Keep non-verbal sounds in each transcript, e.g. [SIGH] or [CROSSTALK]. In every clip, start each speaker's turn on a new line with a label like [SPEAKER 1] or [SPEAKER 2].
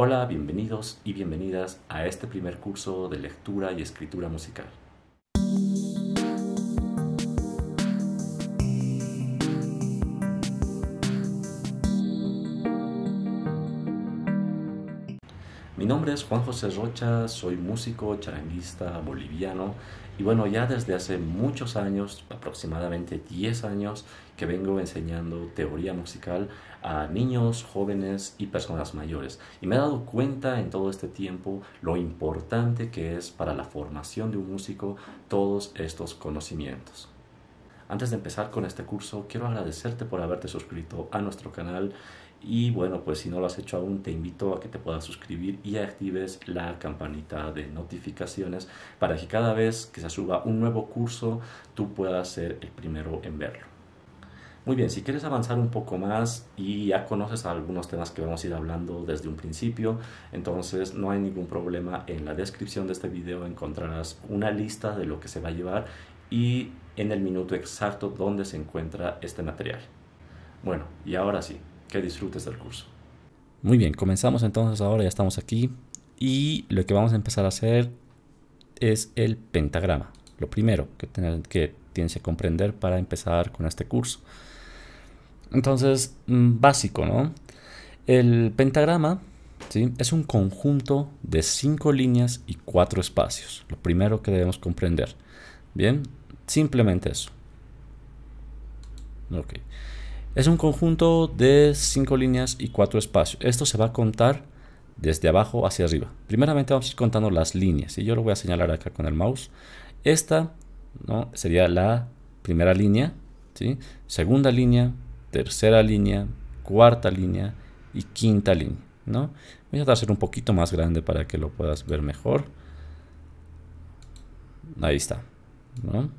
[SPEAKER 1] Hola, bienvenidos y bienvenidas a este primer curso de lectura y escritura musical. Mi nombre es Juan José Rocha, soy músico, charanguista, boliviano y bueno, ya desde hace muchos años, aproximadamente 10 años, que vengo enseñando teoría musical a niños, jóvenes y personas mayores. Y me he dado cuenta en todo este tiempo lo importante que es para la formación de un músico todos estos conocimientos. Antes de empezar con este curso, quiero agradecerte por haberte suscrito a nuestro canal y bueno, pues si no lo has hecho aún, te invito a que te puedas suscribir y actives la campanita de notificaciones para que cada vez que se suba un nuevo curso, tú puedas ser el primero en verlo. Muy bien, si quieres avanzar un poco más y ya conoces algunos temas que vamos a ir hablando desde un principio, entonces no hay ningún problema. En la descripción de este video encontrarás una lista de lo que se va a llevar y en el minuto exacto donde se encuentra este material. Bueno, y ahora sí, que disfrutes del curso. Muy bien, comenzamos entonces ahora, ya estamos aquí y lo que vamos a empezar a hacer es el pentagrama. Lo primero que, que tienes que comprender para empezar con este curso. Entonces, mm, básico, ¿no? El pentagrama es un conjunto de cinco líneas y cuatro espacios. Lo primero que debemos comprender. Bien, simplemente eso. Okay. Es un conjunto de cinco líneas y cuatro espacios. Esto se va a contar desde abajo hacia arriba. Primeramente vamos a ir contando las líneas y yo lo voy a señalar acá con el mouse. Esta ¿no? sería la primera línea, ¿sí? segunda línea, tercera línea, cuarta línea y quinta línea. ¿no? Voy a hacer un poquito más grande para que lo puedas ver mejor. Ahí está.
[SPEAKER 2] ¿no?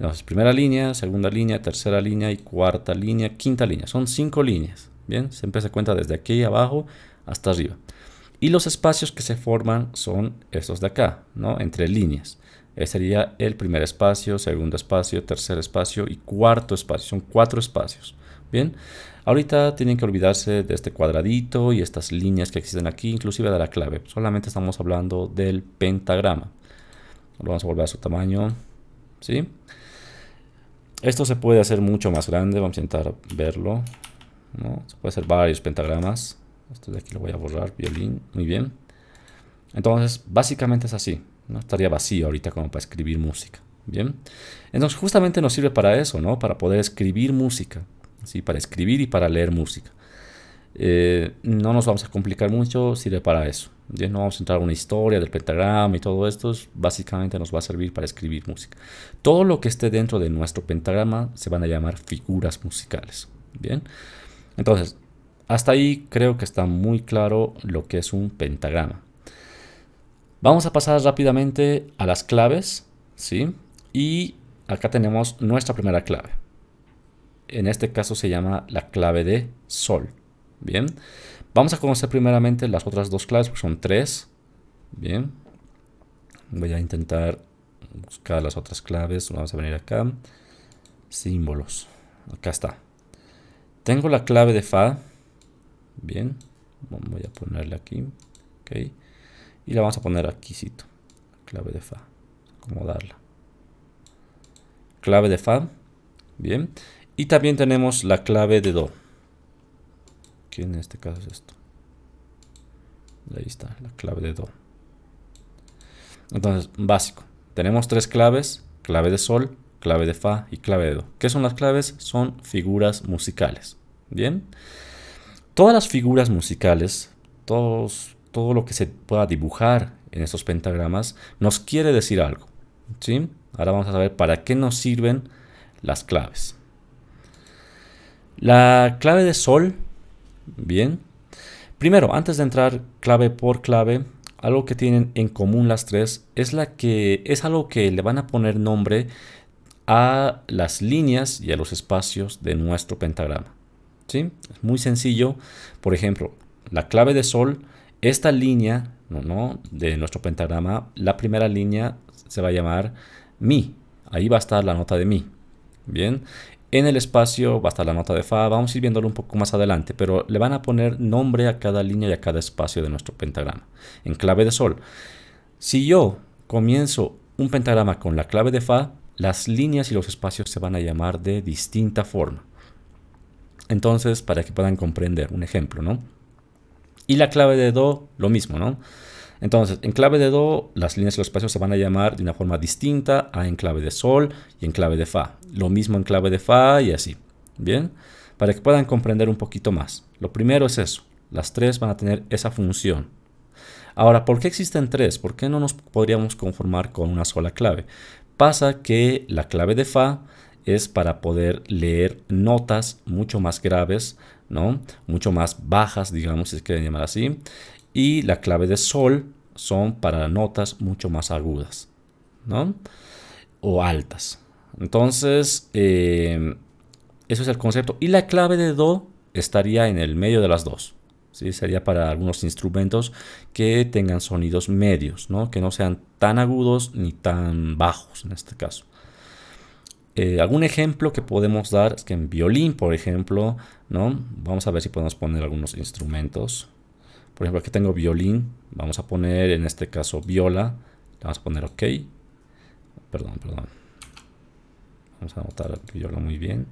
[SPEAKER 2] Entonces,
[SPEAKER 1] primera línea, segunda línea, tercera línea y cuarta línea, quinta línea. Son cinco líneas. Bien, siempre se cuenta desde aquí abajo hasta arriba. Y los espacios que se forman son estos de acá, ¿no? Entre líneas. Ese sería el primer espacio, segundo espacio, tercer espacio y cuarto espacio. Son cuatro espacios. Bien, ahorita tienen que olvidarse de este cuadradito y estas líneas que existen aquí, inclusive de la clave. Solamente estamos hablando del pentagrama. Lo vamos a volver a su tamaño, ¿sí? sí esto se puede hacer mucho más grande. Vamos a intentar verlo. Se puede hacer varios pentagramas. Esto de aquí lo voy a borrar. Violín. Muy bien. Entonces, básicamente es así. ¿no? Estaría vacío ahorita como para escribir música. Bien. Entonces, justamente nos sirve para eso, ¿no? Para poder escribir música. ¿sí? Para escribir y para leer música. Eh, no nos vamos a complicar mucho, sirve para eso. no vamos a entrar en una historia del pentagrama y todo esto, básicamente nos va a servir para escribir música. Todo lo que esté dentro de nuestro pentagrama se van a llamar figuras musicales. Bien, entonces, hasta ahí creo que está muy claro lo que es un pentagrama. Vamos a pasar rápidamente a las claves, ¿sí? Y acá tenemos nuestra primera clave. En este caso se llama la clave de sol. Bien. Vamos a conocer primeramente las otras dos claves, porque son tres. Bien. Voy a intentar buscar las otras claves. Vamos a venir acá. Símbolos. Acá está. Tengo la clave de Fa. Bien. Voy a ponerla aquí. Ok. Y la vamos a poner aquícito. Clave de Fa. Acomodarla. Clave de Fa. Bien. Y también tenemos la clave de Do que en este caso es esto ahí está la clave de do entonces básico tenemos tres claves clave de sol clave de fa y clave de do qué son las claves son figuras musicales bien todas las figuras musicales todos todo lo que se pueda dibujar en estos pentagramas nos quiere decir algo ¿sí? ahora vamos a saber para qué nos sirven las claves la clave de sol Bien. Primero, antes de entrar clave por clave, algo que tienen en común las tres es la que es algo que le van a poner nombre a las líneas y a los espacios de nuestro pentagrama. ¿Sí? Es muy sencillo. Por ejemplo, la clave de sol, esta línea ¿no? de nuestro pentagrama, la primera línea se va a llamar mi. Ahí va a estar la nota de mi. Bien, en el espacio va a estar la nota de Fa, vamos a ir viéndolo un poco más adelante, pero le van a poner nombre a cada línea y a cada espacio de nuestro pentagrama, en clave de Sol. Si yo comienzo un pentagrama con la clave de Fa, las líneas y los espacios se van a llamar de distinta forma. Entonces, para que puedan comprender, un ejemplo, ¿no? Y la clave de Do, lo mismo, ¿no? Entonces, en clave de Do, las líneas y los espacios se van a llamar de una forma distinta a en clave de Sol y en clave de Fa. Lo mismo en clave de Fa y así. ¿Bien? Para que puedan comprender un poquito más. Lo primero es eso. Las tres van a tener esa función. Ahora, ¿por qué existen tres? ¿Por qué no nos podríamos conformar con una sola clave? Pasa que la clave de Fa es para poder leer notas mucho más graves, ¿no? Mucho más bajas, digamos, si quieren llamar así y la clave de sol son para notas mucho más agudas ¿no? o altas. Entonces, em, eso es el concepto. Y la clave de do estaría en el medio de las dos. ¿sí? Sería para algunos instrumentos que tengan sonidos medios, ¿no? que no sean tan agudos ni tan bajos en este caso. Eh, algún ejemplo que podemos dar es que en violín, por ejemplo, ¿no? vamos a ver si podemos poner algunos instrumentos. Por ejemplo, aquí tengo violín. Vamos a poner en este caso viola. Le vamos a poner OK. Perdón, perdón. Vamos a anotar viola muy bien.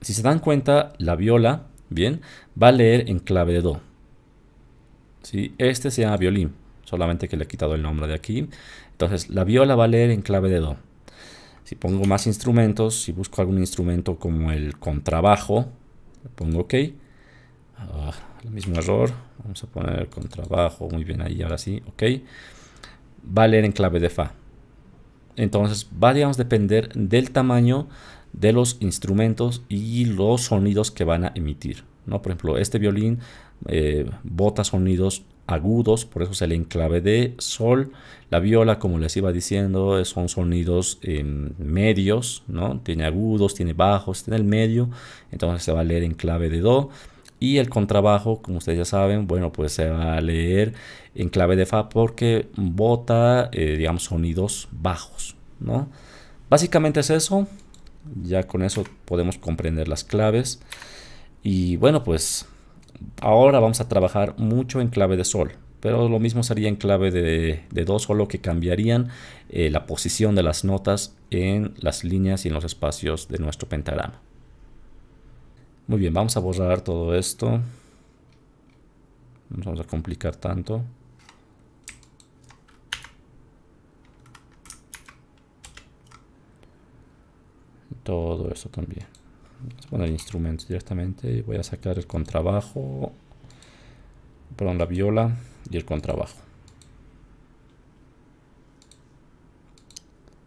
[SPEAKER 1] Si se dan cuenta, la viola, bien, va a leer en clave de Do. ¿Sí? Este se llama violín, solamente que le he quitado el nombre de aquí. Entonces, la viola va a leer en clave de Do. Si pongo más instrumentos, si busco algún instrumento como el contrabajo, le pongo OK. Ah, el mismo error, vamos a poner con trabajo, muy bien ahí, ahora sí, ok, va a leer en clave de fa. Entonces va, a depender del tamaño de los instrumentos y los sonidos que van a emitir. ¿no? Por ejemplo, este violín eh, bota sonidos agudos, por eso se lee en clave de sol. La viola, como les iba diciendo, eh, son sonidos medios, ¿no? Tiene agudos, tiene bajos, tiene el medio, entonces se va a leer en clave de do. Y el contrabajo, como ustedes ya saben, bueno, pues se va a leer en clave de Fa porque bota, eh, digamos, sonidos bajos, ¿no? Básicamente es eso. Ya con eso podemos comprender las claves. Y bueno, pues ahora vamos a trabajar mucho en clave de sol. Pero lo mismo sería en clave de, do, solo que cambiarían eh, la posición de las notas en las líneas y en los espacios de nuestro pentagrama. Muy bien, vamos a borrar todo esto. Nos vamos a complicar tanto. Todo eso también. Vamos a poner instrumentos directamente. y Voy a sacar el contrabajo. Perdón, la viola y el contrabajo.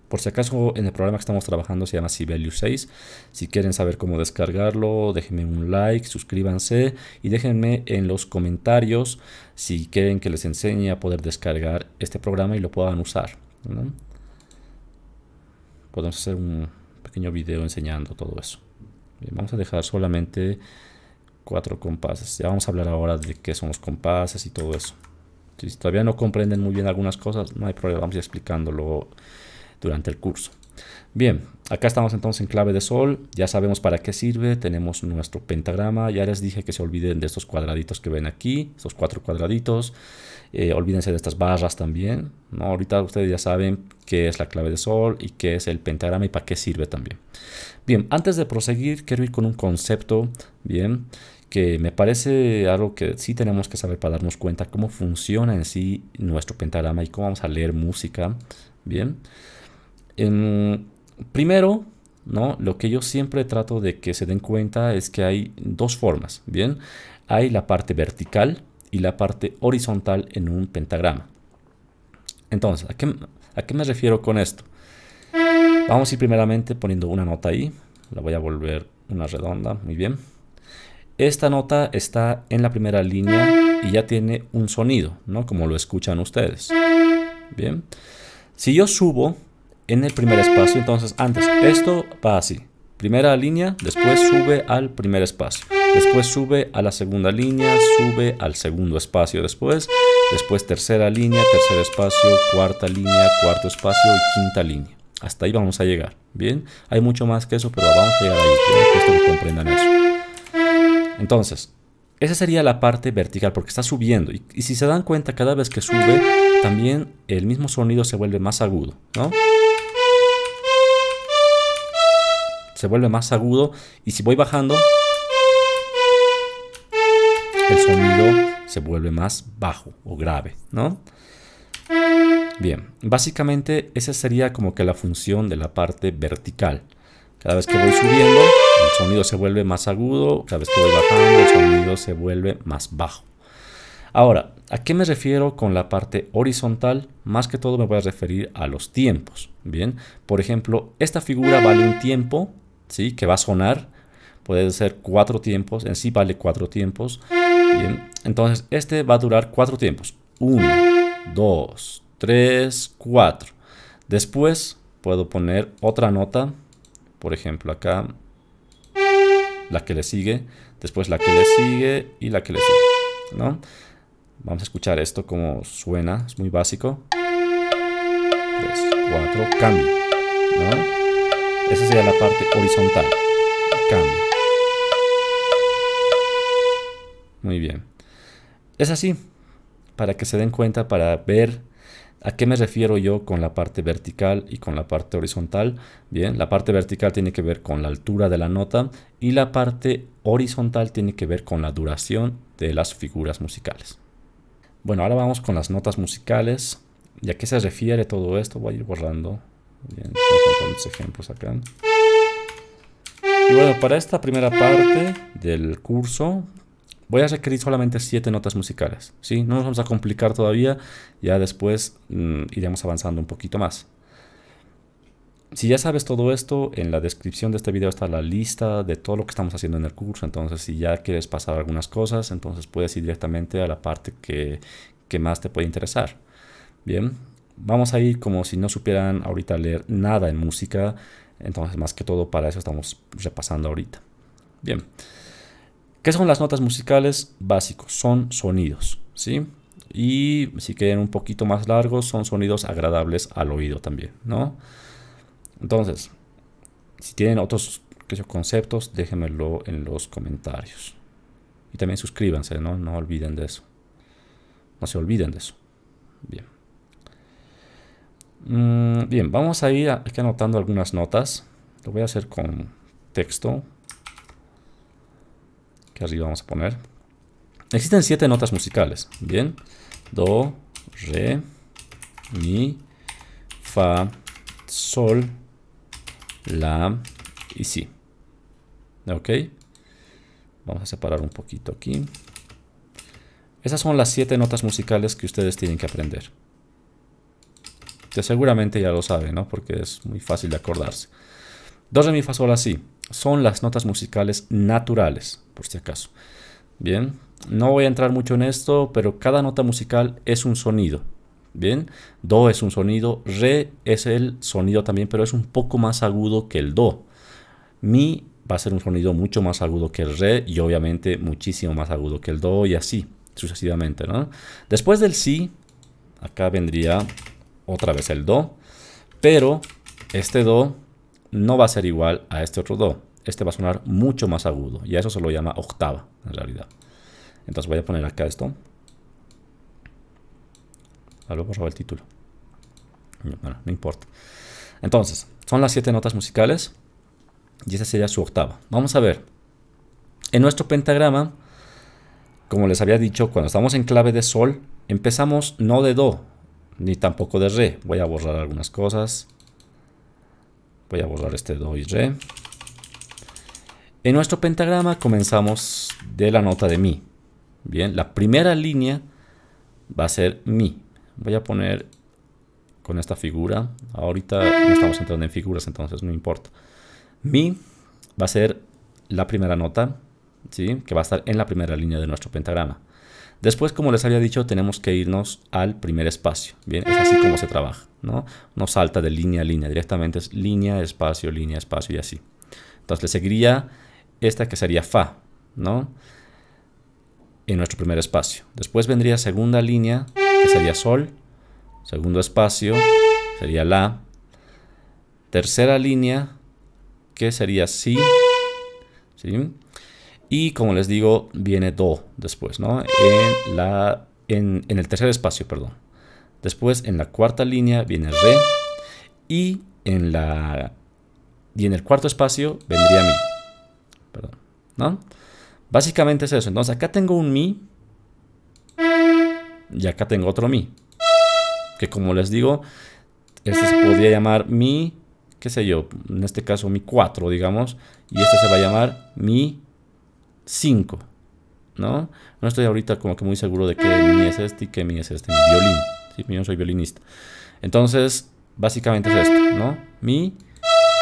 [SPEAKER 1] Por si acaso en el programa que estamos trabajando se llama C-Value 6. Si quieren saber cómo descargarlo, déjenme un like, suscríbanse y déjenme en los comentarios si quieren que les enseñe a poder descargar este programa y lo puedan usar. Podemos hacer un pequeño video enseñando todo eso. vamos a dejar solamente cuatro compases. Ya vamos a hablar ahora de qué son los compases y todo eso. Si todavía no comprenden muy bien algunas cosas, no hay problema, vamos a ir explicándolo durante el curso. Bien, acá estamos entonces en clave de sol, ya sabemos para qué sirve, tenemos nuestro pentagrama, ya les dije que se olviden de estos cuadraditos que ven aquí, estos cuatro cuadraditos, eh, olvídense de estas barras también, ahorita ustedes ya saben qué es la clave de sol y qué es el pentagrama y para qué sirve también. Bien, antes de proseguir quiero ir con un concepto, bien, que me parece algo que sí tenemos que saber para darnos cuenta cómo funciona en sí nuestro pentagrama y cómo vamos a leer música, Bien primero, ¿no? Lo que yo siempre trato de que se den cuenta es que hay dos formas, ¿bien? Hay la parte vertical y la parte horizontal en un pentagrama. Entonces, ¿a qué, me refiero con esto? Vamos a ir primeramente poniendo una nota ahí. La voy a volver una redonda, muy bien. Esta nota está en la primera línea y ya tiene un sonido, ¿no? Como lo escuchan ustedes. Bien. Si yo subo en el primer espacio. Entonces antes esto va así. Primera línea, después sube al primer espacio. Después sube a la segunda línea, sube al segundo espacio después. Después tercera línea, tercer espacio, cuarta línea, cuarto espacio y quinta línea. Hasta ahí vamos a llegar. Bien, hay mucho más que eso, pero vamos a llegar ahí. que comprendan eso. Entonces, esa sería la parte vertical porque está subiendo. Y, y si se dan cuenta, cada vez que sube, también el mismo sonido se vuelve más agudo, ¿no? se vuelve más agudo y si voy bajando, el sonido se vuelve más bajo o grave, ¿no? Bien, básicamente esa sería como que la función de la parte vertical. Cada vez que voy subiendo, el sonido se vuelve más agudo, cada vez que voy bajando, el sonido se vuelve más bajo. Ahora, ¿a qué me refiero con la parte horizontal? Más que todo me voy a referir a los tiempos, ¿bien? Por ejemplo, esta figura vale un tiempo ¿sí? que va a sonar. Puede ser cuatro tiempos, en sí vale cuatro tiempos. Bien. Entonces, este va a durar cuatro tiempos. Uno, dos, tres, cuatro. Después puedo poner otra nota, por ejemplo acá, la que le sigue, después la que le sigue y la que le sigue, ¿no? Vamos a escuchar esto como suena, es muy básico. tres, cuatro cambio, esa sería la parte horizontal. Cambio. Muy bien. Es así, para que se den cuenta, para ver a qué me refiero yo con la parte vertical y con la parte horizontal. Bien, la parte vertical tiene que ver con la altura de la nota y la parte horizontal tiene que ver con la duración de las figuras musicales. Bueno, ahora vamos con las notas musicales. ¿Y a qué se refiere todo esto? Voy a ir borrando Bien, ejemplos acá. Y bueno, para esta primera parte del curso voy a requerir solamente siete notas musicales, No nos vamos a complicar todavía, ya después mm, iremos avanzando un poquito más. Si ya sabes todo esto, en la descripción de este video está la lista de todo lo que estamos haciendo en el curso, entonces si ya quieres pasar algunas cosas, entonces puedes ir directamente a la parte que, que más te puede interesar. Bien, vamos a ir como si no supieran ahorita leer nada en música. Entonces, más que todo, para eso estamos repasando ahorita. Bien. ¿Qué son las notas musicales? Básicos, son sonidos, ¿sí? Y si quieren un poquito más largos, son sonidos agradables al oído también, ¿no? Entonces, si tienen otros conceptos, déjenmelo en los comentarios. Y también suscríbanse, ¿no? No olviden de eso. No se olviden de eso. Bien. Mm, bien, vamos a ir anotando algunas notas. Lo voy a hacer con texto. Que arriba vamos a poner. Existen siete notas musicales. Bien. Do, re, mi, fa, sol, la y si. Ok. Vamos a separar un poquito aquí. Esas son las siete notas musicales que ustedes tienen que aprender seguramente ya lo sabe, ¿no? Porque es muy fácil de acordarse. Do, de mi, fa, sol, así. Son las notas musicales naturales, por si acaso. Bien, no voy a entrar mucho en esto, pero cada nota musical es un sonido. Bien, do es un sonido, re es el sonido también, pero es un poco más agudo que el do. Mi va a ser un sonido mucho más agudo que el re y obviamente muchísimo más agudo que el do y así sucesivamente, ¿no? Después del si, acá vendría otra vez el do, pero este do no va a ser igual a este otro do. Este va a sonar mucho más agudo y a eso se lo llama octava en realidad. Entonces voy a poner acá esto. Ahora vamos a el título. Bueno, no importa. Entonces, son las siete notas musicales y esa sería su octava. Vamos a ver. En nuestro pentagrama, como les había dicho, cuando estamos en clave de sol, empezamos no de do, ni tampoco de re. Voy a borrar algunas cosas. Voy a borrar este do y re. En nuestro pentagrama comenzamos de la nota de mi. Bien, la primera línea va a ser mi. Voy a poner con esta figura. Ahorita no estamos entrando en figuras, entonces no importa. Mi va a ser la primera nota, ¿sí? que va a estar en la primera línea de nuestro pentagrama. Después, como les había dicho, tenemos que irnos al primer espacio. Bien, es así como se trabaja, ¿no? No salta de línea a línea, directamente es línea, espacio, línea, espacio y así. Entonces le seguiría esta que sería fa, ¿no? En nuestro primer espacio. Después vendría segunda línea, que sería sol. Segundo espacio, sería la. Tercera línea, que sería si. ¿sí? Y como les digo, viene do después, ¿no? En, la, en, el tercer espacio, perdón. Después en la cuarta línea viene re y en la y en el cuarto espacio vendría mi. Perdón, ¿no? Básicamente es eso. Entonces acá tengo un mi y acá tengo otro mi. Que como les digo, este se podría llamar mi, qué sé yo, en este caso mi 4, digamos, y este se va a llamar mi 5, ¿no? No estoy ahorita como que muy seguro de que mi es este y qué mi es este, mi violín, ¿sí? Yo soy violinista. Entonces, básicamente es esto, ¿no? Mi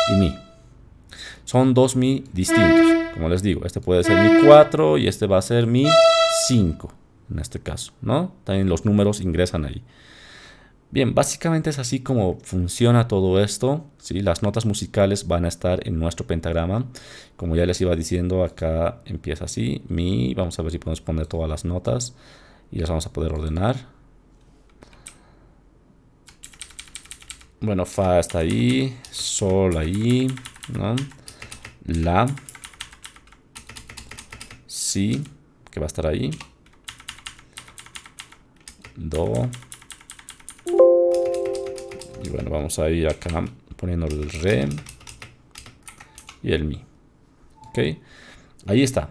[SPEAKER 1] y mi. Son dos mi distintos, como les digo. Este puede ser mi 4 y este va a ser mi 5, en este caso, ¿no? También los números ingresan ahí. Bien, básicamente es así como funciona todo esto. Las notas musicales van a estar en nuestro pentagrama. Como ya les iba diciendo, acá empieza así, mi. Vamos a ver si podemos poner todas las notas y las vamos a poder ordenar. Bueno, fa está ahí, sol ahí, la, si, que va a estar ahí, do, y bueno, vamos a ir acá poniendo el re y el mi. ¿Ok? Ahí está.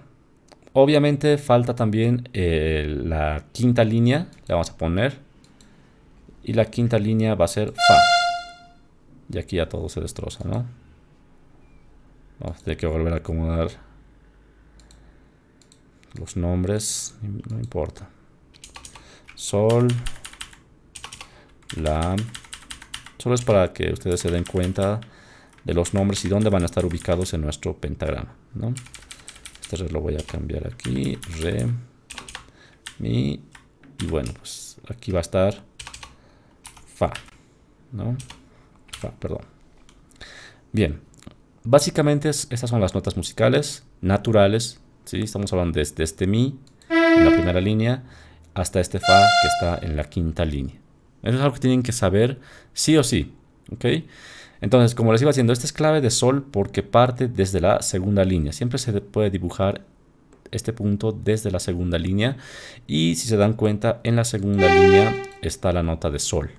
[SPEAKER 1] Obviamente falta también eh, la quinta línea, la vamos a poner. Y la quinta línea va a ser fa. Y aquí ya todo se destroza, ¿no? Vamos a tener que volver a acomodar los nombres, no importa. Sol, la, Solo es para que ustedes se den cuenta de los nombres y dónde van a estar ubicados en nuestro pentagrama. ¿no? Este lo voy a cambiar aquí. Re, mi. Y bueno, pues aquí va a estar fa. ¿no? Fa, perdón. Bien. Básicamente estas son las notas musicales naturales. ¿sí? Estamos hablando desde este mi en la primera línea hasta este fa que está en la quinta línea. Eso es algo que tienen que saber sí o sí. Entonces, como les iba diciendo, esta es clave de sol porque parte desde la segunda línea. Siempre se puede dibujar este punto desde la segunda línea. Y si se dan cuenta, en la segunda línea está la nota de sol.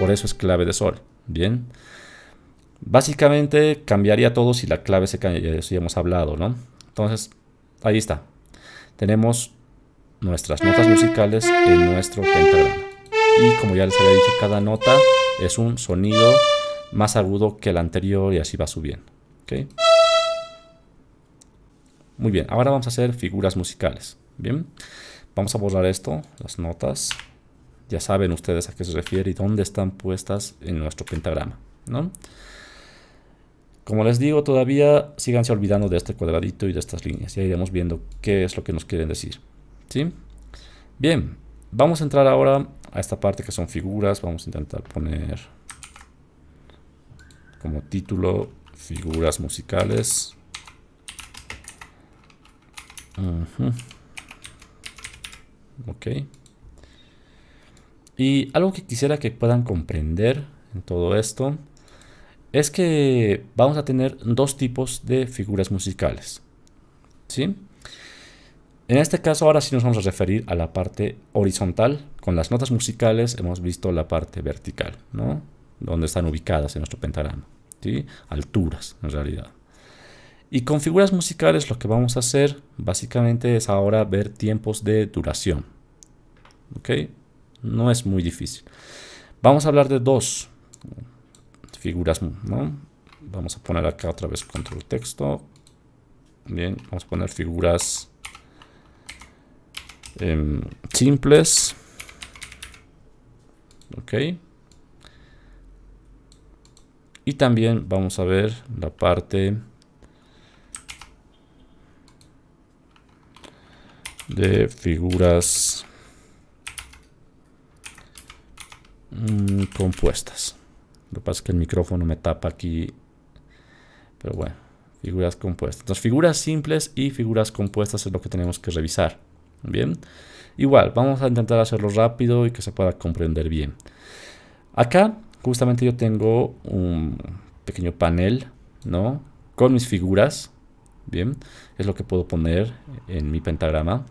[SPEAKER 1] Por eso es clave de sol. Bien. Básicamente cambiaría todo si la clave se cambia. Eso ya hemos hablado, ¿no? Entonces, ahí está. Tenemos nuestras notas musicales en nuestro pentagrama y como ya les había dicho, cada nota es un sonido más agudo que el anterior y así va subiendo. Muy bien, ahora vamos a hacer figuras musicales. Bien, vamos a borrar esto, las notas. Ya saben ustedes a qué se refiere y dónde están puestas en nuestro pentagrama. ¿no? Como les digo, todavía síganse olvidando de este cuadradito y de estas líneas. Ya iremos viendo qué es lo que nos quieren decir. ¿sí? Bien, vamos a entrar ahora a esta parte que son figuras vamos a intentar poner como título figuras musicales ok y algo que quisiera que puedan comprender en todo esto es que vamos a tener dos tipos de figuras musicales ¿sí? En este caso ahora sí nos vamos a referir a la parte horizontal. Con las notas musicales hemos visto la parte vertical, ¿no? Donde están ubicadas en nuestro pentagrama, ¿sí? Alturas, en realidad. Y con figuras musicales lo que vamos a hacer básicamente es ahora ver tiempos de duración. ¿Ok? No es muy difícil. Vamos a hablar de dos figuras, ¿no? Vamos a poner acá otra vez control texto. Bien, vamos a poner figuras Em, simples. Ok. Y también vamos a ver la parte de figuras mm, compuestas. Lo que pasa es que el micrófono me tapa aquí. Pero bueno, figuras compuestas. Entonces, figuras simples y figuras compuestas es lo que tenemos que revisar. Bien, igual, vamos a intentar hacerlo rápido y que se pueda comprender bien. Acá, justamente yo tengo un pequeño panel, ¿no? Con mis figuras, ¿bien? Es lo que puedo poner en mi pentagrama.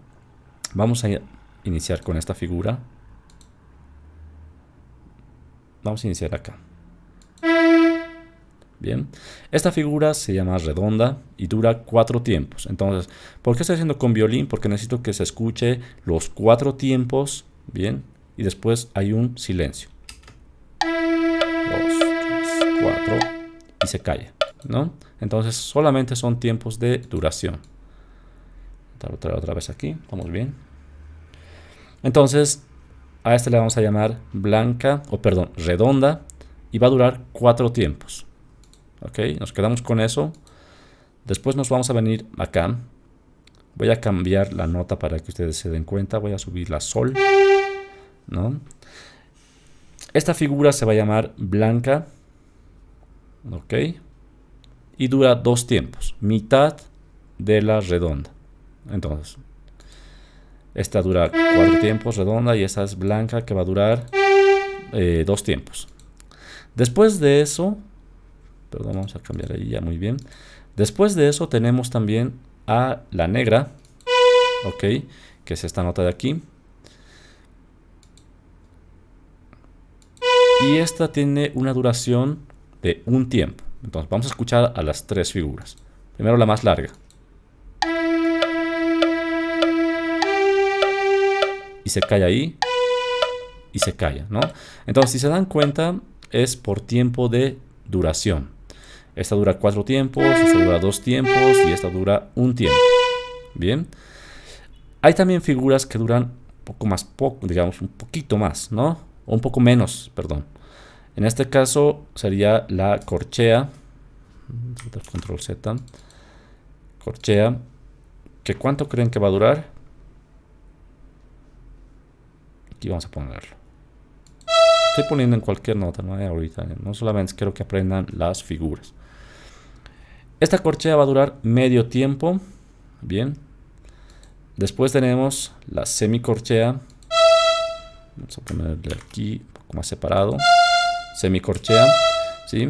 [SPEAKER 1] Vamos a iniciar con esta figura. Vamos a iniciar acá esta figura se llama redonda y dura cuatro tiempos. Entonces, ¿por qué estoy haciendo con violín? Porque necesito que se escuche los cuatro tiempos, bien, y después hay un silencio. Dos, tres, cuatro, y se calla, ¿no? Entonces, solamente son tiempos de duración. Otra, otra vez aquí, vamos bien. Entonces, a este le vamos a llamar blanca, o perdón, redonda, y va a durar cuatro tiempos. Ok, nos quedamos con eso. Después nos vamos a venir acá. Voy a cambiar la nota para que ustedes se den cuenta. Voy a subir la sol. ¿No? Esta figura se va a llamar blanca. Ok. Y dura dos tiempos. Mitad de la redonda. Entonces, esta dura cuatro tiempos redonda y esta es blanca que va a durar eh, dos tiempos. Después de eso, Perdón, vamos a cambiar ahí ya muy bien. Después de eso tenemos también a la negra, ok, que es esta nota de aquí. Y esta tiene una duración de un tiempo. Entonces vamos a escuchar a las tres figuras. Primero la más larga. Y se calla ahí. Y se calla, ¿no? Entonces, si se dan cuenta, es por tiempo de duración. Esta dura cuatro tiempos, esta dura dos tiempos y esta dura un tiempo. Bien. Hay también figuras que duran un poco más, poco, digamos, un poquito más, ¿no? O un poco menos, perdón. En este caso sería la corchea. Control Z. Corchea. ¿Qué ¿Cuánto creen que va a durar? Aquí vamos a ponerlo. Estoy poniendo en cualquier nota, no ahorita. No solamente quiero que aprendan las figuras. Esta corchea va a durar medio tiempo. Bien. Después tenemos la semicorchea. Vamos a ponerle aquí un poco más separado. Semicorchea. ¿Sí?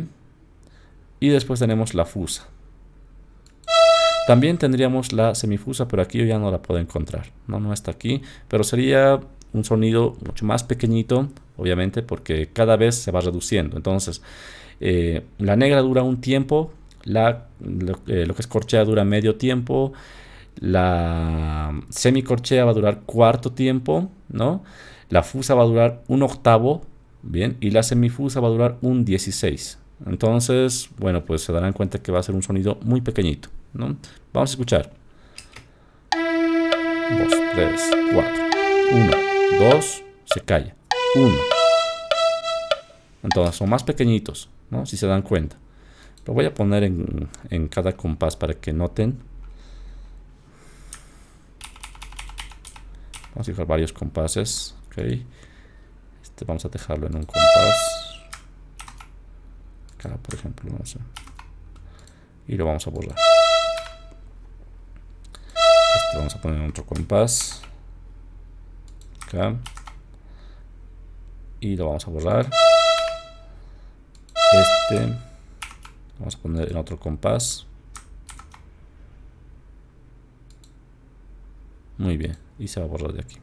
[SPEAKER 1] Y después tenemos la fusa. También tendríamos la semifusa, pero aquí yo ya no la puedo encontrar. No, no está aquí, pero sería un sonido mucho más pequeñito, obviamente, porque cada vez se va reduciendo. Entonces, eh, la negra dura un tiempo, la, eh, lo, que es corchea dura medio tiempo, la semicorchea va a durar cuarto tiempo, ¿no? La fusa va a durar un octavo, bien, y la semifusa va a durar un 16. Entonces, bueno, pues se darán cuenta que va a ser un sonido muy pequeñito, ¿no? Vamos a escuchar. 2, 3, 4, 1, 2, se calla, 1. Entonces son más pequeñitos, ¿no? Si se dan cuenta. Lo voy a poner en, en cada compás para que noten. Vamos a dejar varios compases. Okay. Este vamos a dejarlo en un compás. Acá, por ejemplo. Vamos a... Y lo vamos a borrar. Este vamos a poner en otro compás. Acá. Y lo vamos a borrar. Este Vamos a poner en otro compás. Muy bien. Y se va a borrar de aquí.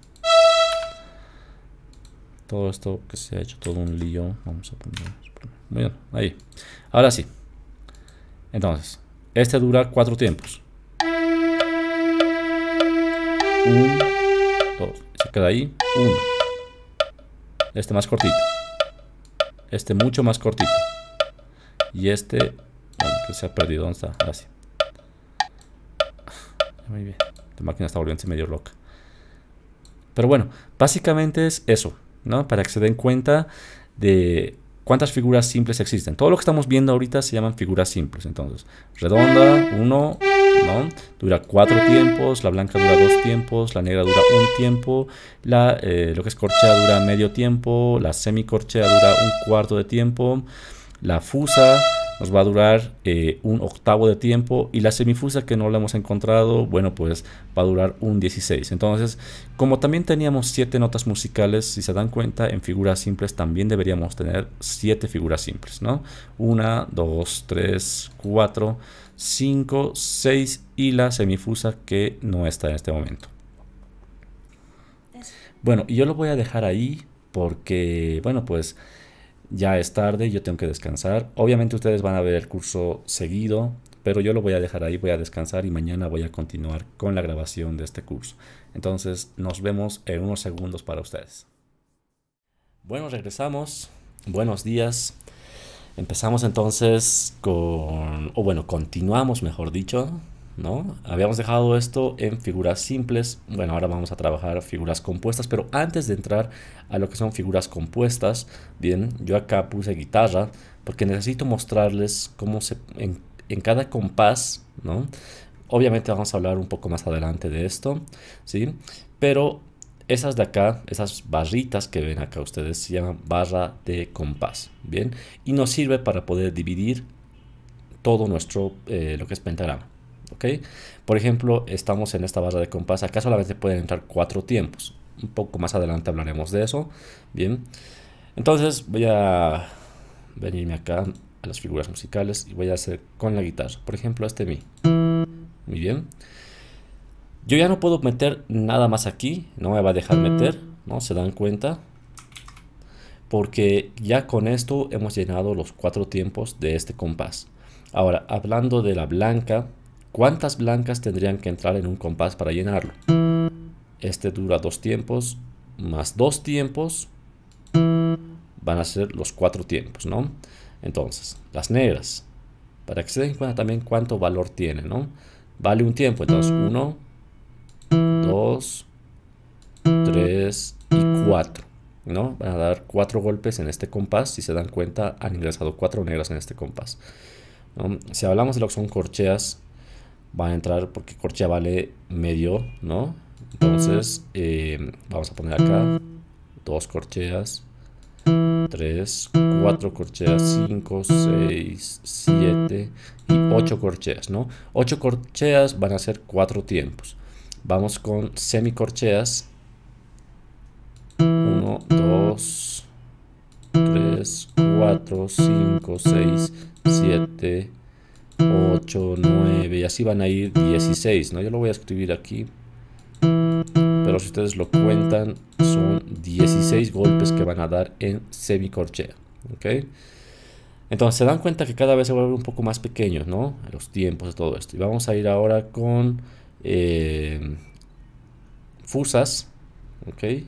[SPEAKER 1] Todo esto que se ha hecho todo un lío. Vamos a poner. Muy bien. Ahí. Ahora sí. Entonces, este dura cuatro tiempos. Uno. dos. Se queda ahí. Uno. Este más cortito. Este mucho más cortito. Y este que se ha perdido. ¿Dónde está? Gracias. Ah, muy bien. La máquina está volviéndose medio loca. Pero bueno, básicamente es eso, ¿no? Para que se den cuenta de cuántas figuras simples existen. Todo lo que estamos viendo ahorita se llaman figuras simples. Entonces, redonda, uno, ¿no? Dura cuatro tiempos, la blanca dura dos tiempos, la negra dura un tiempo, la, eh, lo que es corchea dura medio tiempo, la semicorchea dura un cuarto de tiempo, la fusa va a durar eh, un octavo de tiempo y la semifusa que no la hemos encontrado, bueno, pues va a durar un 16. Entonces, como también teníamos 7 notas musicales, si se dan cuenta, en figuras simples también deberíamos tener 7 figuras simples, ¿no? 1, 2, 3, 4, 5, 6 y la semifusa que no está en este momento. Bueno, y yo lo voy a dejar ahí porque, bueno, pues ya es tarde, yo tengo que descansar. Obviamente ustedes van a ver el curso seguido, pero yo lo voy a dejar ahí, voy a descansar y mañana voy a continuar con la grabación de este curso. Entonces nos vemos en unos segundos para ustedes. Bueno, regresamos. Buenos días. Empezamos entonces con, o bueno, continuamos mejor dicho, ¿no? Habíamos dejado esto en figuras simples, bueno, ahora vamos a trabajar figuras compuestas, pero antes de entrar a lo que son figuras compuestas, bien, yo acá puse guitarra porque necesito mostrarles cómo se, en, cada compás, ¿no? Obviamente vamos a hablar un poco más adelante de esto, ¿sí? Pero esas de acá, esas barritas que ven acá ustedes, se llaman barra de compás, ¿bien? Y nos sirve para poder dividir todo nuestro, eh, lo que es pentagrama. ¿ok? Por ejemplo, estamos en esta barra de compás, acá solamente pueden entrar cuatro tiempos. Un poco más adelante hablaremos de eso, ¿bien? Entonces voy a venirme acá a las figuras musicales y voy a hacer con la guitarra. Por ejemplo, este mi. Muy bien. Yo ya no puedo meter nada más aquí, no me va a dejar meter, ¿no? Se dan cuenta. Porque ya con esto hemos llenado los cuatro tiempos de este compás. Ahora, hablando de la blanca, ¿Cuántas blancas tendrían que entrar en un compás para llenarlo? Este dura dos tiempos, más dos tiempos, van a ser los cuatro tiempos, ¿no? Entonces, las negras, para que se den cuenta también cuánto valor tiene, ¿no? Vale un tiempo, entonces uno, dos, tres y cuatro, ¿no? Van a dar cuatro golpes en este compás, si se dan cuenta han ingresado cuatro negras en este compás. Si hablamos de lo que son corcheas, van a entrar porque Corchea vale medio, ¿no? Entonces, eh, vamos a poner acá dos corcheas, 3, 4 corcheas, 5, 6, 7 y 8 corcheas, ¿no? 8 corcheas van a ser 4 tiempos. Vamos con semicorcheas. 1, 2, 3, 4, 5, 6, 7, 8, 9, y así van a ir 16, ¿no? Yo lo voy a escribir aquí, pero si ustedes lo cuentan, son 16 golpes que van a dar en semicorchea, ¿ok? Entonces se dan cuenta que cada vez se vuelve un poco más pequeño, ¿no? Los tiempos de todo esto. Y vamos a ir ahora con eh, fusas, ¿ok?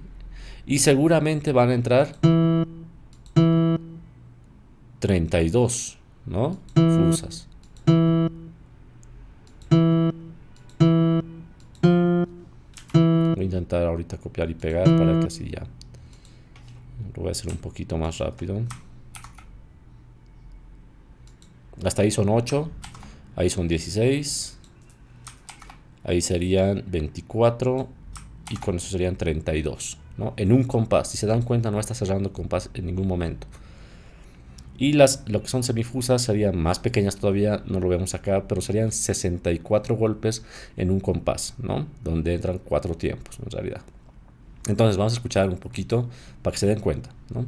[SPEAKER 1] Y seguramente van a entrar 32, ¿no? Fusas. ahorita copiar y pegar para que así ya lo voy a hacer un poquito más rápido hasta ahí son 8 ahí son 16 ahí serían 24 y con eso serían 32 en un compás si se dan cuenta no está cerrando compás en ningún momento y las, lo que son semifusas serían más pequeñas todavía, no lo vemos acá, pero serían 64 golpes en un compás, ¿no? Donde entran cuatro tiempos, en realidad. Entonces vamos a escuchar un poquito para que se den cuenta, ¿no?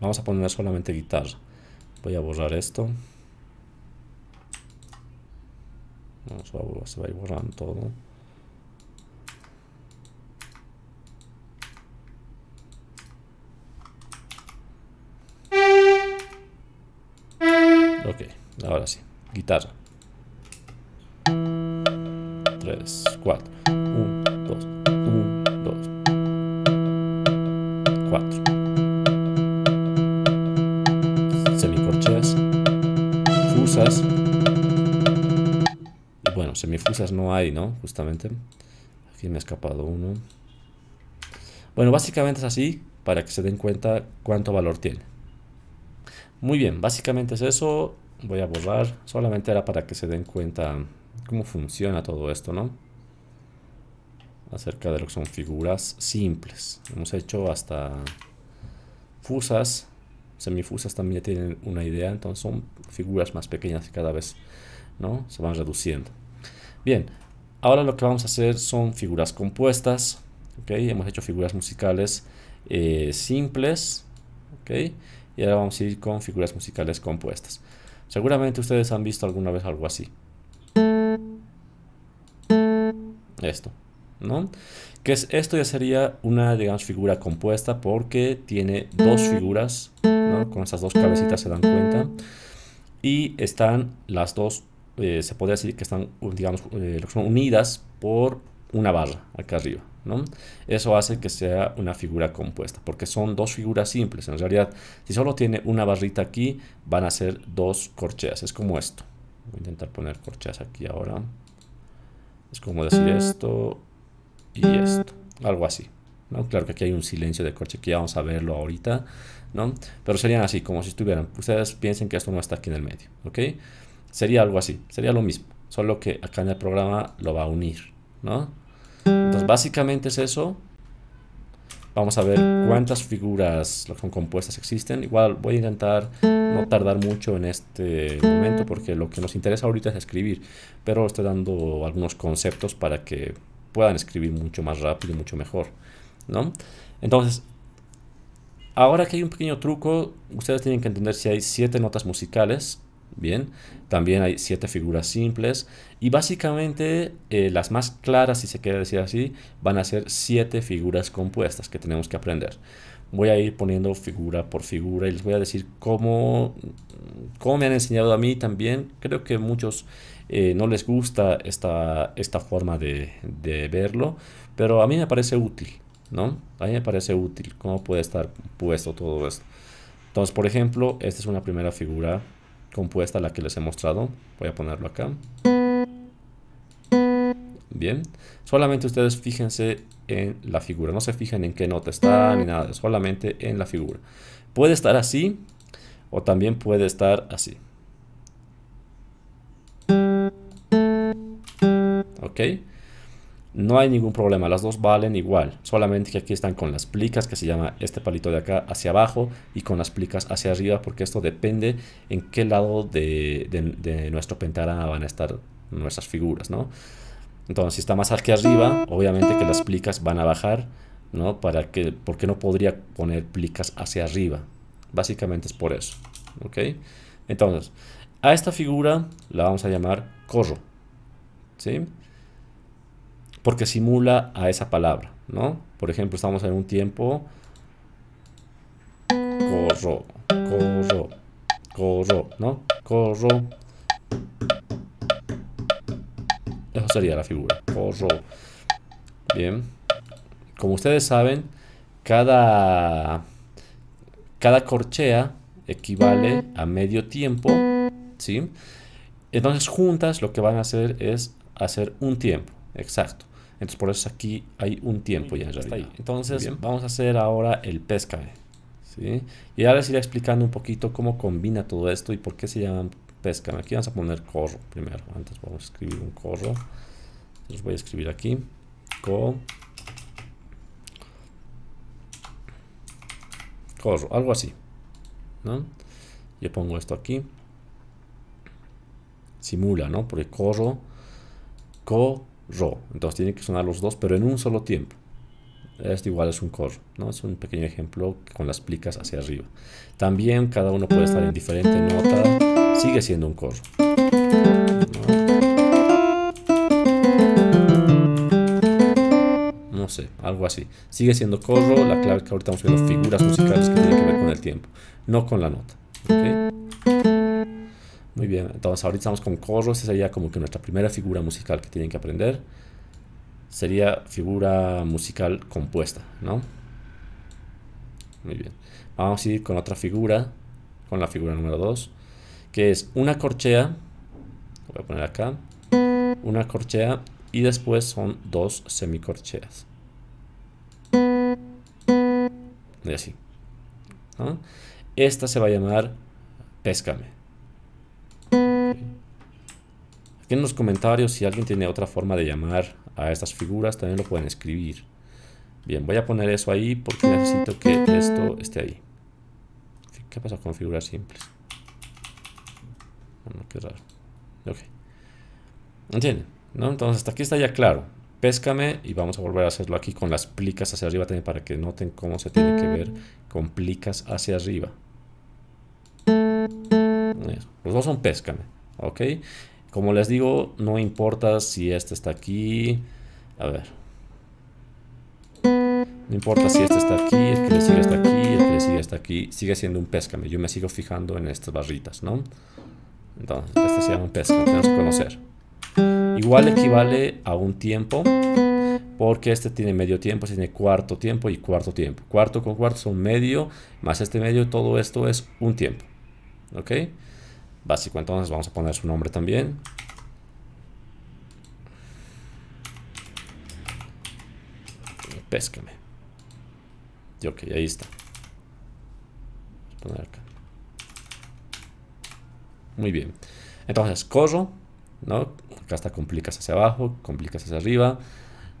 [SPEAKER 1] Vamos a poner solamente guitarra. Voy a borrar esto. Vamos a borrar, se va a ir borrando todo. Ahora sí, guitarra. 3, 4. 1, 2, 1, 2. 4. Semicorcheas. Fusas. bueno, semifusas no hay, ¿no? Justamente. Aquí me ha escapado uno. Bueno, básicamente es así para que se den cuenta cuánto valor tiene. Muy bien, básicamente es eso voy a borrar. Solamente era para que se den cuenta cómo funciona todo esto, ¿no? Acerca de lo que son figuras simples. Hemos hecho hasta fusas. Semifusas también tienen una idea. Entonces son figuras más pequeñas y cada vez ¿no? se van reduciendo. Bien, ahora lo que vamos a hacer son figuras compuestas. ¿ok? Hemos hecho figuras musicales eh, simples. ¿ok? Y ahora vamos a ir con figuras musicales compuestas. Seguramente ustedes han visto alguna vez algo así. Esto, ¿no? Que es, esto ya sería una, digamos, figura compuesta porque tiene dos figuras, ¿no? Con esas dos cabecitas se dan cuenta. Y están las dos, eh, se podría decir que están, digamos, eh, unidas por una barra acá arriba. Eso hace que sea una figura compuesta, porque son dos figuras simples. En realidad, si solo tiene una barrita aquí, van a ser dos corcheas. Es como esto. Voy a intentar poner corcheas aquí ahora. Es como decir esto y esto. Algo así. Claro que aquí hay un silencio de corche que vamos a verlo ahorita. Pero serían así, como si estuvieran. Ustedes piensen que esto no está aquí en el medio. Sería algo así. Sería lo mismo. Solo que acá en el programa lo va a unir. ¿no? Básicamente es eso. Vamos a ver cuántas figuras que son compuestas existen. Igual voy a intentar no tardar mucho en este momento porque lo que nos interesa ahorita es escribir. Pero estoy dando algunos conceptos para que puedan escribir mucho más rápido y mucho mejor. Entonces, ahora que hay un pequeño truco, ustedes tienen que entender si hay siete notas musicales Bien, también hay siete figuras simples y básicamente eh, las más claras, si se quiere decir así, van a ser siete figuras compuestas que tenemos que aprender. Voy a ir poniendo figura por figura y les voy a decir cómo, me han enseñado a mí también. Creo que muchos eh, no les gusta esta, esta forma de, de verlo, pero a mí me parece útil, ¿no? A mí me parece útil cómo puede estar puesto todo esto. Entonces, por ejemplo, esta es una primera figura compuesta, la que les he mostrado. Voy a ponerlo acá. Bien, solamente ustedes fíjense en la figura, no se fijen en qué nota está ni nada, solamente en la figura. Puede estar así o también puede estar así. ¿Ok? No hay ningún problema, las dos valen igual, solamente que aquí están con las plicas, que se llama este palito de acá hacia abajo, y con las plicas hacia arriba, porque esto depende en qué lado de, nuestro pentagrama van a estar nuestras figuras, ¿no? Entonces, si está más hacia arriba, obviamente que las plicas van a bajar, ¿no? Para que, porque no podría poner plicas hacia arriba. Básicamente es por eso, ¿ok? Entonces, a esta figura la vamos a llamar corro, ¿sí? porque simula a esa palabra, ¿no? Por ejemplo, estamos en un tiempo
[SPEAKER 3] corro,
[SPEAKER 1] corro, corro, ¿no? Corro. Eso sería la figura, corro. Bien. Como ustedes saben, cada cada corchea equivale a medio tiempo, ¿sí? Entonces juntas lo que van a hacer es hacer un tiempo, exacto. Entonces por eso aquí hay un tiempo ya, está Entonces vamos a hacer ahora el pesca ¿sí? Y ahora les iré explicando un poquito cómo combina todo esto y por qué se llaman pescame. Aquí vamos a poner corro primero. Antes vamos a escribir un corro. Entonces voy a escribir aquí. Co corro, algo así. ¿no? Yo pongo esto aquí. Simula, ¿no? Porque corro. Co entonces tiene que sonar los dos, pero en un solo tiempo. Esto igual es un coro ¿no? Es un pequeño ejemplo con las plicas hacia arriba. También cada uno puede estar en diferente nota, sigue siendo un coro No, sé, algo así. Sigue siendo corro, la clave que ahorita estamos viendo figuras musicales que tienen que ver con el tiempo, no con la nota. ¿okay? Muy bien, entonces ahorita estamos con corros. esa sería como que nuestra primera figura musical que tienen que aprender. Sería figura musical compuesta, ¿no? Muy bien. Vamos a ir con otra figura, con la figura número 2, que es una corchea, voy a poner acá, una corchea y después son dos semicorcheas. Y así. Esta se va a llamar Péscame. en los comentarios, si alguien tiene otra forma de llamar a estas figuras, también lo pueden escribir. Bien, voy a poner eso ahí porque necesito que esto esté ahí. ¿Qué pasa con figuras simples? Bueno, qué raro. ¿No? Entonces, hasta aquí está ya claro. Péscame y vamos a volver a hacerlo aquí con las plicas hacia arriba también para que noten cómo se tiene que ver con plicas hacia arriba. Los dos son péscame. ¿Ok? Como les digo, no importa si este está aquí. A ver. No importa si este está aquí, el que le sigue está aquí, el que le sigue está aquí. Sigue siendo un péscame. Yo me sigo fijando en estas barritas, ¿no? Entonces, este se llama un péscame. Tenemos que conocer. Igual equivale a un tiempo. Porque este tiene medio tiempo, este tiene cuarto tiempo y cuarto tiempo. Cuarto con cuarto son medio, más este medio, todo esto es un tiempo. ¿Ok? básico. Entonces vamos a poner su nombre también. Péscame. Y ok, ahí está. a poner acá. Muy bien. Entonces corro, ¿no? Acá está complicas hacia abajo, complicas hacia arriba,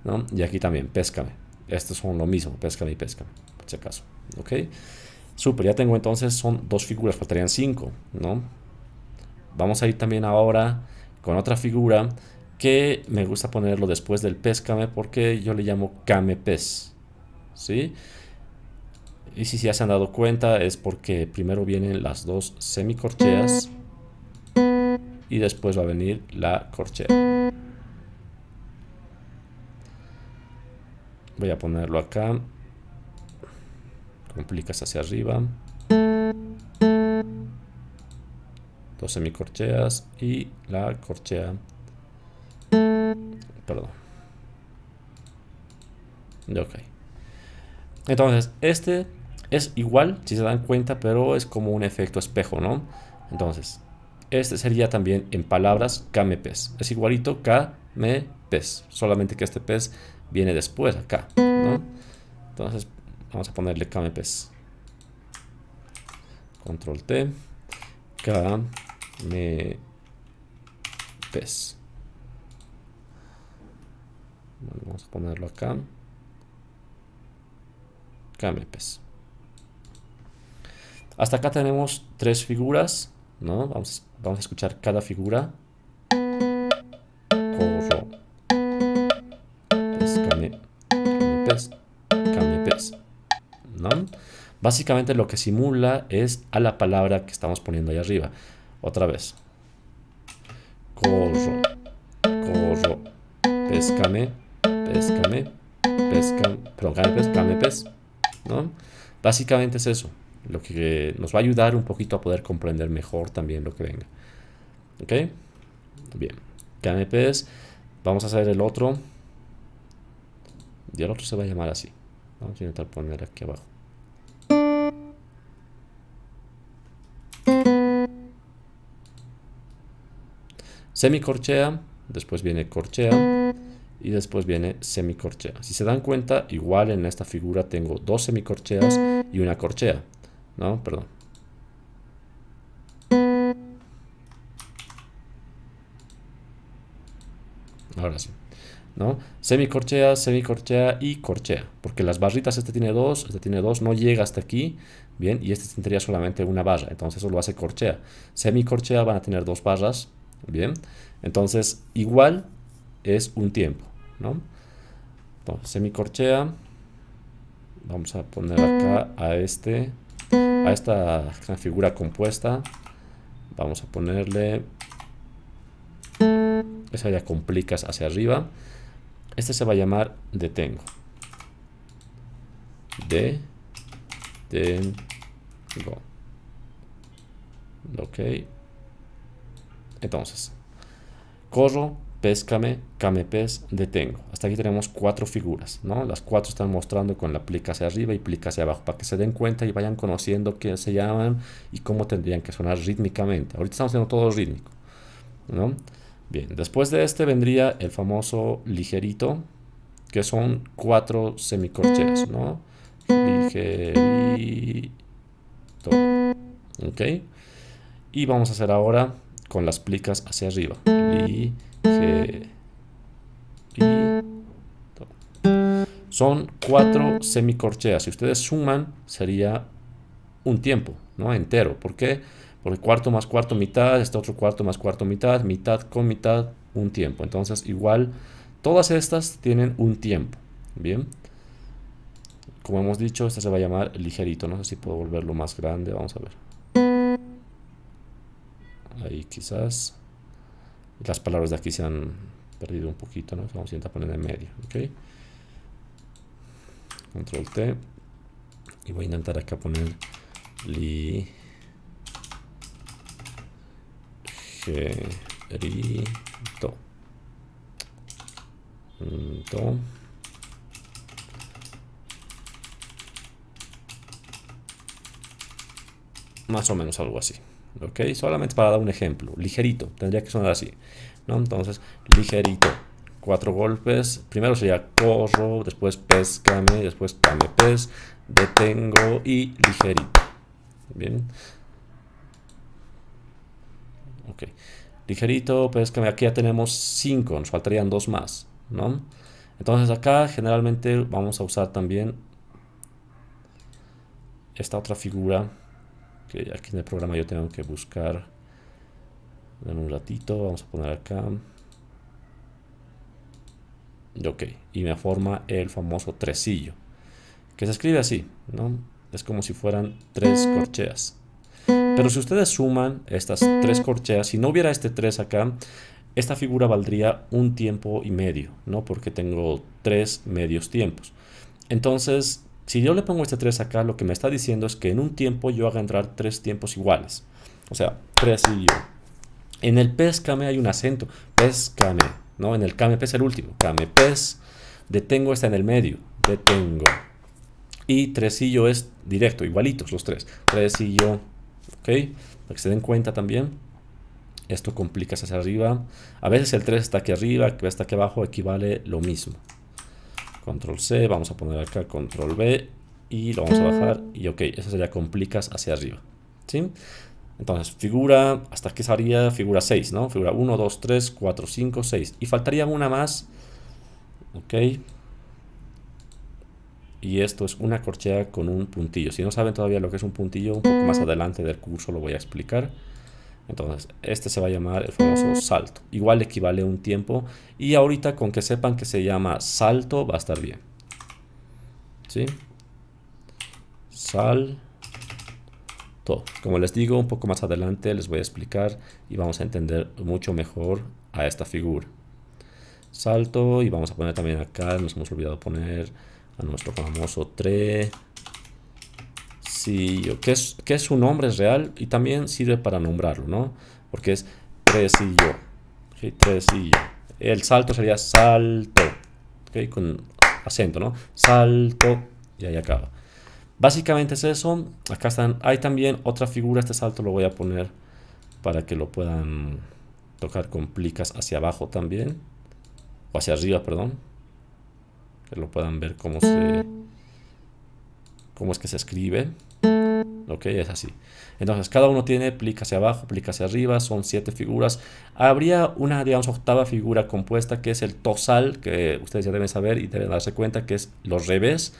[SPEAKER 1] ¿no? Y aquí también, péscame. Estos son lo mismo, péscame y péscame, por si acaso. ¿Ok? Super, ya tengo entonces, son dos figuras, faltarían cinco, ¿no? Vamos a ir también ahora con otra figura que me gusta ponerlo después del pescame porque yo le llamo came pez. ¿Sí? Y si ya se han dado cuenta es porque primero vienen las dos semicorcheas y después va a venir la corchea. Voy a ponerlo acá. Complicas hacia arriba dos semicorcheas y la corchea. Perdón. Ok. Entonces, este es igual, si se dan cuenta, pero es como un efecto espejo, ¿no? Entonces, este sería también en palabras KMPs. Es igualito KMPs, solamente que este pez viene después acá, Entonces, vamos a ponerle KMPs. Control T, K, me pez vamos a ponerlo acá. pez Hasta acá tenemos tres figuras, ¿no? Vamos, a escuchar cada figura. Corro. Pes, came, ¿No? Básicamente lo que simula es a la palabra que estamos poniendo ahí arriba. Otra vez. Corro, corro, péscame, péscame, pescame, perdón, pescame, pes. ¿no? Básicamente es eso, lo que nos va a ayudar un poquito a poder comprender mejor también lo que venga. ¿Ok? Bien, Cane Vamos a hacer el otro. Y el otro se va a llamar así. Vamos a intentar poner aquí abajo. semicorchea, después viene corchea y después viene semicorchea. Si se dan cuenta, igual en esta figura tengo dos semicorcheas y una corchea. No, perdón. Ahora sí. ¿no? Semicorchea, semicorchea y corchea. Porque las barritas, este tiene dos, este tiene dos, no llega hasta aquí, bien, y este tendría solamente una barra, entonces eso lo hace corchea. Semicorchea van a tener dos barras, Bien, entonces igual es un tiempo, ¿no? Entonces semicorchea, vamos a poner acá a este, a esta figura compuesta, vamos a ponerle, esa ya complicas hacia arriba, este se va a llamar detengo, detengo, ok, entonces, corro, péscame, camepes, detengo. Hasta aquí tenemos cuatro figuras, ¿no? Las cuatro están mostrando con la plica hacia arriba y plica hacia abajo para que se den cuenta y vayan conociendo qué se llaman y cómo tendrían que sonar rítmicamente. Ahorita estamos haciendo todo rítmico, ¿no? Bien, después de este vendría el famoso ligerito, que son cuatro semicorcheas, ¿no? Ligerito. ¿Ok? Y vamos a hacer ahora con las plicas hacia arriba. Son cuatro semicorcheas. Si ustedes suman, sería un tiempo, ¿no? Entero. ¿Por qué? Porque cuarto más cuarto, mitad, este otro cuarto más cuarto, mitad, mitad con mitad, un tiempo. Entonces, igual, todas estas tienen un tiempo. Bien. Como hemos dicho, esta se va a llamar ligerito. No sé si puedo volverlo más grande. Vamos a ver ahí quizás las palabras de aquí se han perdido un poquito, ¿no? Vamos a intentar poner en medio, ¿ok? Control T y voy a intentar acá poner li gerito mm, to más o menos algo así ¿ok? Solamente para dar un ejemplo, ligerito, tendría que sonar así, ¿no? Entonces, ligerito, cuatro golpes, primero sería corro, después pescame, después pes, detengo y ligerito, ¿bien? Ok, ligerito, pescame, aquí ya tenemos cinco, nos faltarían dos más, ¿no? Entonces acá generalmente vamos a usar también esta otra figura que aquí en el programa yo tengo que buscar en un ratito vamos a poner acá ok y me forma el famoso tresillo que se escribe así no es como si fueran tres mm. corcheas pero si ustedes suman estas tres mm. corcheas si no hubiera este tres acá esta figura valdría un tiempo y medio no porque tengo tres medios tiempos entonces si yo le pongo este 3 acá, lo que me está diciendo es que en un tiempo yo haga entrar tres tiempos iguales. O sea, 3 y yo. En el pescame hay un acento. Pescame. ¿no? En el came es el último. PES. Detengo está en el medio. Detengo. Y tresillo es directo, igualitos los tres. Tresillo. ¿Ok? Para que se den cuenta también. Esto complica hacia arriba. A veces el 3 está aquí arriba, que está aquí abajo, equivale lo mismo. Control C, vamos a poner acá Control B y lo vamos a bajar y ok, eso sería complicas hacia arriba, ¿sí? Entonces, figura, ¿hasta aquí sería? Figura 6, ¿no? Figura 1, 2, 3, 4, 5, 6. Y faltaría una más. Ok. Y esto es una corchea con un puntillo. Si no saben todavía lo que es un puntillo, un poco más mm. adelante del curso lo voy a explicar. Entonces, este se va a llamar el famoso salto. Igual equivale a un tiempo. Y ahorita con que sepan que se llama salto va a estar bien. ¿Sí? Salto. Como les digo, un poco más adelante les voy a explicar y vamos a entender mucho mejor a esta figura. Salto y vamos a poner también acá, nos hemos olvidado poner a nuestro famoso 3 que, es, que es nombre real y también sirve para nombrarlo, ¿no? Porque es tresillo. El salto sería salto. ¿okay? Con acento, ¿no? Salto. Y ahí acaba. Básicamente es eso. Acá están. Hay también otra figura. Este salto lo voy a poner para que lo puedan tocar con plicas hacia abajo también. O hacia arriba, perdón. Que lo puedan ver cómo se. cómo es que se escribe. ¿ok? Es así. Entonces, cada uno tiene plica hacia abajo, plica hacia arriba, son siete figuras. Habría una, digamos, octava figura compuesta que es el tosal, que ustedes ya deben saber y deben darse cuenta que es los revés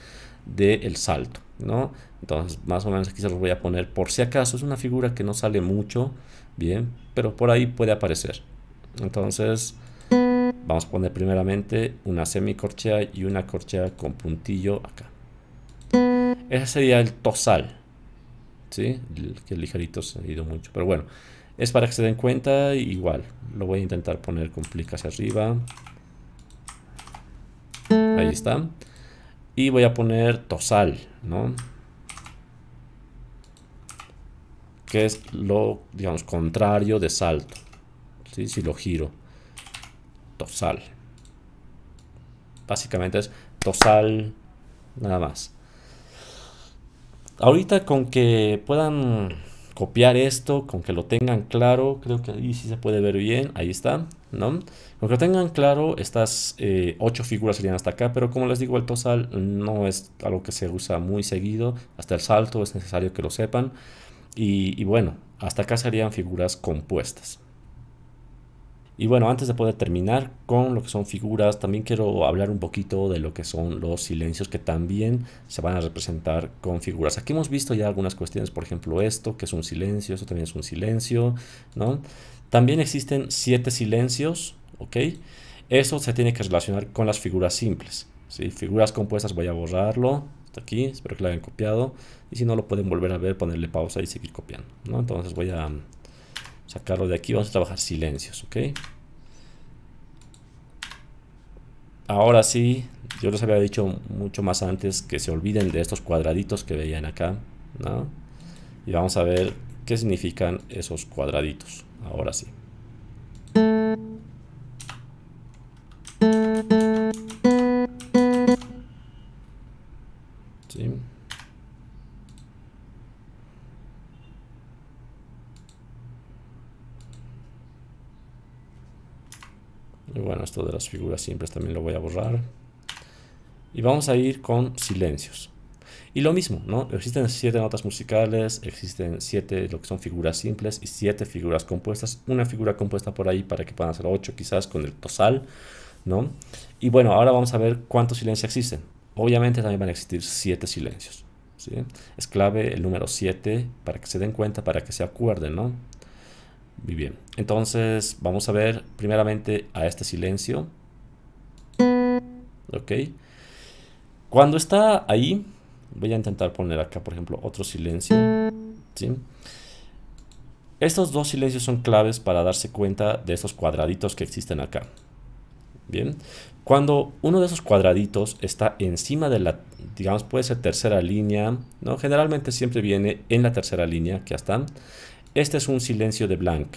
[SPEAKER 1] del salto, ¿no? Entonces, más o menos aquí se los voy a poner por si acaso. Es una figura que no sale mucho, bien, pero por ahí puede aparecer. Entonces, vamos a poner primeramente una semicorchea y una corchea con puntillo acá. Ese sería el tosal, ¿sí? Que ligerito se ha ido mucho, pero bueno, es para que se den cuenta, igual, lo voy a intentar poner con hacia arriba. Ahí está. Y voy a poner tosal, ¿no? Que es lo, digamos, contrario de salto. Si lo giro. Tosal. Básicamente es tosal nada más. Ahorita con que puedan copiar esto, con que lo tengan claro, creo que ahí sí se puede ver bien, ahí está, ¿no? Con que lo tengan claro, estas eh, ocho figuras serían hasta acá, pero como les digo, el tosal no es algo que se usa muy seguido, hasta el salto es necesario que lo sepan, y bueno, hasta acá serían figuras compuestas. Y bueno, antes de poder terminar con lo que son figuras, también quiero hablar un poquito de lo que son los silencios que también se van a representar con figuras. Aquí hemos visto ya algunas cuestiones, por ejemplo esto, que es un silencio, esto también es un silencio, ¿no? También existen siete silencios, ¿ok? Eso se tiene que relacionar con las figuras simples, Figuras compuestas, voy a borrarlo, hasta aquí, espero que lo hayan copiado, y si no lo pueden volver a ver, ponerle pausa y seguir copiando, Entonces voy a sacarlo de aquí. Vamos a trabajar silencios, ¿ok? Ahora sí, yo les había dicho mucho más antes que se olviden de estos cuadraditos que veían acá, ¿no? Y vamos a ver qué significan esos cuadraditos. Ahora sí. Y bueno, esto de las figuras simples también lo voy a borrar. Y vamos a ir con silencios. Y lo mismo, ¿no? Existen siete notas musicales, existen siete, lo que son figuras simples y siete figuras compuestas. Una figura compuesta por ahí para que puedan hacer ocho quizás con el tosal, ¿no? Y bueno, ahora vamos a ver cuántos silencios existen. Obviamente también van a existir siete silencios, ¿sí? Es clave el número siete para que se den cuenta, para que se acuerden, ¿no? Muy bien. Entonces vamos a ver primeramente a este silencio. Ok. Cuando está ahí, voy a intentar poner acá, por ejemplo, otro silencio. Estos dos silencios son claves para darse cuenta de estos cuadraditos que existen acá. Bien, cuando uno de esos cuadraditos está encima de la, digamos, puede ser tercera línea, ¿no? Generalmente siempre viene en la tercera línea, que ya están. Este es un silencio de blank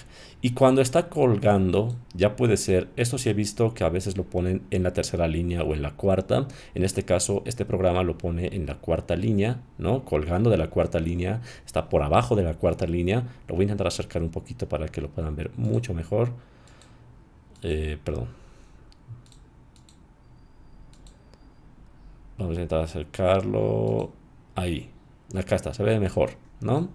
[SPEAKER 1] Y cuando está colgando, ya puede ser, esto sí he visto que a veces lo ponen en la tercera línea o en la cuarta. En este caso, este programa lo pone en la cuarta línea, ¿no? Colgando de la cuarta línea, está por abajo de la cuarta línea. Lo voy a intentar acercar un poquito para que lo puedan ver mucho mejor. Eh, perdón. Vamos a intentar acercarlo ahí. Acá está, se ve mejor, ¿no?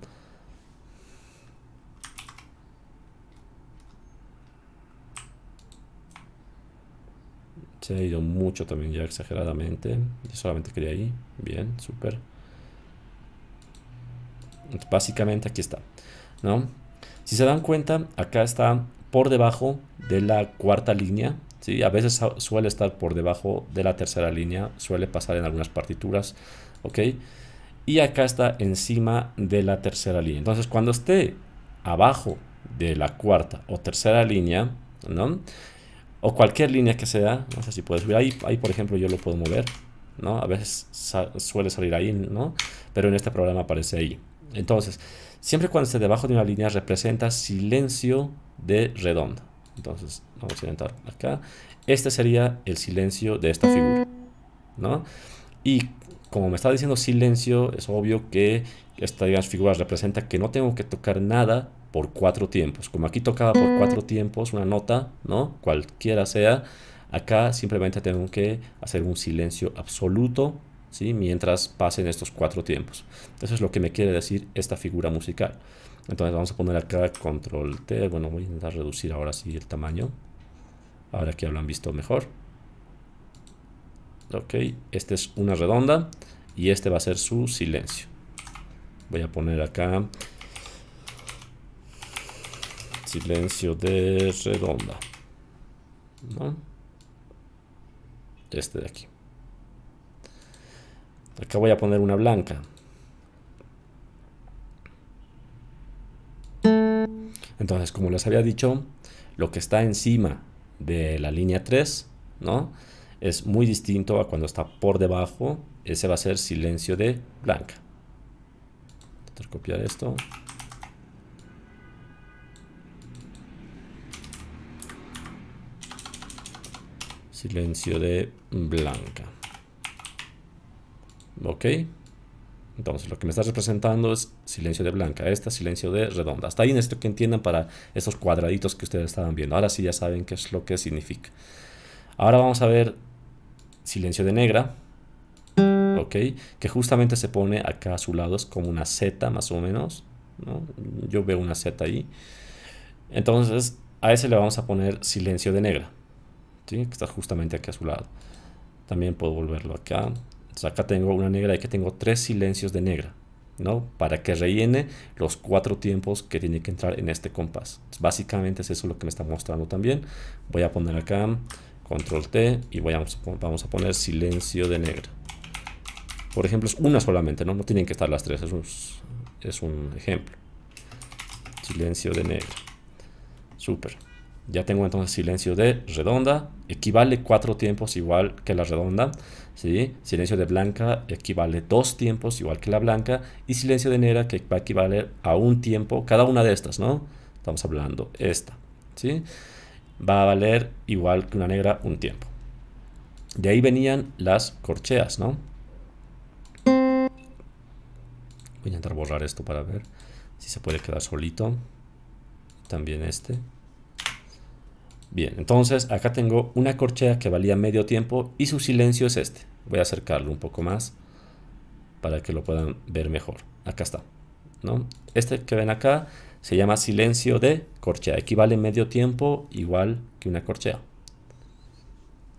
[SPEAKER 1] Se ha ido mucho también ya exageradamente. solamente quería ahí. Bien, súper. Básicamente aquí está. ¿no? Si se dan cuenta, acá está por debajo de la cuarta línea. ¿sí? A veces suele estar por debajo de la tercera línea. Suele pasar en algunas partituras. ¿ok? Y acá está encima de la tercera línea. Entonces, cuando esté abajo de la cuarta o tercera línea, ¿no? o cualquier línea que sea, no sé si puedes ver, ahí, ahí por ejemplo yo lo puedo mover, ¿no? A veces suele salir ahí, ¿no? Pero en este programa aparece ahí. Entonces, siempre cuando esté debajo de una línea representa silencio de redonda. Entonces, vamos a intentar acá. Este sería el silencio de esta figura, ¿no? Y como me está diciendo silencio, es obvio que estas figuras figura representa que no tengo que tocar nada por cuatro tiempos. Como aquí tocaba por mm. cuatro tiempos una nota, ¿no? Cualquiera sea, acá simplemente tengo que hacer un silencio absoluto, ¿sí? Mientras pasen estos cuatro tiempos. Eso es lo que me quiere decir esta figura musical. Entonces vamos a poner acá control T. Bueno, voy a reducir ahora sí el tamaño. Ahora que lo han visto mejor. Ok, esta es una redonda y este va a ser su silencio. Voy a poner acá silencio de redonda. ¿no? Este de aquí. Acá voy a poner una blanca. Entonces, como les había dicho, lo que está encima de la línea 3, ¿no? Es muy distinto a cuando está por debajo. Ese va a ser silencio de blanca. Voy a copiar esto. Silencio de blanca. Ok. Entonces lo que me está representando es silencio de blanca, esta silencio de redonda. Está ahí esto que entiendan para esos cuadraditos que ustedes estaban viendo. Ahora sí ya saben qué es lo que significa. Ahora vamos a ver silencio de negra, ok, que justamente se pone acá a su lado, es como una Z más o menos. Yo veo una Z ahí. Entonces a ese le vamos a poner silencio de negra que está justamente aquí a su lado. También puedo volverlo acá. acá tengo una negra y que tengo tres silencios de negra. ¿no? Para que rellene los cuatro tiempos que tiene que entrar en este compás. básicamente es eso lo que me está mostrando también. Voy a poner acá control T y voy vamos a poner silencio de negra. Por ejemplo, es una solamente, ¿no? No tienen que estar las tres, es un, es un ejemplo. Silencio de negra. Súper ya tengo entonces silencio de redonda, equivale cuatro tiempos igual que la redonda, ¿sí? silencio de blanca equivale dos tiempos igual que la blanca, y silencio de negra que va a equivaler a un tiempo, cada una de estas, ¿no? Estamos hablando esta, ¿sí? Va a valer igual que una negra un tiempo. De ahí venían las corcheas, ¿no? Voy a intentar borrar esto para ver si se puede quedar solito. También este. Bien, entonces acá tengo una corchea que valía medio tiempo y su silencio es este. Voy a acercarlo un poco más para que lo puedan ver mejor. Acá está. ¿no? Este que ven acá se llama silencio de corchea. Equivale medio tiempo igual que una corchea.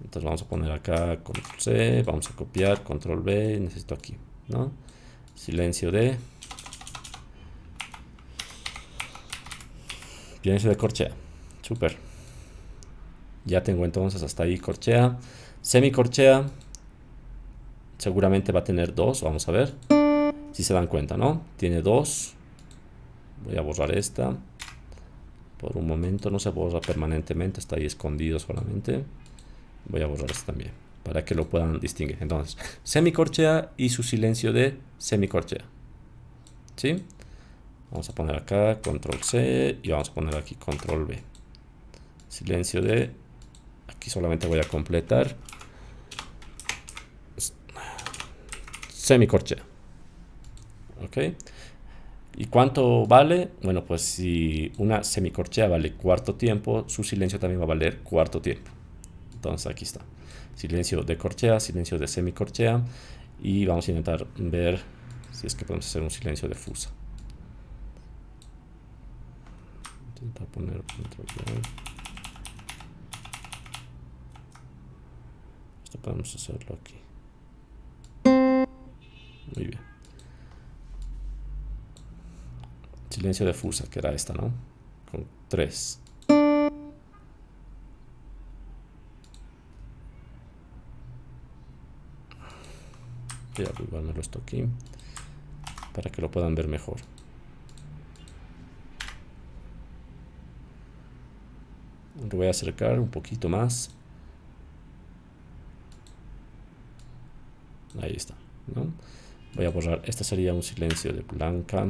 [SPEAKER 1] Entonces vamos a poner acá control C, vamos a copiar, control B, necesito aquí, ¿no? Silencio de... Silencio de corchea. Super. Ya tengo entonces hasta ahí corchea. Semicorchea. Seguramente va a tener dos. Vamos a ver. Si se dan cuenta, ¿no? Tiene dos. Voy a borrar esta. Por un momento no se borra permanentemente. Está ahí escondido solamente. Voy a borrar esta también. Para que lo puedan distinguir. Entonces, semicorchea y su silencio de semicorchea. ¿Sí? Vamos a poner acá control C y vamos a poner aquí control B. Silencio de Aquí solamente voy a completar. Semicorchea. ¿Ok? ¿Y cuánto vale? Bueno, pues si una semicorchea vale cuarto tiempo, su silencio también va a valer cuarto tiempo. Entonces aquí está. Silencio de corchea, silencio de semicorchea. Y vamos a intentar ver si es que podemos hacer un silencio de fusa. Intentar poner control Esto podemos hacerlo aquí. Muy bien. Silencio de fusa, que era esta, ¿no? Con 3. voy a me esto aquí para que lo puedan ver mejor. Lo voy a acercar un poquito más. Ahí está. ¿no? Voy a borrar. Este sería un silencio de blanca.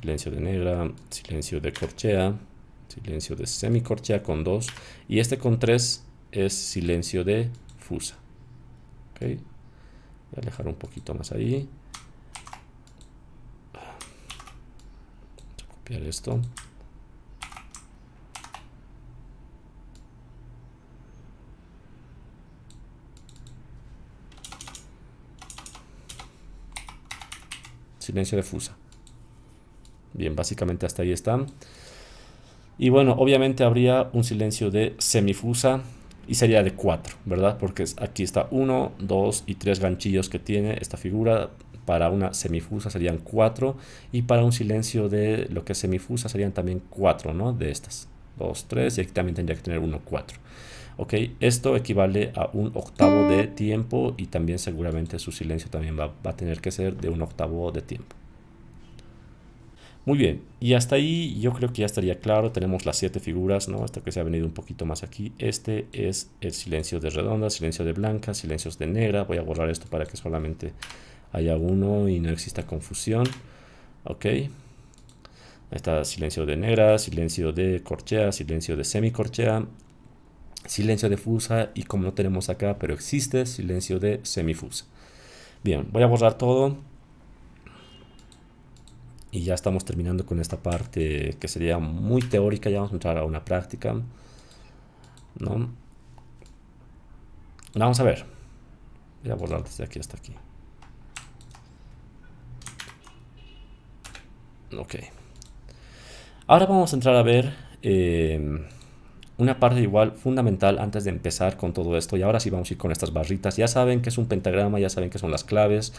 [SPEAKER 1] Silencio de negra. Silencio de corchea. Silencio de semicorchea con 2. Y este con 3 es silencio de fusa. Voy a alejar un poquito más ahí. voy a copiar esto. silencio de fusa. Bien, básicamente hasta ahí están. Y bueno, obviamente habría un silencio de semifusa y sería de 4, ¿verdad? Porque aquí está 1, 2 y 3 ganchillos que tiene esta figura. Para una semifusa serían 4 y para un silencio de lo que es semifusa serían también 4, ¿no? De estas. 2, 3 y aquí también tendría que tener 1, 4. ¿ok? Esto equivale a un octavo de tiempo y también seguramente su silencio también va, a tener que ser de un octavo de tiempo. Muy bien, y hasta ahí yo creo que ya estaría claro, tenemos las siete figuras, ¿no? Hasta que se ha venido un poquito más aquí. Este es el silencio de redonda, silencio de blanca, silencios de negra. Voy a borrar esto para que solamente haya uno y no exista confusión, ¿ok? está silencio de negra, silencio de corchea, silencio de semicorchea silencio de fusa y como no tenemos acá, pero existe silencio de semifusa. Bien, voy a borrar todo. Y ya estamos terminando con esta parte que sería muy teórica, ya vamos a entrar a una práctica. ¿no? Vamos a ver. Voy a borrar desde aquí hasta aquí. Ok. Ahora vamos a entrar a ver... Eh, una parte igual fundamental antes de empezar con todo esto. Y ahora sí vamos a ir con estas barritas. Ya saben que es un pentagrama, ya saben que son las claves.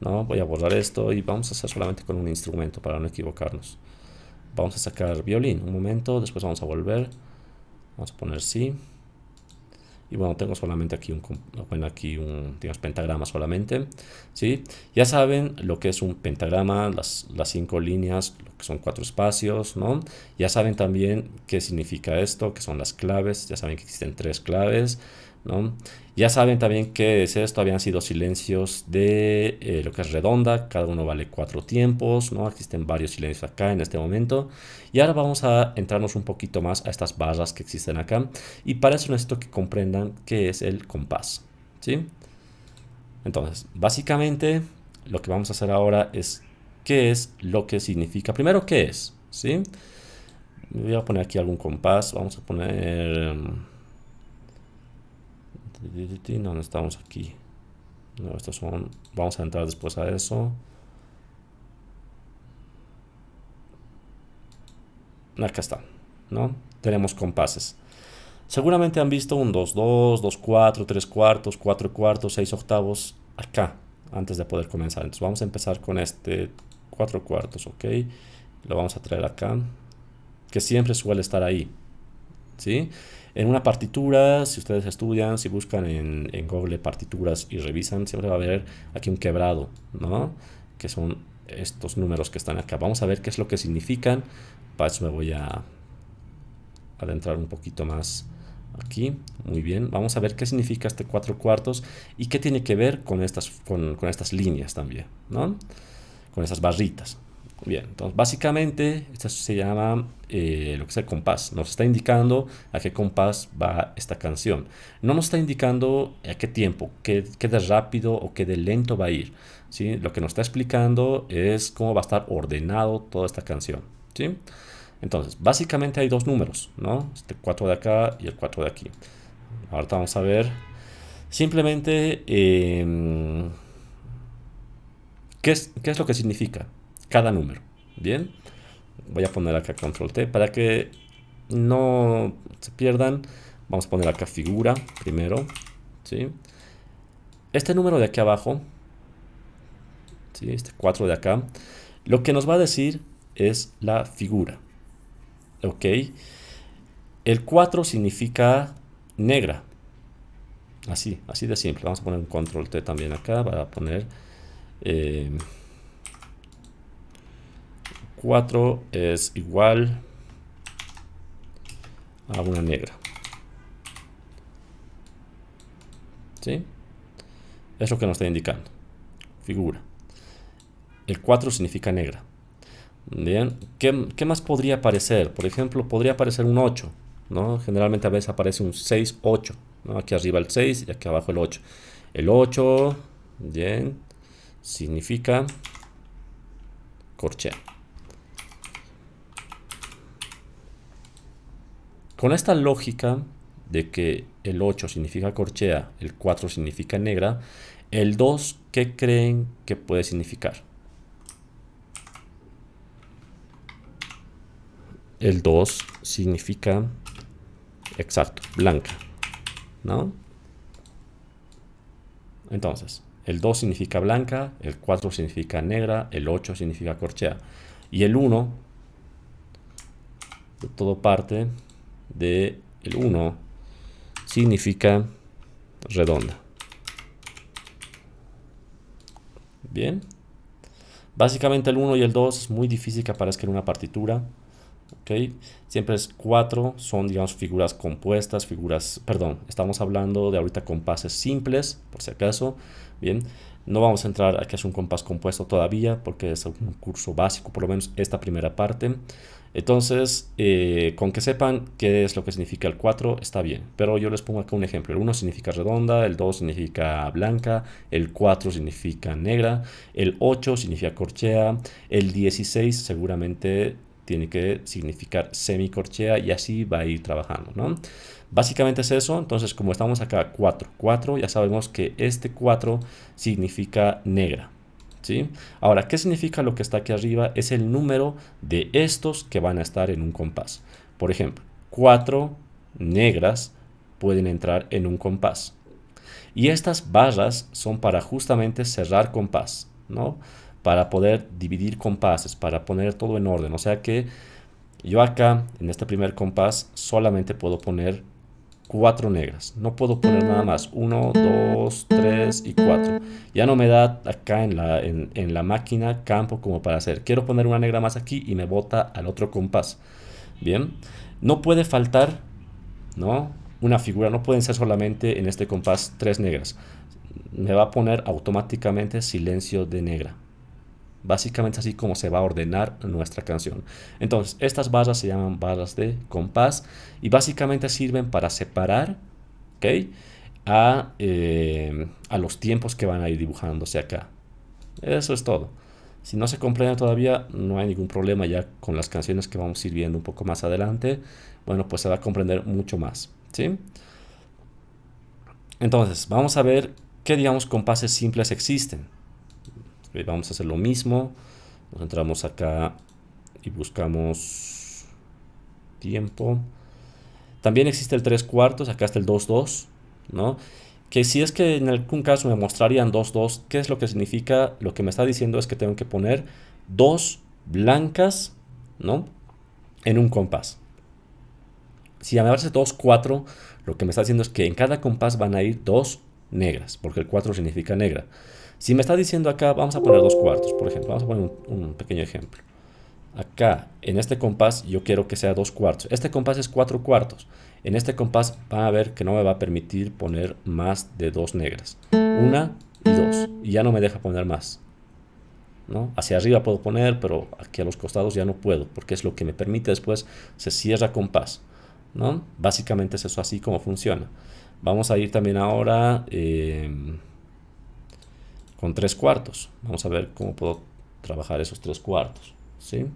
[SPEAKER 1] ¿no? Voy a borrar esto y vamos a hacer solamente con un instrumento para no equivocarnos. Vamos a sacar violín un momento, después vamos a volver. Vamos a poner sí y bueno, tengo solamente aquí un, bueno, aquí un pentagrama solamente, ¿sí? Ya saben lo que es un pentagrama, las, las cinco líneas, lo que son cuatro espacios, ¿no? Ya saben también qué significa esto, que son las claves, ya saben que existen tres claves, ¿no? Ya saben también que es esto, habían sido silencios de eh, lo que es redonda, cada uno vale cuatro tiempos, ¿no? Existen varios silencios acá en este momento. Y ahora vamos a entrarnos un poquito más a estas barras que existen acá. Y para eso necesito que comprendan qué es el compás, ¿sí? Entonces, básicamente lo que vamos a hacer ahora es qué es lo que significa. Primero, qué es, ¿sí? Voy a poner aquí algún compás, vamos a poner... Em, no, no estamos aquí. No, estos son... Vamos a entrar después a eso. Acá está, Tenemos compases. Seguramente han visto un 2-2, 2-4, 3 cuartos, 4 cuartos, 6 octavos acá antes de poder comenzar. Entonces vamos a empezar con este 4 cuartos, ¿ok? Lo vamos a traer acá, que siempre suele estar ahí, ¿sí? En una partitura, si ustedes estudian, si buscan en, en Google partituras y revisan, siempre va a haber aquí un quebrado, ¿no? Que son estos números que están acá. Vamos a ver qué es lo que significan. Para eso me voy a adentrar un poquito más aquí. Muy bien. Vamos a ver qué significa este 4 cuartos y qué tiene que ver con estas, con, con estas líneas también, ¿no? Con estas barritas. Bien, entonces básicamente esto se llama eh, lo que es el compás. Nos está indicando a qué compás va esta canción. No nos está indicando a qué tiempo, qué, de rápido o qué de lento va a ir. ¿sí? Lo que nos está explicando es cómo va a estar ordenado toda esta canción. ¿sí? Entonces, básicamente hay dos números, ¿no? Este 4 de acá y el 4 de aquí. Ahora vamos a ver. Simplemente, em, ¿qué, es, ¿qué es lo que significa? cada número. Bien, voy a poner acá control T para que no se pierdan. Vamos a poner acá figura primero. ¿sí? Este número de aquí abajo, ¿sí? este 4 de acá, lo que nos va a decir es la figura. ¿Ok? El 4 significa negra. Así, así de simple. Vamos a poner un control T también acá para poner... Eh, 4 es igual a una negra. ¿Sí? Es lo que nos está indicando. Figura. El 4 significa negra. Bien, ¿Qué, más podría aparecer? Por ejemplo, podría aparecer un 8, Generalmente a veces aparece un 6, 8, Aquí arriba el 6 y aquí abajo el 8. El 8, bien, significa corchea. Con esta lógica de que el 8 significa corchea, el 4 significa negra, el 2, ¿qué creen que puede significar? El 2 significa, exacto, blanca, ¿no? Entonces, el 2 significa blanca, el 4 significa negra, el 8 significa corchea. Y el 1, de todo parte, de el 1 significa redonda. Bien. Básicamente el 1 y el 2 es muy difícil que aparezca en una partitura. ¿okay? Siempre es 4, son digamos figuras compuestas, figuras, perdón, estamos hablando de ahorita compases simples, por si acaso. Bien, no vamos a entrar a que es un compás compuesto todavía porque es un curso básico, por lo menos esta primera parte. Entonces, eh, con que sepan qué es lo que significa el 4, está bien. Pero yo les pongo acá un ejemplo. El 1 significa redonda, el 2 significa blanca, el 4 significa negra, el 8 significa corchea, el 16 seguramente tiene que significar semicorchea y así va a ir trabajando, ¿no? Básicamente es eso, entonces como estamos acá 4, 4, ya sabemos que este 4 significa negra. Ahora, ¿qué significa lo que está aquí arriba? Es el número de estos que van a estar en un compás. Por ejemplo, cuatro negras pueden entrar en un compás. Y estas barras son para justamente cerrar compás, ¿no? Para poder dividir compases, para poner todo en orden. O sea que yo acá, en este primer compás, solamente puedo poner cuatro negras. No puedo poner nada más. 1, 2, 3 y 4. Ya no me da acá en la, en, en la máquina campo como para hacer. Quiero poner una negra más aquí y me bota al otro compás. Bien. No puede faltar, ¿no? Una figura. No pueden ser solamente en este compás tres negras. Me va a poner automáticamente silencio de negra. Básicamente así como se va a ordenar nuestra canción. Entonces, estas barras se llaman barras de compás y básicamente sirven para separar eh, a, los tiempos que van a ir dibujándose acá. Eso es todo. Si no se comprende todavía, no hay ningún problema ya con las canciones que vamos a ir viendo un poco más adelante. Bueno, pues se va a comprender mucho más, Entonces, vamos a ver qué, digamos, compases simples existen vamos a hacer lo mismo. Nos entramos acá y buscamos tiempo. También existe el 3 cuartos, acá está el 2, 2, ¿no? Que si es que en algún caso me mostrarían 2, 2, ¿qué es lo que significa? Lo que me está diciendo es que tengo que poner dos blancas, ¿no? En un compás. Si a me parece 2, 4, lo que me está diciendo es que en cada compás van a ir dos negras, porque el 4 significa negra. Si me está diciendo acá, vamos a poner dos cuartos, por ejemplo, vamos a poner un, pequeño ejemplo. Acá, en este compás, yo quiero que sea dos cuartos. Este compás es cuatro cuartos. En este compás van a ver que no me va a permitir poner más de dos negras. Una y dos. Y ya no me deja poner más. ¿no? Hacia arriba puedo poner, pero aquí a los costados ya no puedo, porque es lo que me permite después, se cierra compás. ¿no? Básicamente es eso así como funciona. Vamos a ir también ahora... Em, con tres cuartos. Vamos a ver cómo puedo trabajar esos tres cuartos. ¿sí?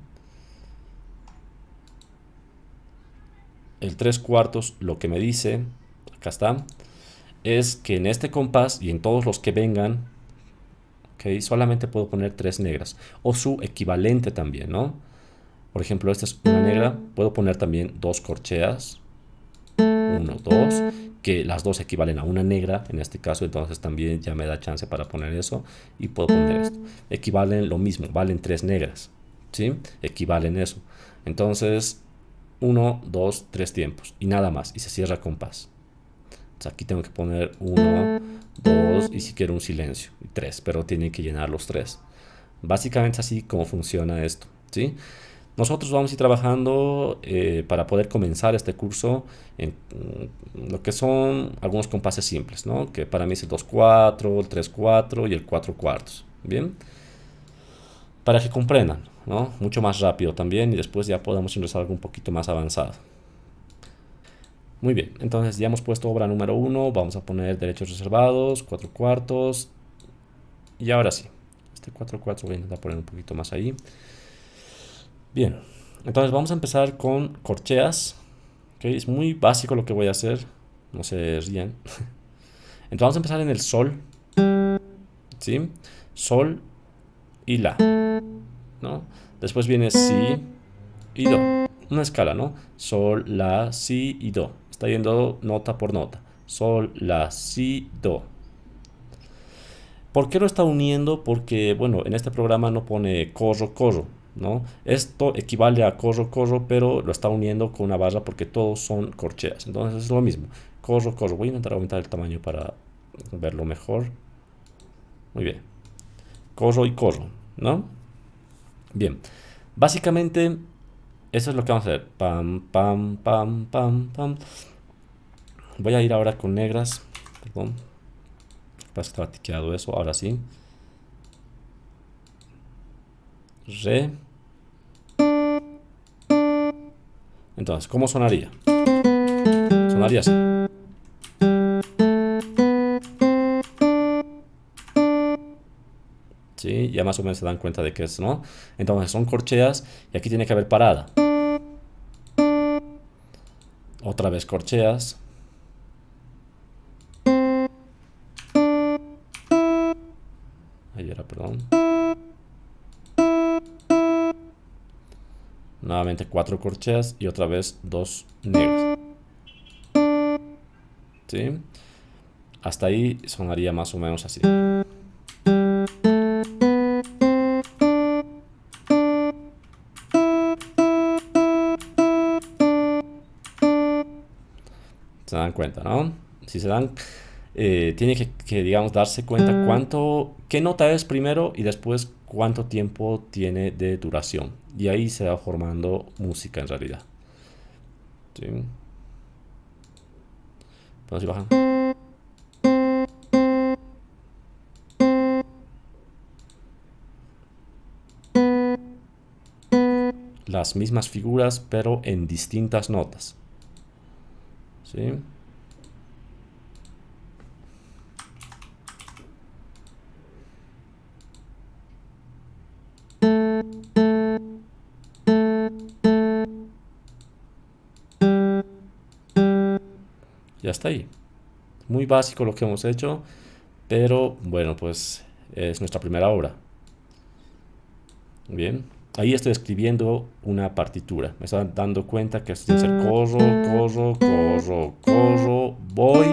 [SPEAKER 1] El tres cuartos lo que me dice, acá está, es que en este compás y en todos los que vengan, que solamente puedo poner tres negras. O su equivalente también, ¿no? Por ejemplo, esta es una negra, puedo poner también dos corcheas. uno, dos que las dos equivalen a una negra, en este caso, entonces también ya me da chance para poner eso y puedo poner esto. Equivalen lo mismo, valen tres negras, ¿sí? Equivalen eso. Entonces, uno, dos, tres tiempos y nada más, y se cierra compás aquí tengo que poner uno, dos y si quiero un silencio, y tres, pero tienen que llenar los tres. Básicamente así como funciona esto, ¿sí? sí nosotros vamos a ir trabajando eh, para poder comenzar este curso en, mm, lo que son algunos compases simples, ¿no? que para mí es el 2-4, el 3-4 y el 4 cuartos. Bien, para que comprendan, ¿no? mucho más rápido también y después ya podamos ingresar algo un poquito más avanzado. Muy bien, entonces ya hemos puesto obra número 1, vamos a poner derechos reservados, 4 cuartos y ahora sí, este 4 4 voy a intentar poner un poquito más ahí. Bien, entonces vamos a empezar con corcheas. Es muy básico lo que voy a hacer. No se rían. [LAUGHS] Entonces vamos a empezar en el sol. ¿Sí? Sol y la. Después viene si y do. Una escala, ¿no? Sol, la, si y do. Está yendo nota por nota. Sol, la, si, do. ¿Por qué lo está uniendo? Porque, bueno, en este programa no pone corro, corro esto equivale a corro, corro, pero lo está uniendo con una barra porque todos son corcheas. Entonces es lo mismo. Corro, corro. Voy a intentar aumentar el tamaño para verlo mejor. Muy bien. Corro y corro, ¿no? Bien. Básicamente, eso es lo que vamos a hacer. Pam, pam, pam, pam, pam. Voy a ir ahora con negras. Perdón. Parece que estaba tiqueado eso. Ahora sí. Re. Entonces, ¿cómo sonaría? Sonaría así. ¿Sí? Ya más o menos se dan cuenta de que es, ¿no? Entonces son corcheas y aquí tiene que haber parada. Otra vez corcheas. Ahí era, perdón. Nuevamente cuatro corcheas y otra vez dos negros. ¿Sí? Hasta ahí sonaría más o menos así. Se dan cuenta, ¿no? Si se dan eh, tiene que, digamos, darse cuenta mm. cuánto, qué nota es primero y después cuánto tiempo tiene de duración. Y ahí se va formando música en realidad. Las mismas figuras, pero en distintas notas. ahí. Muy básico lo que hemos hecho, pero bueno, pues es nuestra primera obra. Bien, ahí estoy escribiendo una partitura. Me están dando cuenta que esto ser corro, corro, corro, corro, voy,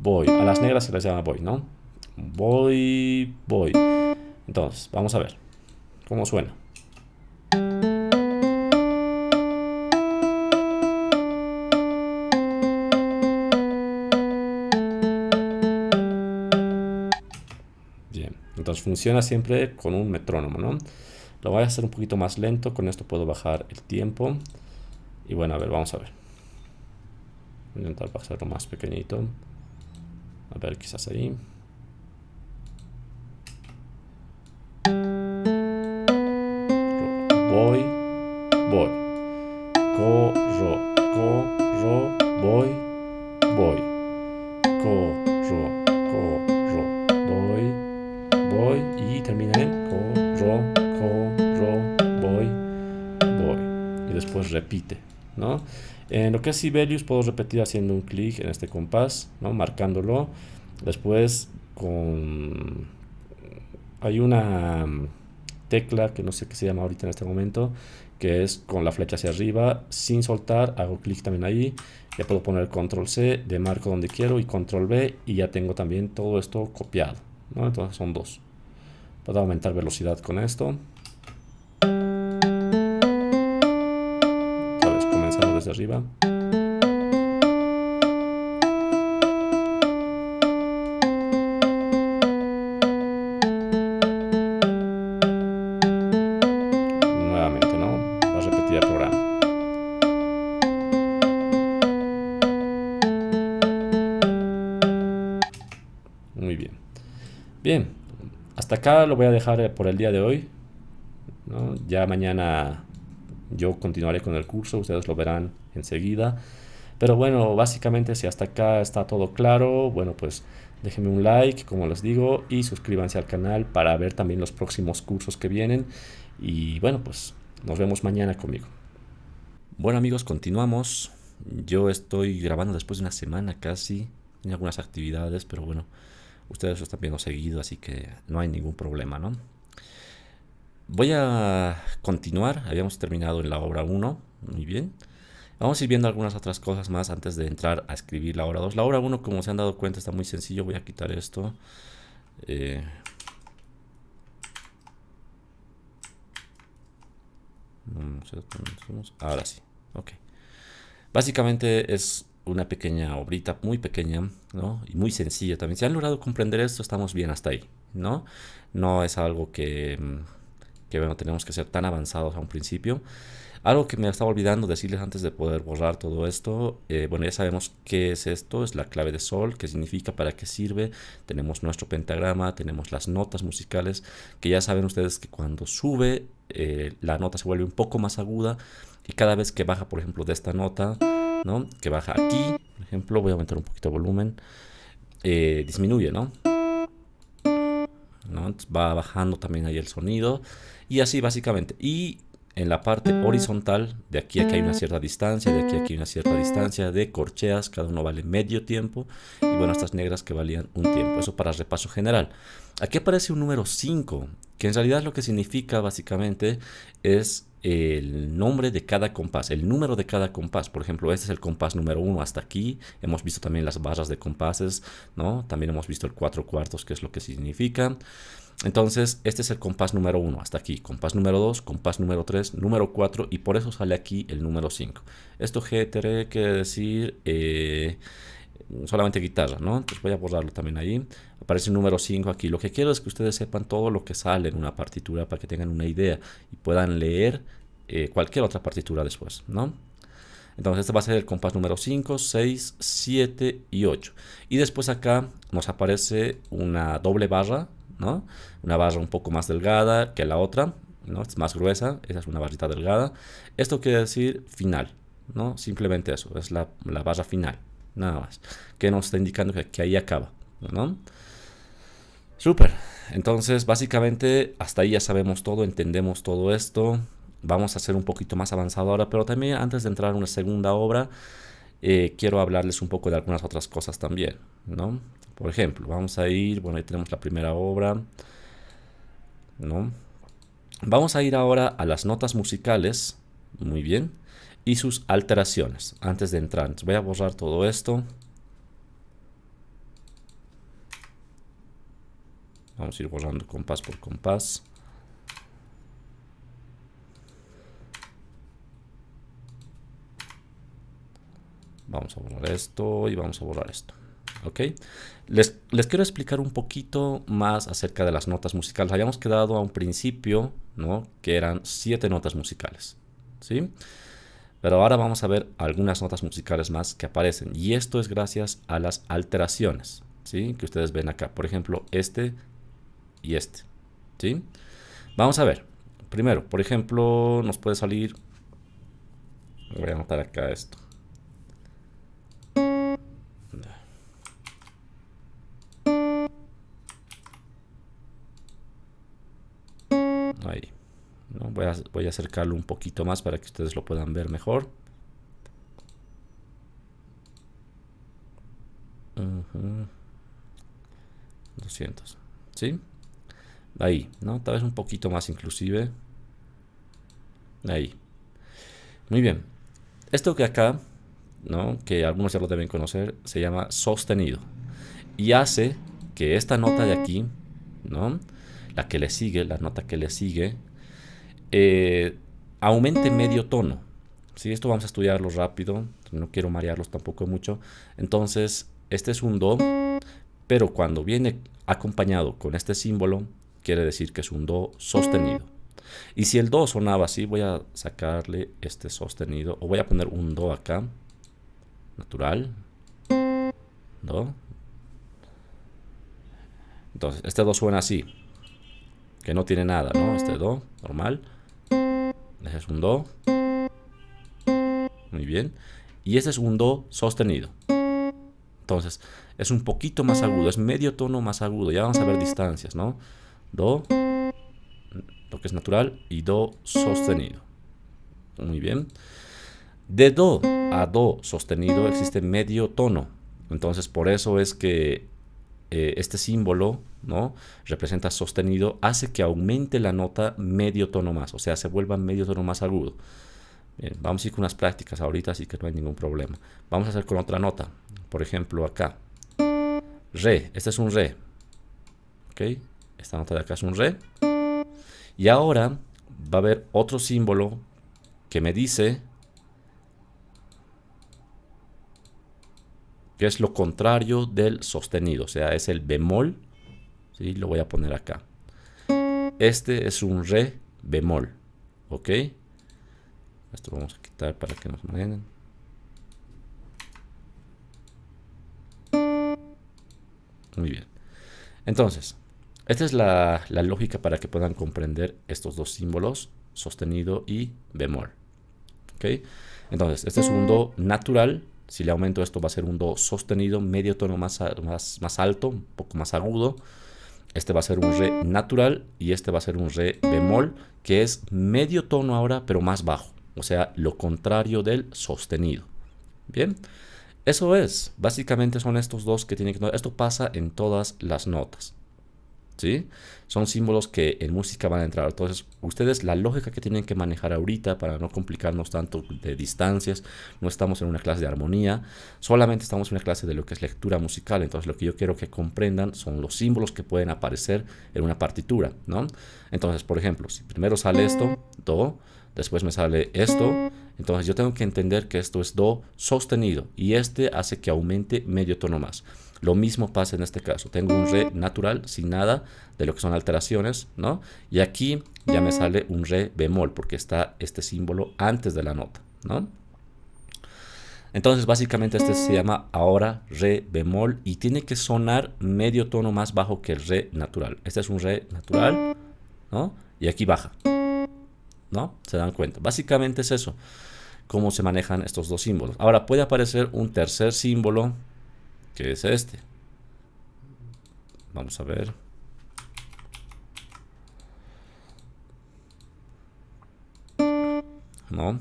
[SPEAKER 1] voy. A las negras se les llama voy, ¿no? Voy, voy. Entonces, vamos a ver cómo suena. funciona siempre con un metrónomo, ¿no? Lo voy a hacer un poquito más lento, con esto puedo bajar el tiempo. Y bueno, a ver, vamos a ver. Voy a intentar bajarlo más pequeñito. A ver, quizás ahí. Voy. si values puedo repetir haciendo un clic en este compás, ¿no? marcándolo. Después con hay una mm, tecla que no sé qué se llama ahorita en este momento, que es con la flecha hacia arriba, sin soltar, hago clic también ahí, ya puedo poner control C, de marco donde quiero y control B y ya tengo también todo esto copiado, entonces son dos. Puedo aumentar velocidad con esto. vez comenzando desde arriba. acá lo voy a dejar eh, por el día de hoy. Ya mañana yo continuaré con el curso, ustedes lo verán enseguida. Pero bueno, básicamente si hasta acá está todo claro, bueno pues déjenme un like, como les digo, y suscríbanse al canal para ver también los próximos cursos que vienen. Y bueno pues nos vemos mañana conmigo. Bueno amigos, continuamos. Yo estoy grabando después de una semana casi. en algunas actividades, pero bueno. Ustedes lo están viendo seguido, así que no hay ningún problema, ¿no? Voy a continuar. Habíamos terminado en la obra 1. Muy bien. Vamos a ir viendo algunas otras cosas más antes de entrar a escribir la obra 2. La obra 1, como se han dado cuenta, está muy sencillo. Voy a quitar esto. Eh, Ahora sí. Ok. Básicamente es una pequeña obrita muy pequeña y muy sencilla también. Si han logrado comprender esto, estamos bien hasta ahí. No, no es algo que, mm, que bueno, tenemos que ser tan avanzados a un principio. Algo que me estaba olvidando decirles antes de poder borrar todo esto, eh, bueno, ya sabemos qué es esto, es la clave de sol, qué significa, para qué sirve, tenemos nuestro pentagrama, tenemos las notas musicales, que ya saben ustedes que cuando sube eh, la nota se vuelve un poco más aguda y cada vez que baja, por ejemplo, de esta nota ¿no? Que baja aquí, por ejemplo, voy a aumentar un poquito el volumen, eh, disminuye, ¿no? ¿no? va bajando también ahí el sonido y así básicamente. Y en la parte horizontal, de aquí a aquí hay una cierta distancia, de aquí a aquí hay una cierta distancia de corcheas, cada uno vale medio tiempo, y bueno, estas negras que valían un tiempo, eso para repaso general. Aquí aparece un número 5, que en realidad lo que significa básicamente es el nombre de cada compás, el número de cada compás. Por ejemplo, este es el compás número 1 hasta aquí. Hemos visto también las barras de compases, ¿no? También hemos visto el cuatro cuartos, que es lo que significa. Entonces, este es el compás número 1 hasta aquí, compás número 2, compás número 3, número 4 y por eso sale aquí el número 5. Esto que quiere que decir eh, solamente guitarra, ¿no? Entonces voy a borrarlo también ahí. Aparece el número 5 aquí. Lo que quiero es que ustedes sepan todo lo que sale en una partitura para que tengan una idea y puedan leer eh, cualquier otra partitura después, ¿no? Entonces este va a ser el compás número 5, 6, 7 y 8. Y después acá nos aparece una doble barra, ¿no? Una barra un poco más delgada que la otra, ¿no? Es más gruesa, esa es una barrita delgada. Esto quiere decir final, ¿no? Simplemente eso, es la barra final nada más. Que nos está indicando que, ahí acaba, ¿no? Súper. Entonces, básicamente, hasta ahí ya sabemos todo, entendemos todo esto. Vamos a hacer un poquito más avanzado ahora, pero también antes de entrar a una segunda obra, eh, quiero hablarles un poco de algunas otras cosas también, ¿no? Por ejemplo, vamos a ir, bueno, ahí tenemos la primera obra, ¿no? Vamos a ir ahora a las notas musicales, muy bien y sus alteraciones antes de entrar. voy a borrar todo esto. Vamos a ir borrando compás por compás. Vamos a borrar esto y vamos a borrar esto. ¿ok? Les, quiero explicar un poquito más acerca de las notas musicales. Habíamos quedado a un principio, ¿no? Que eran siete notas musicales, ¿sí? sí pero ahora vamos a ver algunas notas musicales más que aparecen. Y esto es gracias a las alteraciones, ¿sí? Que ustedes ven acá. Por ejemplo, este y este, ¿sí? Vamos a ver. Primero, por ejemplo, nos puede salir... Voy a anotar acá esto. Voy, a, acercarlo un poquito más para que ustedes lo puedan ver mejor. 200, ¿sí? Ahí, ¿no? Tal vez un poquito más inclusive. Ahí. Muy bien. Esto que acá, ¿no? Que algunos ya lo deben conocer, se llama sostenido. Y hace que esta nota de aquí, ¿no? La que le sigue, la nota que le sigue, eh, aumente mm. medio tono. Si Esto vamos a estudiarlo rápido, no quiero marearlos tampoco mucho. Entonces, este es un Do, pero cuando viene acompañado con este símbolo, quiere decir que es un Do sostenido. Y si el Do sonaba así, voy a sacarle este sostenido, o voy a poner un Do acá, natural, Do. Entonces, este Do suena así, que no tiene nada, ¿no? Este Do, normal. Ese es un Do. Muy bien. Y ese es un Do sostenido. Entonces, es un poquito más agudo, es medio tono más agudo. Ya vamos a ver distancias, ¿no? Do, lo que es natural, y Do sostenido. Muy bien. De Do a Do sostenido existe medio tono. Entonces, por eso es que eh, este símbolo, ¿no? Representa sostenido, hace que aumente la nota medio tono más, o sea, se vuelva medio tono más agudo. vamos a ir con unas prácticas ahorita, así que no hay ningún problema. Vamos a hacer con otra nota, por ejemplo acá. Re, este es un re. ¿Ok? Esta nota de acá es un re. Y ahora va a haber otro símbolo que me dice que es lo contrario del sostenido, o sea, es el bemol, ¿sí? lo voy a poner acá. Este es un re bemol, ¿ok? Esto lo vamos a quitar para que nos imaginen. Muy bien. Entonces, esta es la, lógica para que puedan comprender estos dos símbolos, sostenido y bemol. ¿ok? Entonces, este Do natural si le aumento esto va a ser un do sostenido, medio tono más, más, alto, un poco más agudo. Este va a ser un re natural y este va a ser un re bemol, que es medio tono ahora, pero más bajo. O sea, lo contrario del sostenido. Bien, eso es. Básicamente son estos dos que tienen que... Esto pasa en todas las notas. Son símbolos que en música van a entrar. Entonces, ustedes la lógica que tienen que manejar ahorita para no complicarnos tanto de distancias, no estamos en una clase de armonía, solamente estamos en una clase de lo que es lectura musical. Entonces, lo que yo quiero que comprendan son los símbolos que pueden aparecer en una partitura, Entonces, por ejemplo, si primero sale esto, do, después me sale esto, entonces yo tengo que entender que esto es do sostenido y este hace que aumente medio tono más. Lo mismo pasa en este caso. Tengo un re natural sin nada de lo que son alteraciones, ¿no? Y aquí ya me sale un re bemol porque está este símbolo antes de la nota, Entonces básicamente este se llama ahora re bemol y tiene que sonar medio tono más bajo que el re natural. Este es un re natural, Y aquí baja, ¿no? Se dan cuenta. Básicamente es eso, cómo se manejan estos dos símbolos. Ahora puede aparecer un tercer símbolo es este. Vamos a ver. ¿No?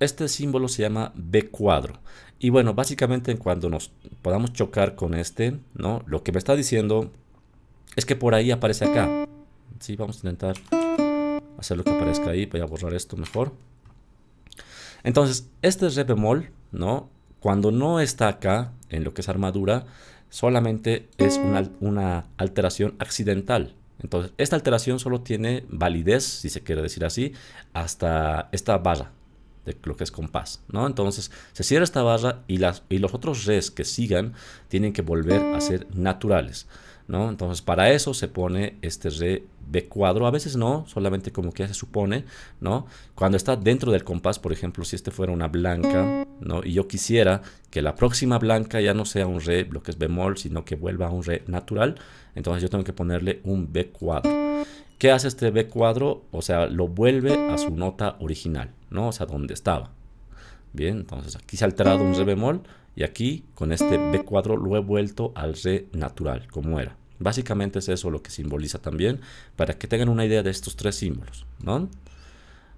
[SPEAKER 1] Este símbolo se llama B cuadro. Y bueno, básicamente cuando nos podamos chocar con este, ¿no? Lo que me está diciendo es que por ahí aparece acá. Sí, vamos a intentar hacer lo que aparezca ahí. Voy a borrar esto mejor. Entonces, este es re bemol, ¿no? Cuando no está acá, en lo que es armadura, solamente es mm. una, alteración accidental. Entonces, esta alteración solo tiene validez, si se quiere decir así, hasta esta barra de lo que es compás, ¿no? Entonces, se cierra esta barra y, las, y los otros res que sigan tienen que volver a mm. ser naturales. Entonces para eso se pone este re B cuadro, a veces no, solamente como que se supone, ¿no? Cuando está dentro del compás, por ejemplo, si este fuera una blanca, ¿no? Y yo quisiera que la próxima blanca ya no sea un re, lo que es bemol, sino que vuelva a un re natural, entonces yo tengo que ponerle un B cuadro. ¿Qué hace este B cuadro? O sea, lo vuelve a su nota original, ¿no? O sea, donde estaba. Bien, entonces aquí se ha alterado un re bemol, y aquí, con este B4, lo he vuelto al re natural, como era. Básicamente es eso lo que simboliza también, para que tengan una idea de estos tres símbolos, ¿no?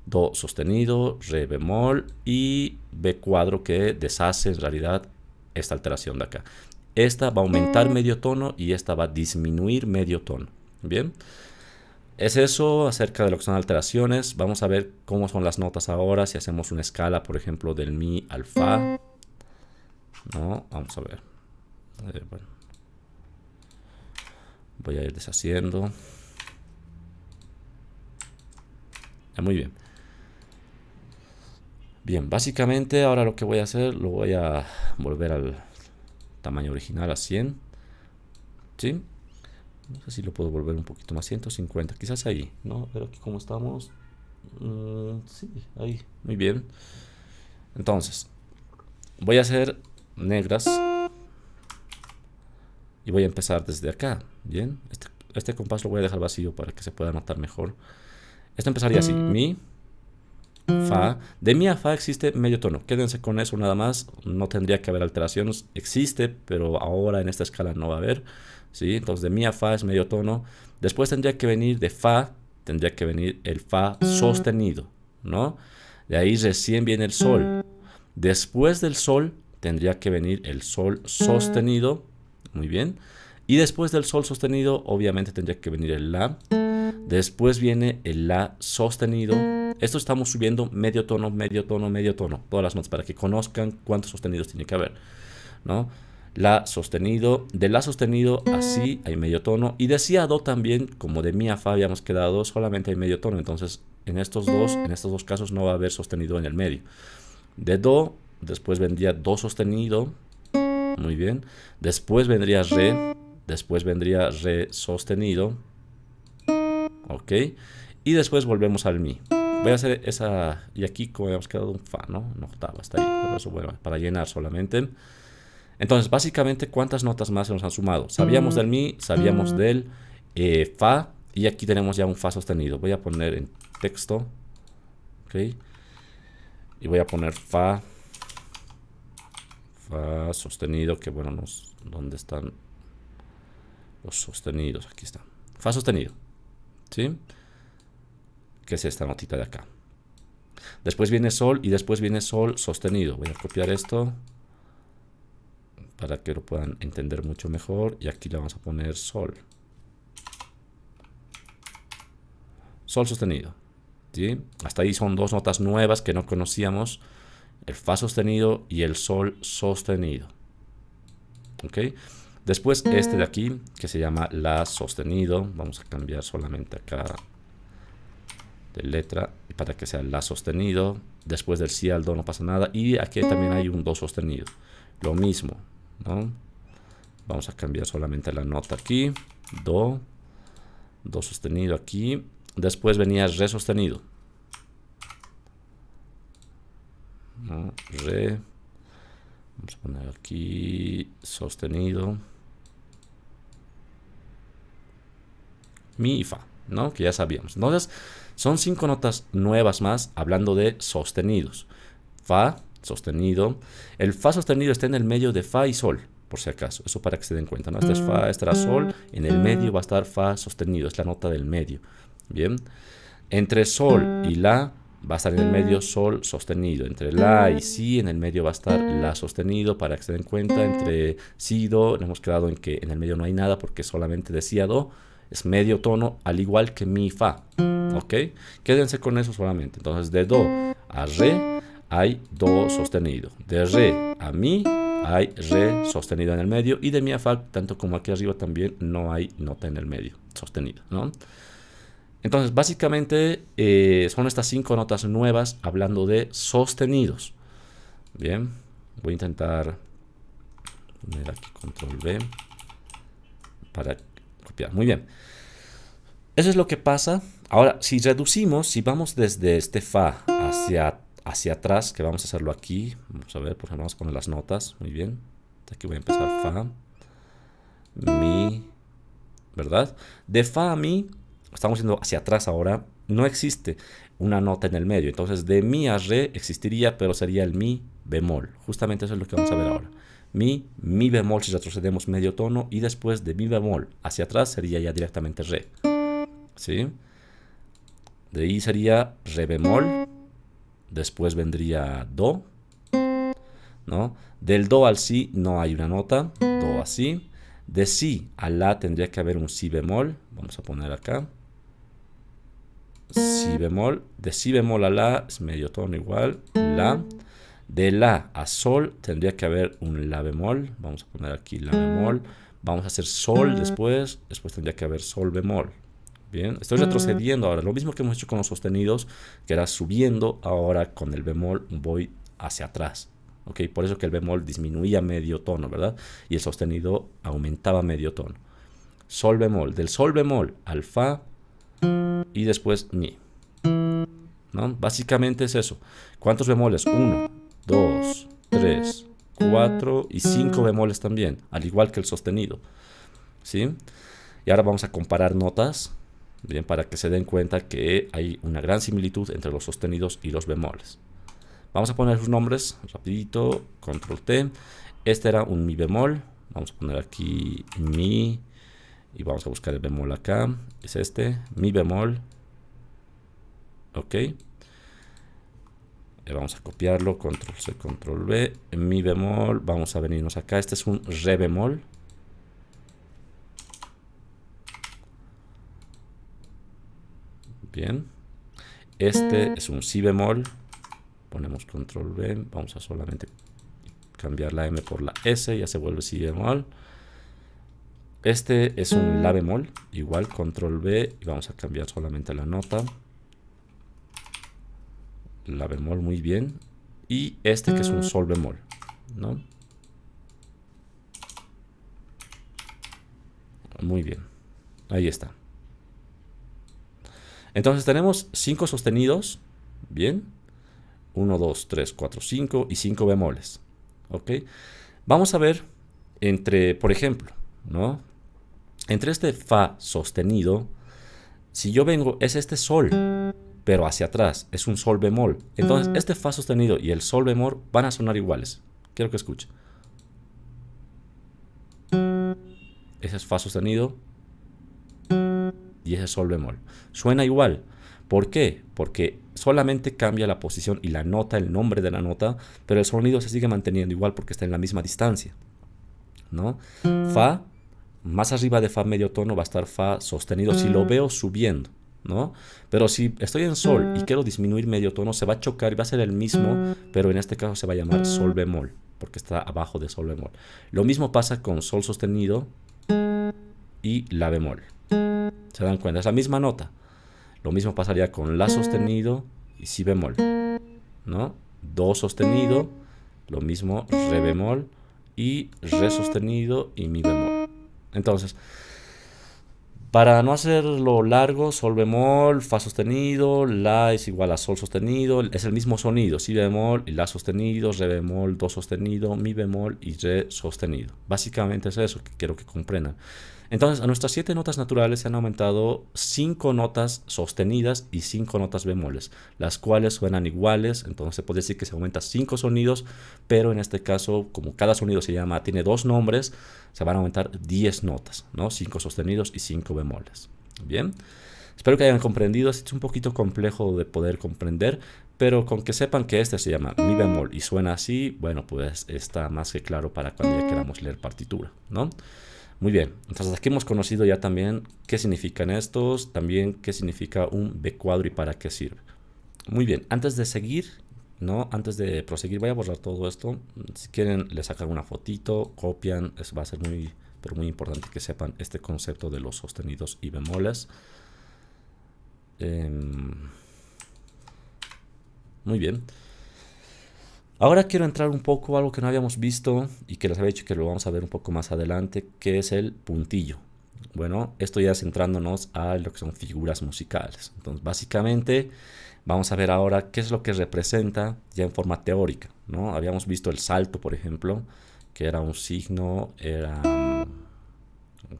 [SPEAKER 1] Do sostenido, re bemol y B cuadro que deshace en realidad esta alteración de acá. Esta va a aumentar medio tono y esta va a disminuir medio tono, ¿bien? Es eso acerca de lo que son alteraciones. Vamos a ver cómo son las notas ahora, si hacemos una escala, por ejemplo, del mi al fa. No, vamos a ver. Eh, bueno. Voy a ir deshaciendo. muy bien. Bien, básicamente ahora lo que voy a hacer, lo voy a volver al tamaño original a 100. ¿Sí? No sé si lo puedo volver un poquito más, 150, quizás ahí, ¿no? Pero aquí como estamos, mm, sí, ahí, muy bien. Entonces, voy a hacer negras. Y voy a empezar desde acá, ¿bien? Este, este, compás lo voy a dejar vacío para que se pueda notar mejor. Esto empezaría así, mm. mi, fa. De mi a fa existe medio tono, quédense con eso nada más, no tendría que haber alteraciones, existe, pero ahora en esta escala no va a haber, ¿sí? Entonces de mi a fa es medio tono. Después tendría que venir de fa, tendría que venir el fa sostenido, ¿no? De ahí recién viene el sol. Después del sol tendría que venir el sol sostenido, muy bien. Y después del sol sostenido, obviamente tendría que venir el la. Después viene el la sostenido. Esto estamos subiendo medio tono, medio tono, medio tono, todas las notas para que conozcan cuántos sostenidos tiene que haber, ¿no? La sostenido, de la sostenido, así hay medio tono. Y de si a do también, como de mi a fa habíamos quedado, solamente hay medio tono. Entonces, en estos dos, en estos dos casos no va a haber sostenido en el medio. De do después vendría do sostenido, muy bien, después vendría re, después vendría re sostenido, ok, y después volvemos al mi. Voy a hacer esa, y aquí como hemos quedado un fa, ¿no? no estaba está ahí, pero eso bueno, para llenar solamente. Entonces, básicamente, ¿cuántas notas más se nos han sumado? Sabíamos del mi, sabíamos mm. del eh, fa, y aquí tenemos ya un fa sostenido. Voy a poner en texto, ok, y voy a poner fa fa sostenido, que bueno, nos, ¿dónde están los sostenidos? Aquí está, Fa sostenido, ¿sí? Que es esta notita de acá. Después viene sol y después viene sol sostenido. Voy a copiar esto para que lo puedan entender mucho mejor. Y aquí le vamos a poner sol. Sol sostenido. ¿sí? Hasta ahí son dos notas nuevas que no conocíamos el Fa sostenido y el Sol sostenido. ¿Ok? Después este de mm. aquí, que se llama La sostenido. Vamos a cambiar solamente acá de letra para que sea La sostenido. Después del Si al Do no pasa nada. Y aquí también hay un Do sostenido. Lo mismo, ¿no? Vamos a cambiar solamente la nota aquí. Do. Do sostenido aquí. Después venía Re sostenido. re vamos a poner aquí sostenido mi y fa ¿no? que ya sabíamos entonces son cinco notas nuevas más hablando de sostenidos fa sostenido el fa sostenido está en el medio de fa y sol por si acaso, eso para que se den cuenta, ¿no? Este es fa, este sol, en el medio va a estar fa sostenido, es la nota del medio, ¿bien? Entre sol y la va a estar en el mm. medio sol sostenido. Entre la ah. y si en el medio va a estar ah. la sostenido para que se den cuenta. Ah. Entre si do hemos quedado en que en el medio no hay nada porque solamente decía do. Es medio tono al igual que mi fa. ¿Ok? Quédense con eso solamente. Entonces de do a re hay do sostenido. De re a mi hay re sostenido en el medio. Y de mi a fa, tanto como aquí arriba también no hay nota en el medio sostenido. ¿no? Entonces, básicamente eh, son estas cinco notas nuevas hablando de sostenidos. Bien, voy a intentar poner aquí control B para copiar. Muy bien. Eso es lo que pasa. Ahora, si reducimos, si vamos desde este Fa hacia, hacia atrás, que vamos a hacerlo aquí, vamos a ver, por ejemplo, vamos a poner las notas, muy bien. Aquí voy a empezar Fa, Mi, ¿verdad? De Fa a Mi estamos yendo hacia atrás ahora, no existe una nota en el medio. Entonces de mi a re existiría, pero sería el mi bemol. Justamente eso es lo que vamos a ver ahora. Mi, mi bemol si retrocedemos medio tono y después de mi bemol hacia atrás sería ya directamente re. ¿Sí? De ahí sería re bemol, después vendría do, ¿no? Del do al si no hay una nota, do así, De si a la tendría que haber un si bemol, vamos a poner acá si bemol, de si bemol a la es medio tono igual, la, de la a sol tendría que haber un la bemol, vamos a poner aquí la bemol, vamos a hacer sol después, después tendría que haber sol bemol, Bien, estoy retrocediendo ahora. Lo mismo que hemos hecho con los sostenidos, que era subiendo, ahora con el bemol voy hacia atrás. ¿Ok? Por eso que el bemol disminuía medio tono, ¿verdad? Y el sostenido aumentaba medio tono. Sol bemol. Del sol bemol al fa, y después mi ¿No? Básicamente es eso. ¿Cuántos bemoles? 1, 2, 3, 4 y 5 bemoles también, al igual que el sostenido. ¿Sí? Y ahora vamos a comparar notas, bien, para que se den cuenta que hay una gran similitud entre los sostenidos y los bemoles. Vamos a poner sus nombres, rapidito, control T. Este era un mi bemol, vamos a poner aquí mi y vamos a buscar el bemol acá. Es este, mi bemol. Ok. vamos a copiarlo, control C, control v, Mi bemol, vamos a venirnos acá. Este es un re bemol. Bien. Este mm. es un si bemol. Ponemos control v, Vamos a solamente cambiar la M por la S. Ya se vuelve si bemol. Este es un la bemol, igual control B y vamos a cambiar solamente la nota. La bemol, muy bien. Y este que es un sol bemol, ¿no? Muy bien. Ahí está. Entonces tenemos 5 sostenidos, bien. 1, 2, 3, 4, 5 y 5 bemoles. ¿Ok? Vamos a ver entre, por ejemplo, ¿no? Entre este fa sostenido, si yo vengo, es este sol, pero hacia atrás, es un sol bemol. Entonces, mm. este fa sostenido y el sol bemol van a sonar iguales. Quiero que escuche. Ese es fa sostenido y ese es sol bemol. Suena igual. ¿Por qué? Porque solamente cambia la posición y la nota, el nombre de la nota, pero el sonido se sigue manteniendo igual porque está en la misma distancia. ¿No? Fa más arriba de Fa medio tono va a estar Fa sostenido si lo mm. veo subiendo, ¿no? Pero si estoy en Sol y mm. quiero disminuir medio tono, se va a chocar y va a ser el mismo, mm. pero en este caso se va a llamar Sol bemol, porque está abajo de Sol bemol. Lo mismo pasa con Sol sostenido y La bemol. ¿Se dan cuenta? Es la misma nota. Lo mismo pasaría con La sostenido y Si bemol, ¿no? Do sostenido, lo mismo Re bemol y Re sostenido y Mi bemol. Entonces, para no hacerlo largo, sol bemol, fa sostenido, la es igual a sol sostenido, es el mismo sonido, si bemol y la sostenido, re bemol, do sostenido, mi bemol y re sostenido. Básicamente es eso que quiero que comprendan. Entonces, a nuestras siete notas naturales se han aumentado cinco notas sostenidas y cinco notas bemoles, las cuales suenan iguales, entonces se puede decir que se aumenta cinco sonidos, pero en este caso, como cada sonido se llama, tiene dos nombres, se van a aumentar 10 notas, ¿no? Cinco sostenidos y cinco bemoles. Bien. Espero que hayan comprendido, es un poquito complejo de poder comprender, pero con que sepan que este se llama mi bemol y suena así, bueno, pues está más que claro para cuando ya queramos leer partitura, ¿no? Muy bien, entonces aquí hemos conocido ya también qué significan estos, también qué significa un B cuadro y para qué sirve. Muy bien, antes de seguir, ¿no? Antes de proseguir, voy a borrar todo esto. Si quieren, les sacan una fotito, copian, va a ser muy, pero muy importante que sepan este concepto de los sostenidos y bemoles. Em, muy bien. Ahora quiero entrar un poco a algo que no habíamos visto y que les había dicho que lo vamos a ver un poco más adelante, que es el puntillo. Bueno, esto ya centrándonos a lo que son figuras musicales. Entonces, básicamente, vamos a ver ahora qué es lo que representa ya en forma teórica. ¿no? Habíamos visto el salto, por ejemplo, que era un signo, era,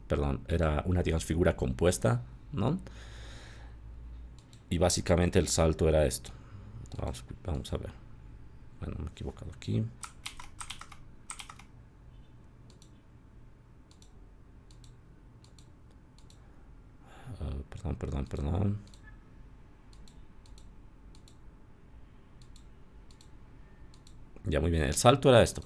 [SPEAKER 1] perdón, era una figura compuesta, ¿no? Y básicamente el salto era esto. vamos a ver. Bueno, me he equivocado aquí. Ah, perdón, perdón, perdón. Ya muy bien, el salto era esto.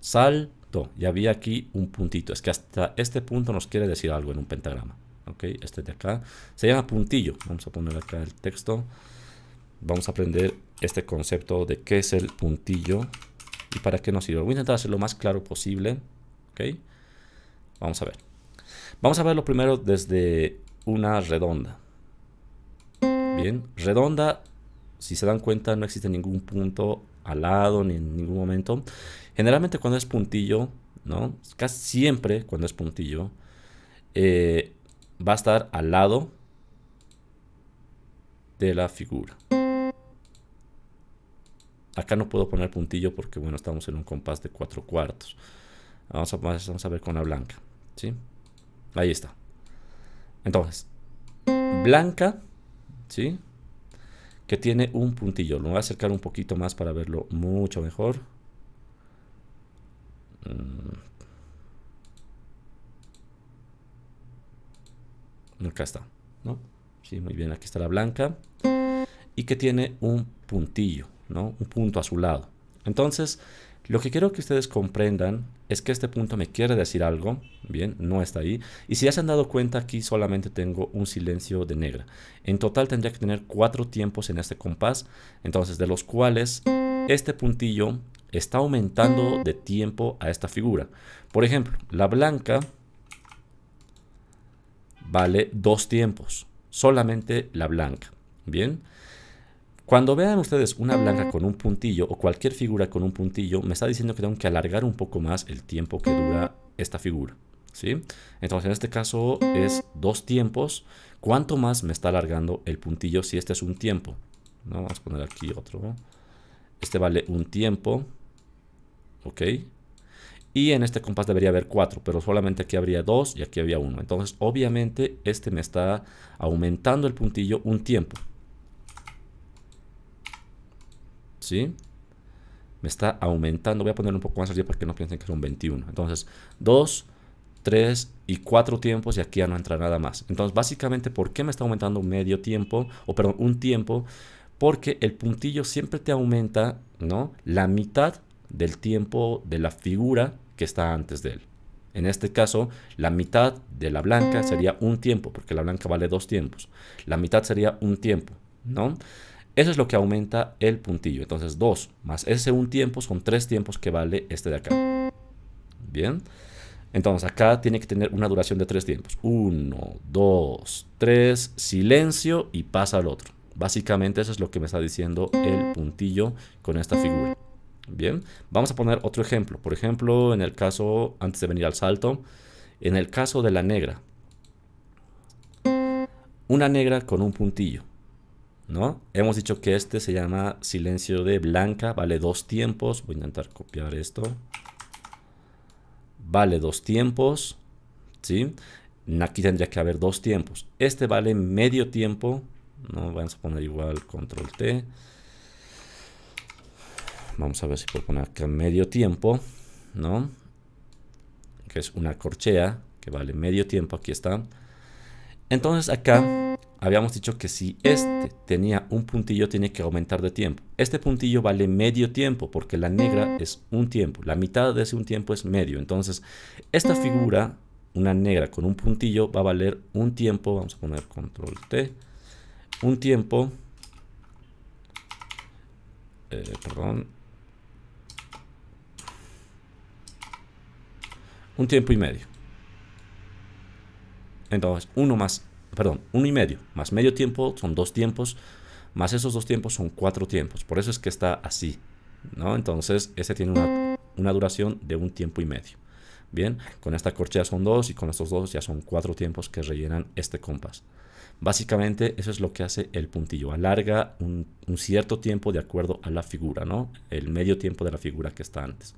[SPEAKER 1] Salto. Y había aquí un puntito. Es que hasta este punto nos quiere decir algo en un pentagrama. ¿Ok? Este de acá. Se llama puntillo. Vamos a poner acá el texto. Vamos a aprender este concepto de qué es el puntillo y para qué nos sirve. Voy a intentar hacerlo lo más claro posible. Vamos a ver. Vamos a verlo primero desde una redonda. Bien, redonda, si se dan cuenta, no existe ningún punto al lado ni en ningún momento. Generalmente cuando es puntillo, ¿no? Casi siempre cuando es puntillo, eh, va a estar al lado de la figura. Acá no puedo poner puntillo porque, bueno, estamos en un compás de cuatro cuartos. Vamos a, vamos a ver con la blanca, ¿sí? Ahí está. Entonces, blanca, ¿sí? Que tiene un puntillo. Lo voy a acercar un poquito más para verlo mucho mejor. Mm. Acá está, ¿no? Sí, muy bien, aquí está la blanca. Y que tiene un puntillo. Un punto a su lado Entonces, lo que quiero que ustedes comprendan es que este punto me quiere decir algo, bien, no está ahí. Y si ya se han dado cuenta, aquí solamente tengo un silencio de negra. En total tendría que tener cuatro tiempos en este compás, entonces de los cuales este puntillo está aumentando de tiempo a esta figura. Por ejemplo, la blanca vale dos tiempos, solamente la blanca, Bien. Cuando vean ustedes una blanca con un puntillo o cualquier figura con un puntillo, me está diciendo que tengo que alargar un poco más el tiempo que dura esta figura. ¿sí? Entonces en este caso es dos tiempos. ¿Cuánto más me está alargando el puntillo si este es un tiempo? ¿No? Vamos a poner aquí otro. Este vale un tiempo. ¿Ok? Y en este compás debería haber cuatro, pero solamente aquí habría dos y aquí había uno. Entonces, obviamente, este me está aumentando el puntillo un tiempo. ¿sí? Me está aumentando, voy a poner un poco más así porque no piensen que son 21. Entonces, 2, 3 y 4 tiempos y aquí ya no entra nada más. Entonces, básicamente, ¿por qué me está aumentando medio tiempo? O perdón, un tiempo. Porque el puntillo siempre te aumenta, ¿no? La mitad del tiempo de la figura que está antes de él. En este caso, la mitad de la blanca sería un tiempo, porque la blanca vale dos tiempos. La mitad sería un tiempo, ¿no? Eso es lo que aumenta el puntillo. Entonces 2 más ese un tiempo son 3 tiempos que vale este de acá. Bien. Entonces acá tiene que tener una duración de 3 tiempos. 1, 2, 3, silencio y pasa al otro. Básicamente eso es lo que me está diciendo el puntillo con esta figura. Bien, vamos a poner otro ejemplo. Por ejemplo, en el caso, antes de venir al salto, en el caso de la negra. Una negra con un puntillo. ¿no? Hemos dicho que este se llama silencio de blanca, vale dos tiempos. Voy a intentar copiar esto. Vale dos tiempos, ¿sí? Aquí tendría que haber dos tiempos. Este vale medio tiempo, ¿no? Vamos a poner igual control T. Vamos a ver si puedo poner acá medio tiempo, ¿no? Que es una corchea que vale medio tiempo, aquí está. Entonces acá habíamos dicho que si este tenía un puntillo, tiene que aumentar de tiempo. Este puntillo vale medio tiempo, porque la negra mm. es un tiempo. La mitad de ese un tiempo es medio. Entonces,
[SPEAKER 2] esta mm. figura,
[SPEAKER 1] una negra con un puntillo, va a valer un tiempo. Vamos a poner control T. Un tiempo. Eh, perdón. Un tiempo y medio. Entonces, uno más perdón, uno y medio, más medio tiempo son dos tiempos, más esos dos tiempos son cuatro tiempos. Por eso es que está así, ¿no? Entonces, ese tiene una, duración de un tiempo y medio. Bien, con esta corchea son dos y con estos dos ya son cuatro tiempos que rellenan este compás. Básicamente eso es lo que hace el puntillo, alarga un, un, cierto tiempo de acuerdo a la figura, ¿no? El medio tiempo de la figura que está antes.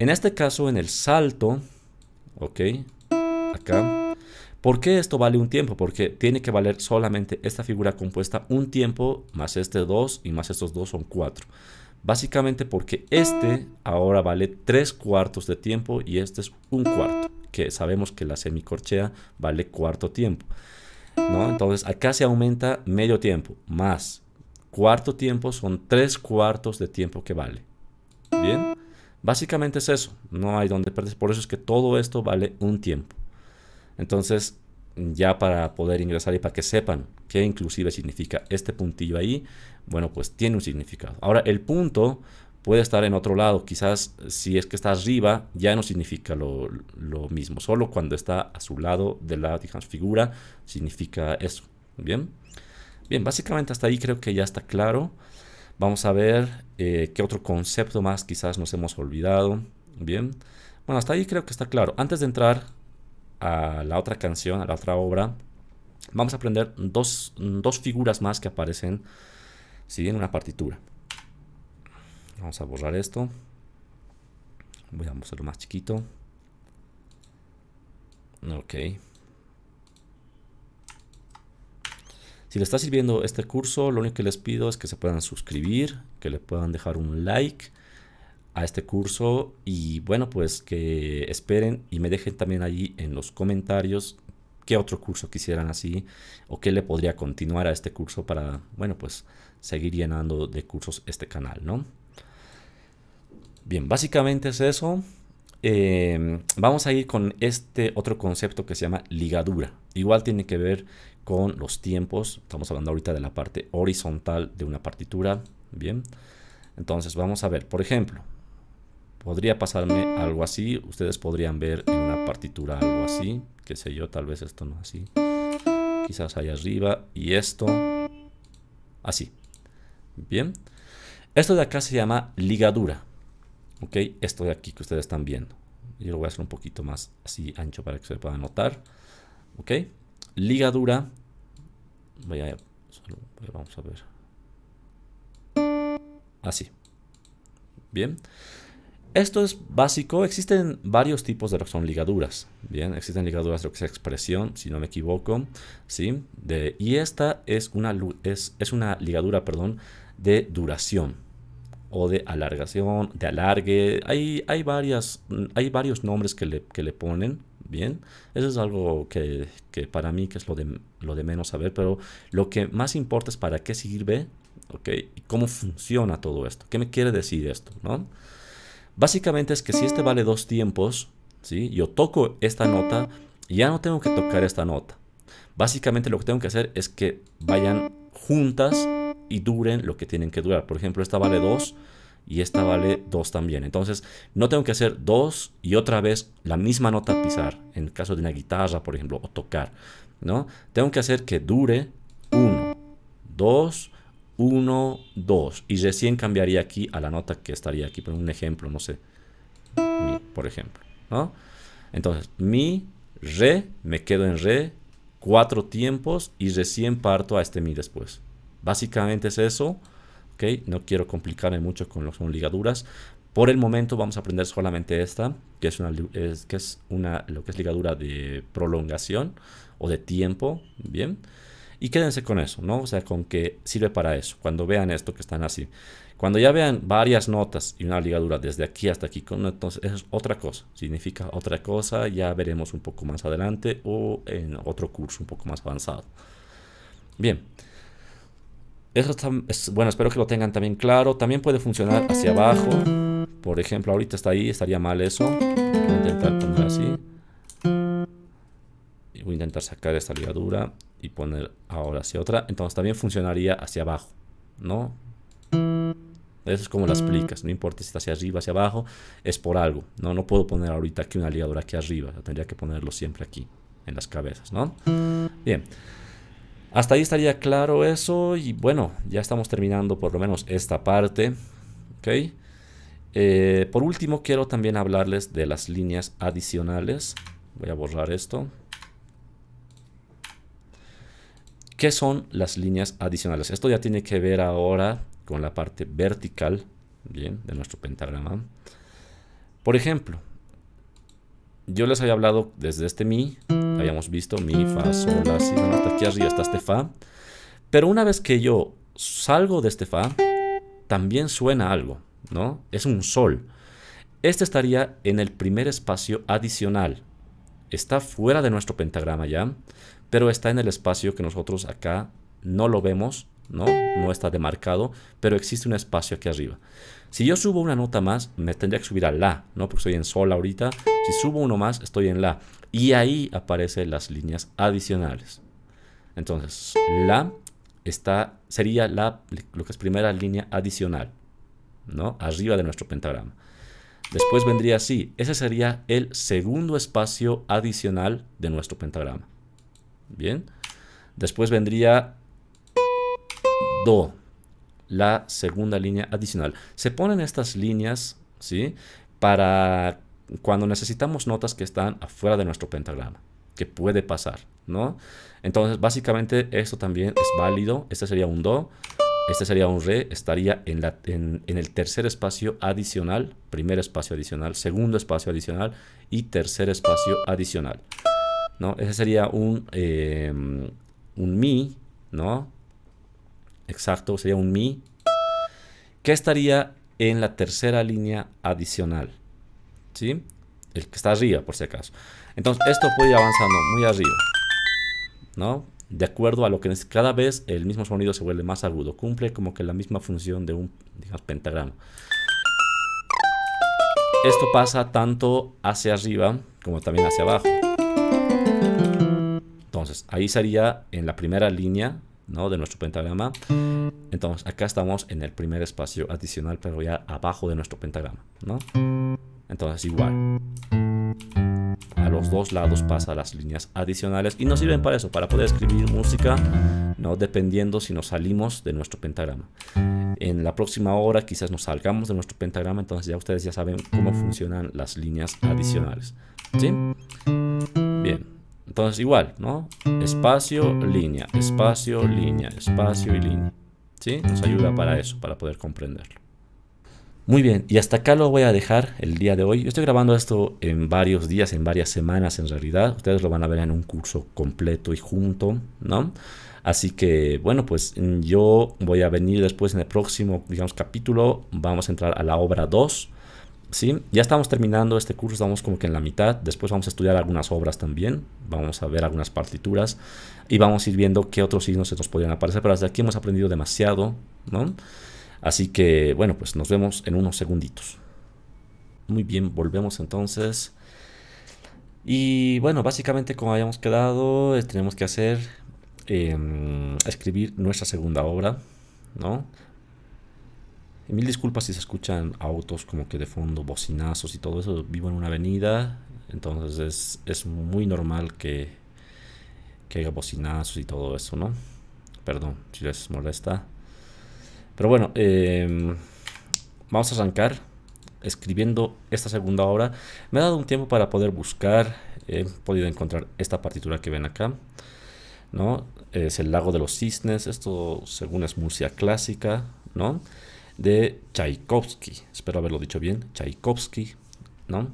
[SPEAKER 1] En este caso, en el salto, ¿ok? Acá ¿Por qué esto vale un tiempo? Porque tiene que valer solamente esta figura compuesta un tiempo más este 2 y más estos 2 son 4. Básicamente porque este ahora vale 3 cuartos de tiempo y este es un cuarto, que sabemos que la semicorchea vale cuarto tiempo. ¿no? Entonces acá se aumenta medio tiempo más cuarto tiempo son 3 cuartos de tiempo que vale. ¿Bien? Básicamente es eso, no hay donde perder. por eso es que todo esto vale un tiempo. Entonces, ya para poder ingresar y para que sepan qué inclusive significa este puntillo ahí, bueno, pues tiene un significado. Ahora, el punto puede estar en otro lado, quizás si es que está arriba ya no significa lo, mismo, solo cuando está a su lado de la figura significa eso, ¿bien? Bien, básicamente hasta ahí creo que ya está claro. Vamos a ver eh, qué otro concepto más quizás nos hemos olvidado, ¿bien? Bueno, hasta ahí creo que está claro. Antes de entrar a la otra canción, a la otra obra, vamos a aprender dos, figuras más que aparecen si bien una partitura. Vamos a borrar esto. Voy a hacerlo más chiquito. Ok. Si les está sirviendo este curso, lo único que les pido es que se puedan suscribir, que le puedan dejar un like a este curso y bueno, pues que esperen y me dejen también allí en los comentarios qué otro curso quisieran así o qué le podría continuar a este curso para, bueno, pues seguir llenando de cursos este canal, ¿no? Bien, básicamente es eso. Em, vamos a ir con este otro concepto que se llama ligadura. Igual tiene que ver con los tiempos. Estamos hablando ahorita de la parte horizontal de una partitura. Bien. Entonces vamos a ver, por ejemplo, Podría pasarme algo así, ustedes podrían ver en una partitura algo así, Que sé yo, tal vez esto no así, quizás ahí arriba y esto así. Bien, esto de acá se llama ligadura, ok, esto de aquí que ustedes están viendo. Yo lo voy a hacer un poquito más así ancho para que se pueda notar, ok. Ligadura, voy a, pues vamos a ver, así. Bien. Esto es básico. Existen varios tipos de lo son ligaduras. Bien, existen ligaduras de expresión, si no me equivoco. ¿sí? De, y esta es una, es, es una ligadura perdón, de duración o de alargación, de alargue. Hay, hay, varias, hay varios nombres que le, ponen. Bien, eso es algo que, que, para mí que es lo de, lo de menos saber, pero lo que más importa es para qué sirve, ¿ok? Y cómo funciona todo esto. ¿Qué me quiere decir esto, no? Básicamente es que si este vale dos tiempos, ¿sí? yo toco esta nota, ya no tengo que tocar esta nota. Básicamente lo que tengo que hacer es que vayan juntas y duren lo que tienen que durar. Por ejemplo, esta vale dos y esta vale dos también. Entonces, no tengo que hacer dos y otra vez la misma nota pisar, en el caso de una guitarra, por ejemplo, o tocar. ¿no? Tengo que hacer que dure uno, dos... 1, 2. Y recién cambiaría aquí a la nota que estaría aquí. Por un ejemplo, no sé. Mi, por ejemplo. ¿no? Entonces, mi, re, me quedo en re, cuatro tiempos y recién parto a este mi después. Básicamente es eso. ¿ok? No quiero complicarme mucho con son ligaduras. Por el momento vamos a aprender solamente esta, que es una, que es una lo que es ligadura de prolongación o de tiempo. Bien. Y quédense con eso, ¿no? O sea, con que sirve para eso, cuando vean esto que están así. Cuando ya vean varias notas y una ligadura desde aquí hasta aquí, con entonces es otra cosa, significa otra cosa, ya veremos un poco más adelante o en otro curso un poco más avanzado. Bien. Eso es, bueno, espero que lo tengan también claro. También puede funcionar hacia abajo. Por ejemplo, ahorita está ahí, estaría mal eso. a intentar poner así voy a intentar sacar esta ligadura y poner ahora hacia otra. Entonces también funcionaría hacia abajo, ¿no? Eso es como las explicas no importa si está hacia arriba, hacia abajo, es por algo, ¿no? No puedo poner ahorita aquí una ligadura aquí arriba, tendría que ponerlo siempre aquí, en las cabezas, ¿no? Bien. Hasta ahí estaría claro eso y bueno, ya estamos terminando por lo menos esta parte, ¿ok? Eh, por último, quiero también hablarles de las líneas adicionales. Voy a borrar esto. ¿Qué son las líneas adicionales? Esto ya tiene que ver ahora con la parte vertical de nuestro pentagrama. Por ejemplo, yo les había hablado desde este mi, habíamos visto mi, fa, sol, la, si, hasta aquí arriba está este fa. Pero una vez que yo salgo de este fa, también suena algo, ¿no? Es un sol. Este estaría en el primer espacio adicional. Está fuera de nuestro pentagrama ya, pero está en el espacio que nosotros acá no lo vemos, ¿no? No está demarcado, pero existe un espacio aquí arriba. Si yo subo una nota más, me tendría que subir a la, ¿no? Porque estoy en sol ahorita. Si subo uno más, estoy en la. Y ahí aparecen las líneas adicionales. Entonces, la está, sería la, lo que es primera línea adicional, ¿no? Arriba de nuestro pentagrama. Después vendría así. Ese sería el segundo espacio adicional de nuestro pentagrama. Bien. Después vendría do, la segunda línea adicional. Se ponen estas líneas, ¿sí? Para cuando necesitamos notas que están afuera de nuestro pentagrama, que puede pasar, ¿no? Entonces, básicamente esto también es válido. Este sería un do, este sería un re, estaría en, en el tercer espacio adicional, primer espacio adicional, segundo espacio adicional y tercer espacio adicional. ¿no? Ese sería un, eh, un mi, ¿no? Exacto, sería un mi, que estaría en la tercera línea adicional, ¿sí? El que está arriba, por si acaso. Entonces, esto puede ir avanzando muy arriba, ¿no? De acuerdo a lo que cada vez el mismo sonido se vuelve más agudo. Cumple como que la misma función de un pentagrama. Esto pasa tanto hacia arriba como también hacia abajo. Entonces, ahí sería en la primera línea ¿no? de nuestro pentagrama. Entonces, acá estamos en el primer espacio adicional, pero ya abajo de nuestro pentagrama. ¿no? Entonces, igual. A los dos lados pasa las líneas adicionales y nos sirven para eso, para poder escribir música, ¿no? dependiendo si nos salimos de nuestro pentagrama. En la próxima hora quizás nos salgamos de nuestro pentagrama, entonces ya ustedes ya saben cómo funcionan las líneas adicionales. ¿Sí? Bien. Entonces igual, ¿no? Espacio, línea, espacio, línea, espacio y línea. ¿Sí? Nos ayuda para eso, para poder comprenderlo. Muy bien, y hasta acá lo voy a dejar el día de hoy. Yo estoy grabando esto en varios días, en varias semanas en realidad. Ustedes lo van a ver en un curso completo y junto, ¿no? Así que, bueno, pues yo voy a venir después en el próximo, digamos, capítulo. Vamos a entrar a la obra 2 ¿sí? Ya estamos terminando este curso, estamos como que en la mitad, después vamos a estudiar algunas obras también, vamos a ver algunas partituras y vamos a ir viendo qué otros signos se nos podrían aparecer, pero desde aquí hemos aprendido demasiado, ¿no? Así que, bueno, pues nos vemos en unos segunditos. Muy bien, volvemos entonces. Y bueno, básicamente como habíamos quedado, tenemos que hacer, em, escribir nuestra segunda obra, ¿no? Mil disculpas si se escuchan autos como que de fondo, bocinazos y todo eso. Vivo en una avenida, entonces es, muy normal que, haya bocinazos y todo eso, ¿no? Perdón si les molesta. Pero bueno, em, vamos a arrancar escribiendo esta segunda obra. Me ha dado un tiempo para poder buscar. He podido encontrar esta partitura que ven acá. ¿no? Es el lago de los cisnes. Esto según es música clásica. ¿no? de Tchaikovsky. Espero haberlo dicho bien, Tchaikovsky, ¿no?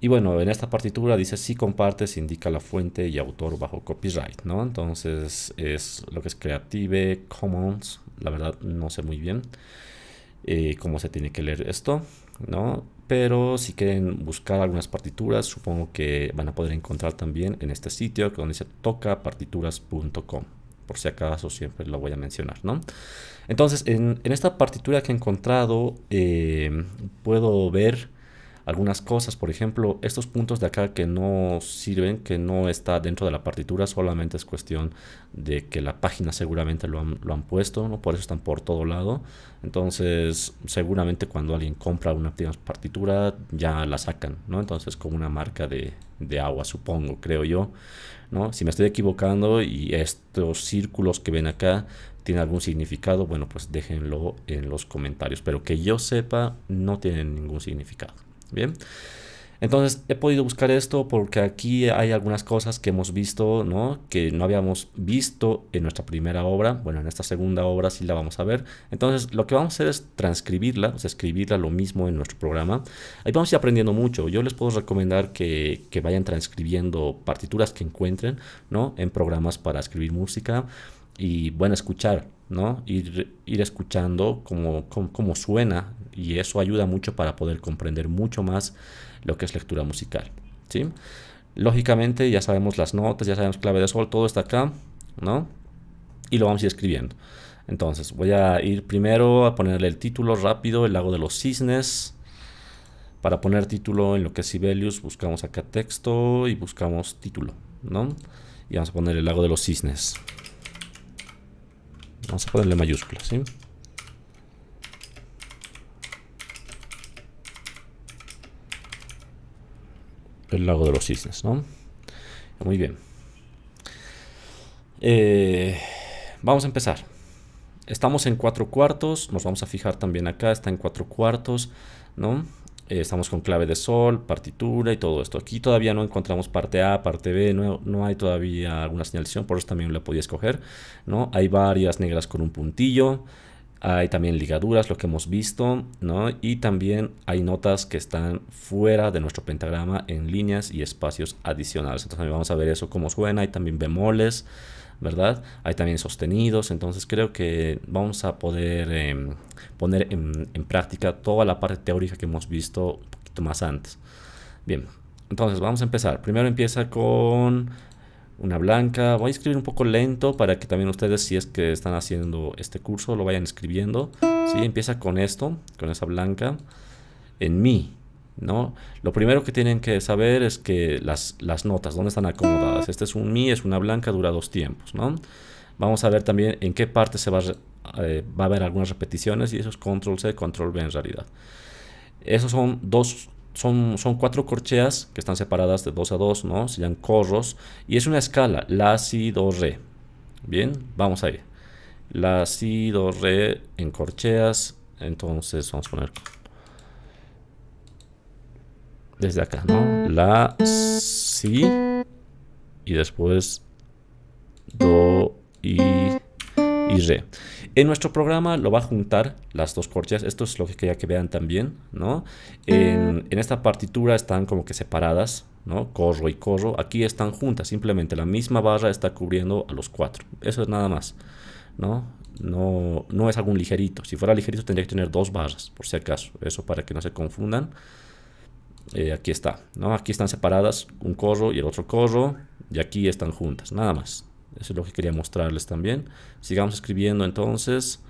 [SPEAKER 1] Y bueno, en esta partitura dice si comparte se indica la fuente y autor bajo copyright, ¿no? Entonces es lo que es Creative Commons, la verdad no sé muy bien eh, cómo se tiene que leer esto, ¿no? Pero si quieren buscar algunas partituras, supongo que van a poder encontrar también en este sitio donde dice tocapartituras.com. Por si acaso siempre lo voy a mencionar, ¿no? Entonces, en, esta partitura que he encontrado, eh, puedo ver algunas cosas. Por ejemplo, estos puntos de acá que no sirven, que no está dentro de la partitura, solamente es cuestión de que la página seguramente lo han, puesto, ¿no? por eso están por todo lado. Entonces, seguramente cuando alguien compra una partitura, ya la sacan, ¿no? Entonces, como una marca de, de agua, supongo, creo yo. ¿no? Si me estoy equivocando y estos círculos que ven acá tiene algún significado, bueno, pues déjenlo en los comentarios. Pero que yo sepa, no tiene ningún significado. Bien. Entonces he podido buscar esto porque aquí hay algunas cosas que hemos visto, ¿no? Que no habíamos visto en nuestra primera obra. Bueno, en esta segunda obra sí la vamos a ver. Entonces lo que vamos a hacer es transcribirla, o sea, escribirla lo mismo en nuestro programa. Ahí vamos a ir aprendiendo mucho. Yo les puedo recomendar que, que vayan transcribiendo partituras que encuentren, ¿no? En programas para escribir música y bueno, escuchar, ¿no? Ir, escuchando como suena y eso ayuda mucho para poder comprender mucho más lo que es lectura musical, ¿sí? Lógicamente ya sabemos las notas, ya sabemos clave de sol, todo está acá, ¿no? Y lo vamos a ir escribiendo. Entonces voy a ir primero a ponerle el título rápido, el lago de los cisnes. Para poner título en lo que es Sibelius, buscamos acá texto y buscamos título, ¿no? Y vamos a poner el lago de los cisnes. Vamos a ponerle mayúsculas, ¿sí? El lago de los cisnes, ¿no? Muy bien. Eh, vamos a empezar. Estamos en cuatro cuartos, nos vamos a fijar también acá, está en cuatro cuartos, ¿no? Eh, estamos con clave de sol, partitura y todo esto. Aquí todavía no encontramos parte A, parte B, no, no hay todavía alguna señalización, por eso también la podía escoger. ¿no? Hay varias negras con un puntillo, hay también ligaduras, lo que hemos visto, ¿no? y también hay notas que están fuera de nuestro pentagrama en líneas y espacios adicionales. Entonces también vamos a ver eso cómo suena, hay también bemoles. ¿verdad? Hay también sostenidos, entonces creo que vamos a poder em, poner en, en, práctica toda la parte teórica que hemos visto un poquito más antes. Bien, entonces vamos a empezar. Primero empieza con una blanca. Voy a escribir un poco lento para que también ustedes, si es que están haciendo este curso, lo vayan escribiendo. Sí, empieza con esto, con esa blanca. En mi, lo primero que tienen que saber es que las, notas, ¿dónde están acomodadas? Este es un mi, es una blanca, dura dos tiempos, ¿no? Vamos a ver también en qué parte se va, eh, va a haber algunas repeticiones y eso es control C, control B en realidad. Esos son dos son, son, cuatro corcheas que están separadas de dos a dos, ¿no? llaman corros. Y es una escala, la, si, do, re. Bien, vamos ahí. La, si, do, re en corcheas. Entonces vamos a poner desde acá, ¿no? La, si, y después do y, y re. En nuestro programa lo va a juntar las dos corchas. Esto es lo que quería que vean también, ¿no? En, esta partitura están como que separadas, ¿no? Corro y corro. Aquí están juntas. Simplemente la misma barra está cubriendo a los cuatro. Eso es nada más, ¿no? No, no es algún ligerito. Si fuera ligerito tendría que tener dos barras, por si acaso. Eso para que no se confundan. Eh, aquí está, ¿no? Aquí están separadas un corro y el otro corro, y aquí están juntas, nada más. Eso es lo que quería mostrarles también. Sigamos escribiendo entonces.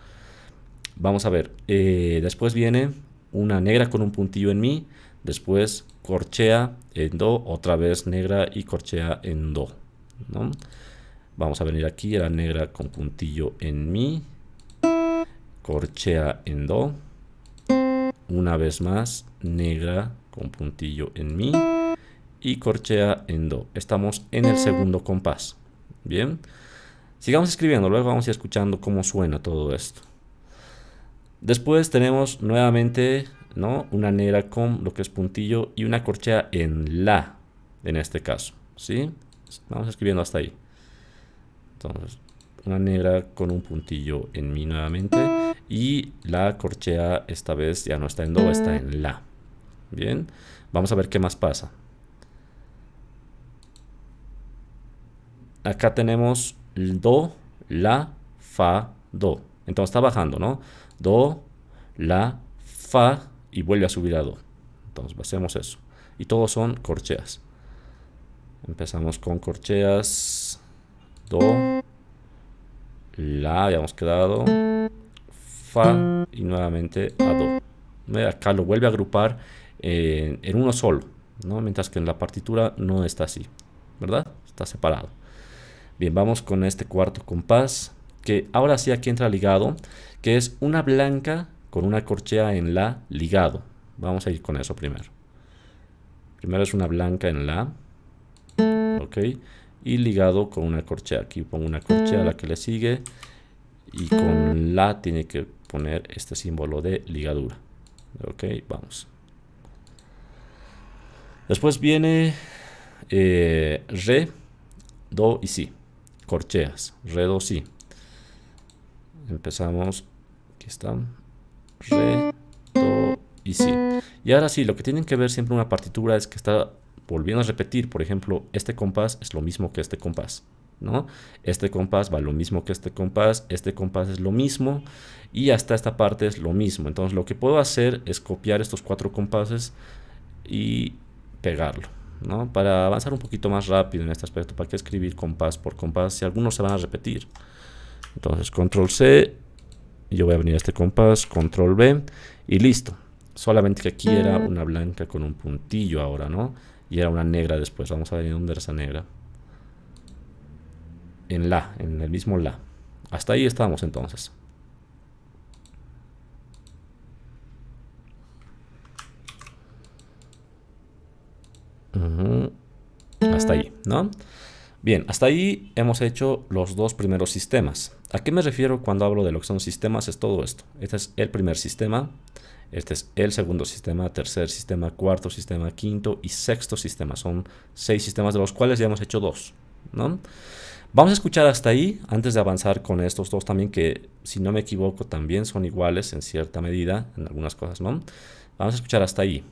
[SPEAKER 1] Vamos a ver, eh, después viene una negra con un puntillo en mi, después corchea en do, otra vez negra y corchea en do, Vamos a venir aquí la negra con puntillo en mi, corchea en do, una vez más, negra con puntillo en mi y corchea en do. Estamos en el segundo compás. Bien, sigamos escribiendo, luego vamos a ir escuchando cómo suena todo esto. Después tenemos nuevamente ¿no? una negra con lo que es puntillo y una corchea en la, en este caso. ¿sí? Vamos escribiendo hasta ahí. Entonces, una negra con un puntillo en mi nuevamente y la corchea esta vez ya no está en do, está en la. Bien, vamos a ver qué más pasa. Acá tenemos do, la, fa, do. Entonces está bajando, ¿no? Do, la, fa y vuelve a subir a do. Entonces hacemos eso. Y todos son corcheas. Empezamos con corcheas. Do. La, habíamos quedado. Fa. Y nuevamente a Do. Acá lo vuelve a agrupar eh, en uno solo, ¿no? mientras que en la partitura no está así, ¿verdad? Está separado. Bien, vamos con este cuarto compás, que ahora sí aquí entra ligado, que es una blanca con una corchea en la ligado. Vamos a ir con eso primero. Primero es una blanca en la, ok, y ligado con una corchea. Aquí pongo una corchea a la que le sigue y con la tiene que poner este símbolo de ligadura. Ok, vamos. Después viene eh, re, do y si. Corcheas. Re, do, si. Empezamos. Aquí están. Re, do y si. Y ahora sí, lo que tienen que ver siempre una partitura es que está volviendo a repetir. Por ejemplo, este compás es lo mismo que este compás. ¿no? Este compás va lo mismo que este compás, este compás es lo mismo y hasta esta parte es lo mismo. Entonces lo que puedo hacer es copiar estos cuatro compases y pegarlo, ¿no? Para avanzar un poquito más rápido en este aspecto, ¿para qué escribir compás por compás si algunos se van a repetir? Entonces, control C, yo voy a venir a este compás, control B y listo. Solamente que aquí era mm. una blanca con un puntillo ahora, ¿no? Y era una negra después. Vamos a ver dónde era esa negra. En la, en el mismo la. Hasta ahí estábamos entonces. Hasta ahí, ¿no? Bien, hasta ahí hemos hecho los dos primeros sistemas. ¿A qué me refiero cuando hablo de lo que son sistemas? Es todo esto. Este es el primer sistema, este es el segundo sistema, tercer sistema, cuarto sistema, quinto y sexto sistema. Son seis sistemas de los cuales ya hemos hecho dos, ¿no? Vamos a escuchar hasta ahí antes de avanzar con estos dos también que, si no me equivoco, también son iguales en cierta medida, en algunas cosas, ¿no? Vamos a escuchar hasta ahí.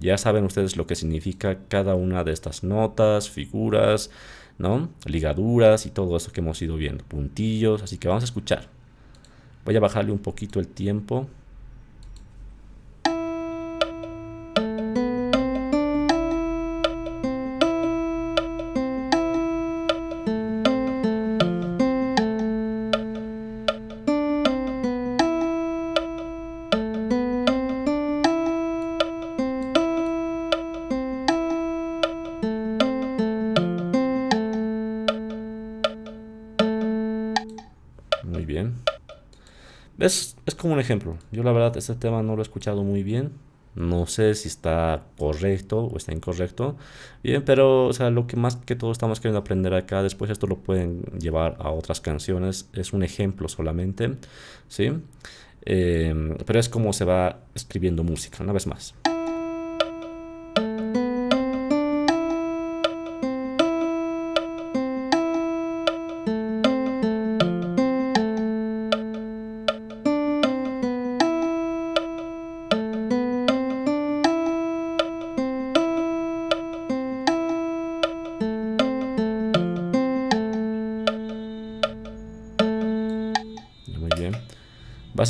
[SPEAKER 1] Ya saben ustedes lo que significa cada una de estas notas, figuras, ¿no? Ligaduras y todo eso que hemos ido viendo, puntillos, así que vamos a escuchar. Voy a bajarle un poquito el tiempo Es, como un ejemplo. Yo la verdad este tema no lo he escuchado muy bien. No sé si está correcto o está incorrecto. Bien, pero o sea, lo que más que todo estamos queriendo aprender acá, después esto lo pueden llevar a otras canciones, es un ejemplo solamente, ¿sí? Eh, pero es como se va escribiendo música, una vez más.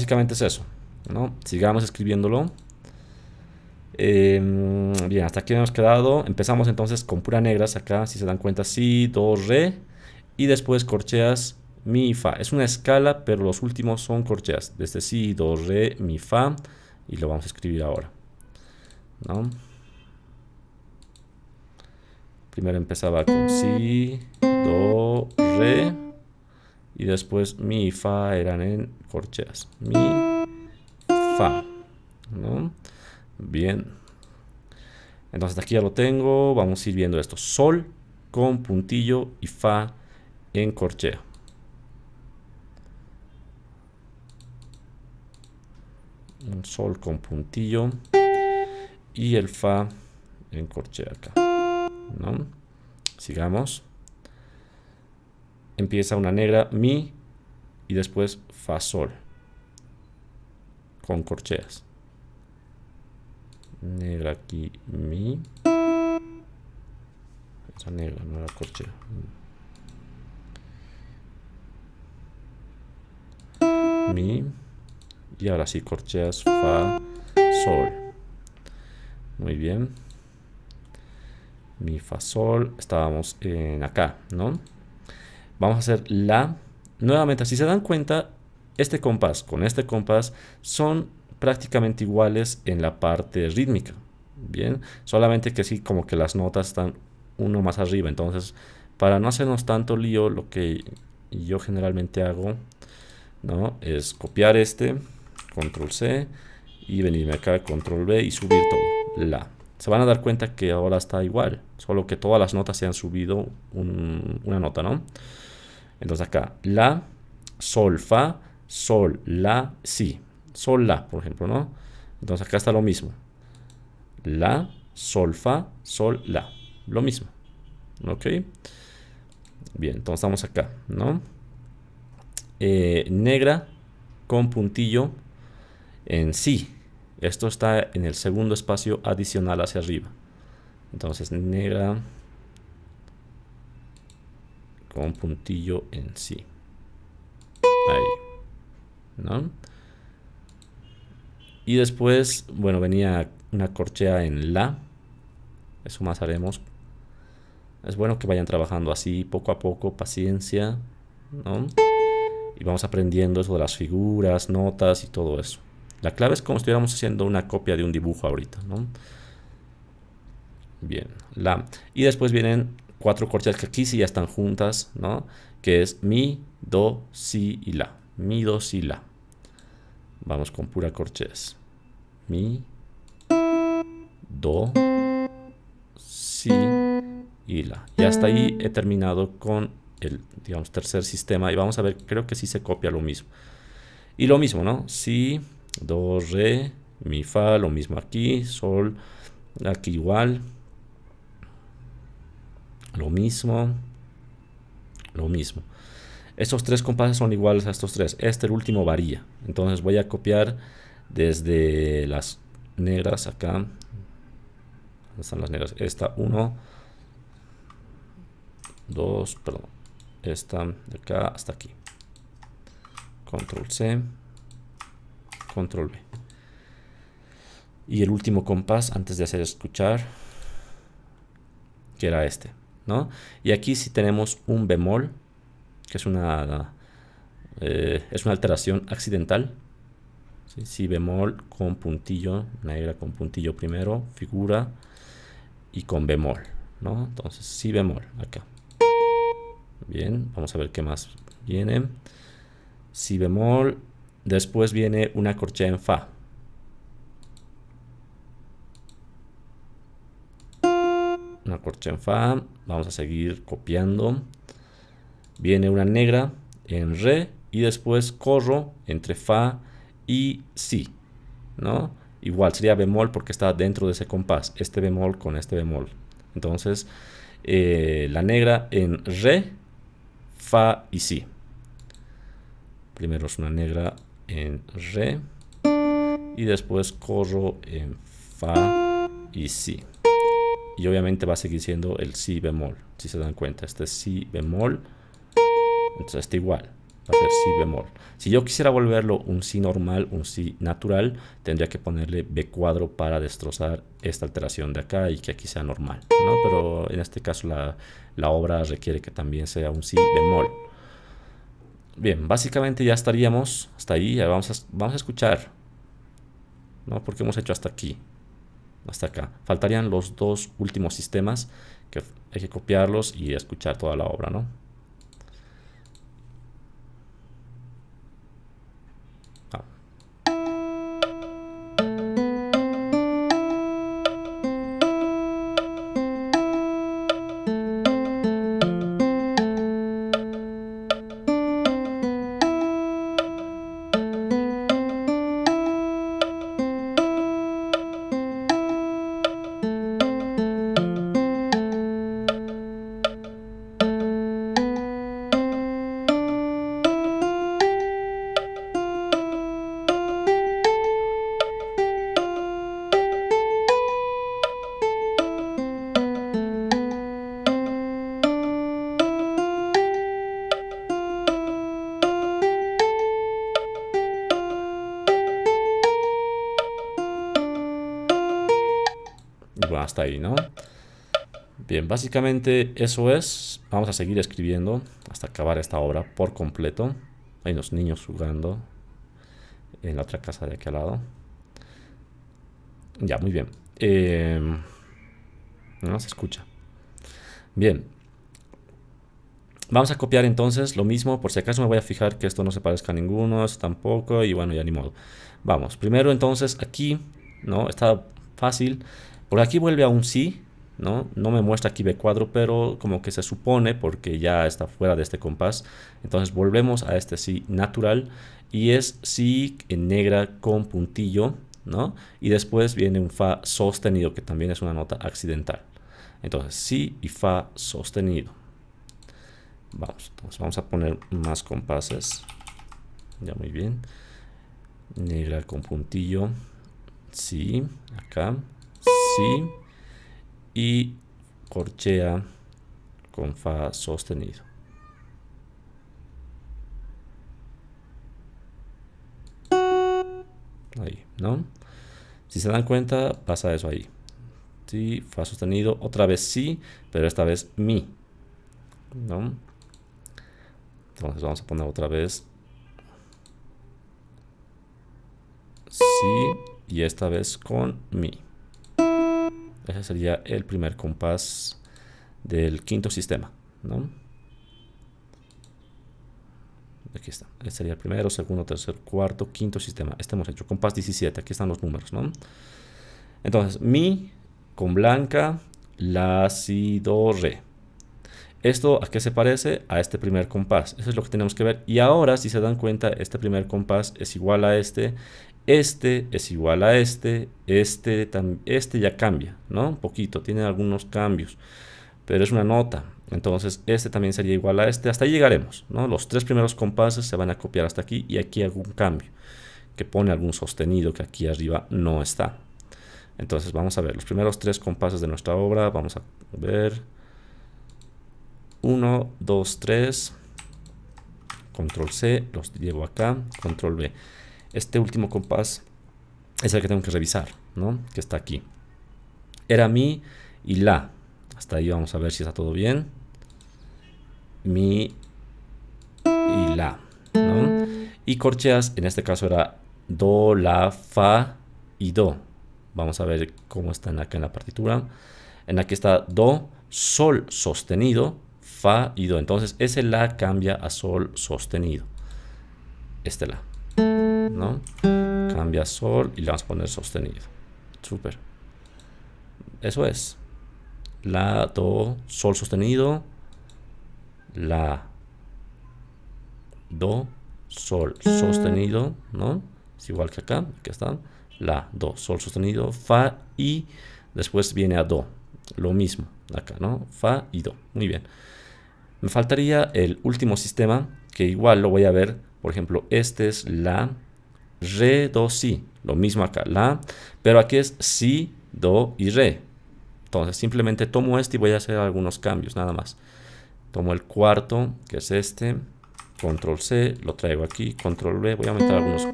[SPEAKER 1] básicamente es eso. ¿no? Sigamos escribiéndolo. Em, bien, hasta aquí hemos quedado. Empezamos entonces con pura negras acá, si se dan cuenta, si, do, re. Y después corcheas mi fa. Es una escala, pero los últimos son corcheas. Desde si, do, re, mi, fa. Y lo vamos a escribir ahora. Primero empezaba con si, do, re y después mi y fa eran en corcheas. Mi, fa, ¿no? Bien. Entonces aquí ya lo tengo, vamos a ir viendo esto. Sol con puntillo y fa en corchea. Un sol con puntillo y el fa en corchea acá. ¿no? Sigamos empieza una negra, mi, y después fa sol, con corcheas. Negra aquí, mi. Esa negra, no era corchea. Mi. Y ahora sí, corcheas, fa, sol. Muy bien. Mi, fa, sol. Estábamos en acá, ¿no? Vamos a hacer la. Nuevamente, si se dan cuenta, este compás con este compás son prácticamente iguales en la parte rítmica. Bien, solamente que sí, como que las notas están uno más arriba. Entonces, para no hacernos tanto lío, lo que yo generalmente hago ¿no? es copiar este, control C, y venirme acá, control B, y subir todo, la. Se van a dar cuenta que ahora está igual, solo que todas las notas se han subido una nota, ¿no? Entonces acá, la, sol, fa, sol, la, si. Sol, la, por ejemplo, ¿no? Entonces acá está lo mismo. La, sol, fa, sol, la. Lo mismo. ¿Ok? Bien, entonces estamos acá, ¿no? Eh, negra con puntillo en sí. Esto está en el segundo espacio adicional hacia arriba. Entonces, negra un puntillo en sí. Ahí. ¿No? Y después, bueno, venía una corchea en la. Eso más haremos. Es bueno que vayan trabajando así, poco a poco, paciencia, Y vamos aprendiendo eso de las figuras, notas y todo eso. La clave es como estuviéramos haciendo una copia de un dibujo ahorita, Bien, la. Y después vienen cuatro corcheas que aquí sí ya están juntas, ¿no? Que es mi, do, si y la. Mi, do, si, la. Vamos con pura corcheas. Mi, do, si y la. Y hasta ahí he terminado con el, digamos, tercer sistema. Y vamos a ver, creo que sí se copia lo mismo. Y lo mismo, ¿no? Si, do, re, mi, fa, lo mismo aquí, sol, aquí igual, lo mismo. Lo mismo. Estos tres compases son iguales a estos tres. Este, el último, varía. Entonces voy a copiar desde las negras acá. ¿Dónde están las negras? Esta 1, 2, perdón. Esta de acá hasta aquí. Control C, Control v Y el último compás antes de hacer escuchar, que era este. Y aquí si tenemos un bemol, que es una, eh, es una alteración accidental. Si bemol con puntillo, negra con puntillo primero, figura y con bemol, ¿no? Entonces, si bemol, acá. Bien, vamos a ver qué más viene. Si bemol, después viene una corchea en fa. en fa, vamos a seguir copiando. Viene una negra en re y después corro entre fa y si, ¿no? Igual sería bemol porque está dentro de ese compás, este bemol con este bemol. Entonces, eh, la negra en re, fa y si. Primero es una negra en re y después corro en fa y si y obviamente va a seguir siendo el si bemol, si se dan cuenta, este es si bemol, entonces está igual, va a ser si bemol. Si yo quisiera volverlo un si normal, un si natural, tendría que ponerle b cuadro para destrozar esta alteración de acá y que aquí sea normal, Pero en este caso la, obra requiere que también sea un si bemol. Bien, básicamente ya estaríamos hasta ahí, vamos a, vamos a escuchar, ¿no? Porque hemos hecho hasta aquí hasta acá. Faltarían los dos últimos sistemas que hay que copiarlos y escuchar toda la obra, ¿no? básicamente eso es. Vamos a seguir escribiendo hasta acabar esta obra por completo. Hay unos niños jugando en la otra casa de aquí al lado. Ya, muy bien. Em, no se escucha. Bien. Vamos a copiar entonces lo mismo. Por si acaso me voy a fijar que esto no se parezca a ninguno, tampoco, y bueno, ya ni modo. Vamos, primero entonces aquí, ¿no? Está fácil. Por aquí vuelve a un sí, ¿no? No me muestra aquí B4, pero como que se supone porque ya está fuera de este compás. Entonces volvemos a este sí natural y es sí en negra con puntillo, ¿no? Y después viene un fa sostenido que también es una nota accidental. Entonces sí y fa sostenido. Vamos, vamos a poner más compases. Ya muy bien. Negra con puntillo. Sí, acá. Sí y corchea con fa sostenido. Ahí, ¿no? Si se dan cuenta, pasa eso ahí. Si, fa sostenido, otra vez sí, pero esta vez mi. ¿No? Entonces vamos a poner otra vez sí y esta vez con mi. Ese sería el primer compás del quinto sistema, Aquí está. Este sería el primero, segundo, tercer, cuarto, quinto sistema. Este hemos hecho compás 17. Aquí están los números, Entonces, mi con blanca, la, si, do, re. ¿Esto a qué se parece? A este primer compás. Eso es lo que tenemos que ver. Y ahora, si se dan cuenta, este primer compás es igual a este este es igual a este, este, este ya cambia, ¿no? Un poquito, tiene algunos cambios, pero es una nota. Entonces, este también sería igual a este, hasta ahí llegaremos, ¿no? Los tres primeros compases se van a copiar hasta aquí y aquí algún cambio que pone algún sostenido que aquí arriba no está. Entonces, vamos a ver los primeros tres compases de nuestra obra, vamos a ver 1, 2, 3, control C, los llevo acá, control B este último compás es el que tengo que revisar, ¿no? Que está aquí. Era mi y la. Hasta ahí vamos a ver si está todo bien. Mi y la, ¿no? Y corcheas, en este caso era do, la, fa y do. Vamos a ver cómo están acá en la partitura. En aquí está do, sol sostenido, fa y do. Entonces ese la cambia a sol sostenido. Este la. ¿no? Cambia sol y le vamos a poner sostenido. super Eso es. La, do, sol sostenido. La, do, sol sostenido, ¿no? Es igual que acá, que está. La, do, sol sostenido, fa y después viene a do. Lo mismo acá, ¿no? Fa y do. Muy bien. Me faltaría el último sistema, que igual lo voy a ver. Por ejemplo, este es la, re, do, si. Lo mismo acá, la, pero aquí es si, do y re. Entonces simplemente tomo este y voy a hacer algunos cambios, nada más. Tomo el cuarto, que es este, control C, lo traigo aquí, control V, voy a aumentar algunos,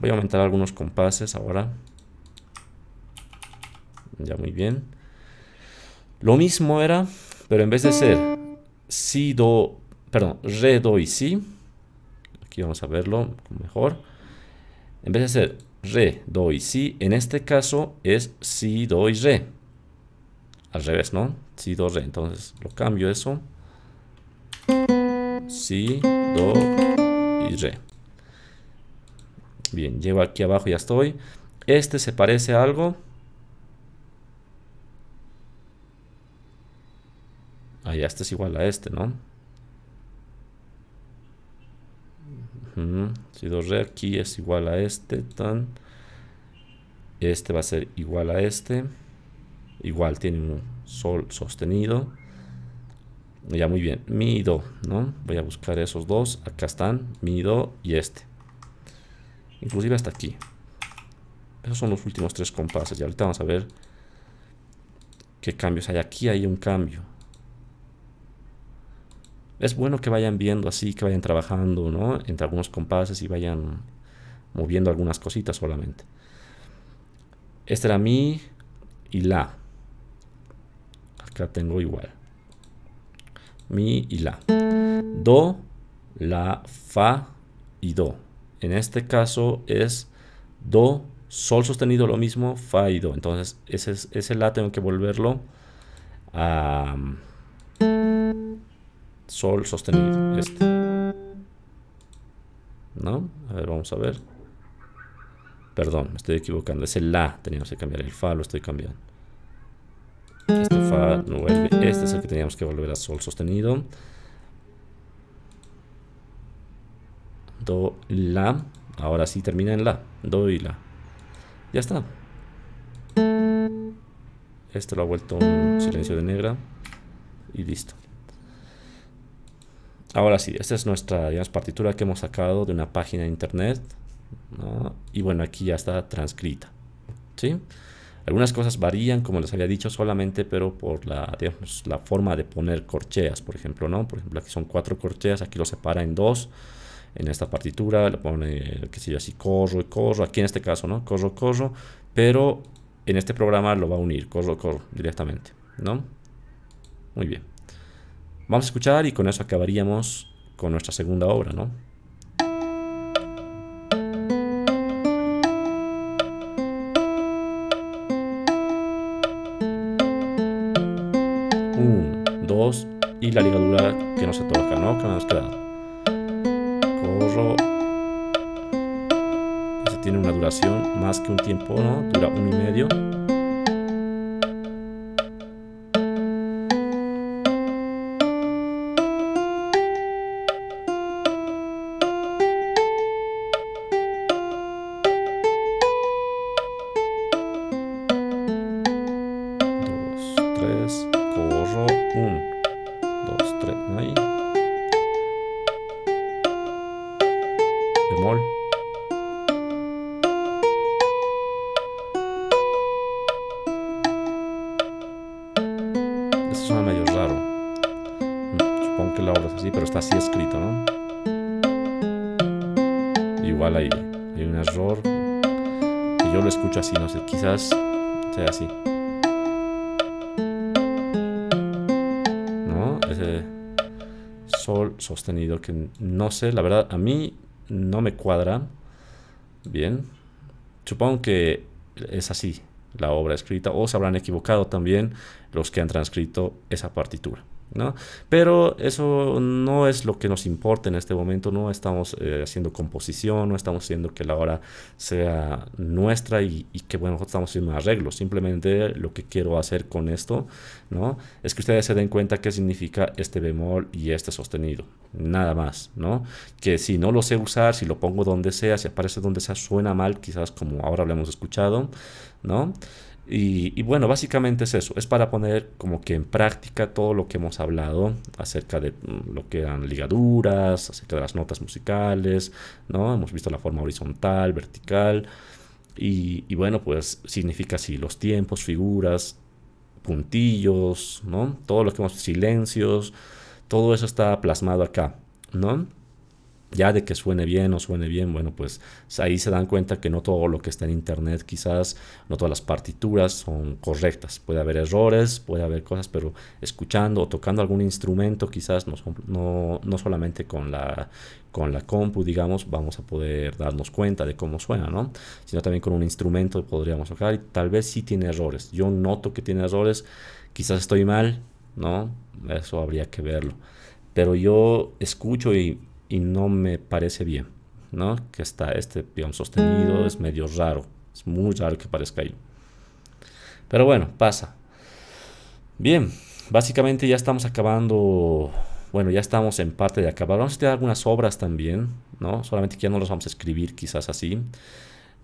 [SPEAKER 1] voy a aumentar algunos compases ahora. Ya muy bien. Lo mismo era, pero en vez de ser si, do, perdón, re, do y si, Aquí vamos a verlo mejor. En vez de ser re, do y si, en este caso es si, do y re. Al revés, ¿no? Si, do, re. Entonces lo cambio eso. Si, do y re. Bien, llego aquí abajo, ya estoy. Este se parece a algo. Ah, ya, este es igual a este, ¿no? Si 2re aquí es igual a este, tan. Este va a ser igual a este. Igual tiene un sol sostenido. Ya muy bien, mi do, ¿no? Voy a buscar esos dos, acá están, mi do y este. Inclusive hasta aquí. Esos son los últimos tres compases y ahorita vamos a ver qué cambios hay. Aquí hay un cambio, es bueno que vayan viendo así, que vayan trabajando, ¿no? Entre algunos compases y vayan moviendo algunas cositas solamente. Este era mi y la. Acá tengo igual. Mi y la. Do, la, fa y do. En este caso es do, sol sostenido lo mismo, fa y do. Entonces ese, ese la tengo que volverlo a... Sol sostenido, este. ¿No? A ver, vamos a ver. Perdón, me estoy equivocando. Ese La. Teníamos que cambiar el Fa, lo estoy cambiando. Este Fa no vuelve. Este es el que teníamos que volver a Sol sostenido. Do, La. Ahora sí termina en La. Do y La. Ya está. Esto lo ha vuelto un silencio de negra. Y listo. Ahora sí, esta es nuestra partitura que hemos sacado de una página de internet. ¿no? Y bueno, aquí ya está transcrita. ¿sí? Algunas cosas varían, como les había dicho, solamente pero por la, la forma de poner corcheas, por ejemplo. ¿no? Por ejemplo, aquí son cuatro corcheas, aquí lo separa en dos. En esta partitura le pone, qué sé yo, así, corro y corro. Aquí en este caso, ¿no? Corro, corro. Pero en este programa lo va a unir, corro, corro, directamente. ¿no? Muy bien. Vamos a escuchar y con eso acabaríamos con nuestra segunda obra, ¿no? dos y la ligadura que no se toca, ¿no? Que nos queda. Corro. Este tiene una duración más que un tiempo, ¿no? Dura uno y medio. no sé, la verdad, a mí no me cuadra bien. Supongo que es así la obra escrita o se habrán equivocado también los que han transcrito esa partitura. Pero eso no es lo que nos importa en este momento, no estamos eh, haciendo composición, no estamos haciendo que la hora sea nuestra y, que bueno, estamos haciendo un arreglo, simplemente lo que quiero hacer con esto, ¿no? Es que ustedes se den cuenta qué significa este bemol y este sostenido, nada más, ¿no? Que si no lo sé usar, si lo pongo donde sea, si aparece donde sea, suena mal, quizás como ahora lo hemos escuchado, ¿no? Y, bueno, básicamente es eso, es para poner como que en práctica todo lo que hemos hablado acerca de mm, lo que eran ligaduras, acerca de las notas musicales, ¿no? Hemos visto la forma horizontal, vertical, y, bueno, pues significa así los tiempos, figuras, puntillos, ¿no? Todo lo que hemos, silencios, todo eso está plasmado acá, ¿no? Ya de que suene bien o suene bien, bueno, pues ahí se dan cuenta que no todo lo que está en internet quizás, no todas las partituras son correctas. Puede haber errores, puede haber cosas, pero escuchando o tocando algún instrumento quizás no, no, solamente con la, con la compu, digamos, vamos a poder darnos cuenta de cómo suena, ¿no? Sino también con un instrumento podríamos tocar y tal vez sí tiene errores. Yo noto que tiene errores, quizás estoy mal, ¿no? Eso habría que verlo. Pero yo escucho y y no me parece bien, ¿no? Que está este peón sostenido, mm. es medio raro, es muy raro que parezca ahí. Pero bueno, pasa. Bien, básicamente ya estamos acabando, bueno, ya estamos en parte de acabar. Vamos a tener algunas obras también, ¿no? Solamente que ya no las vamos a escribir quizás así.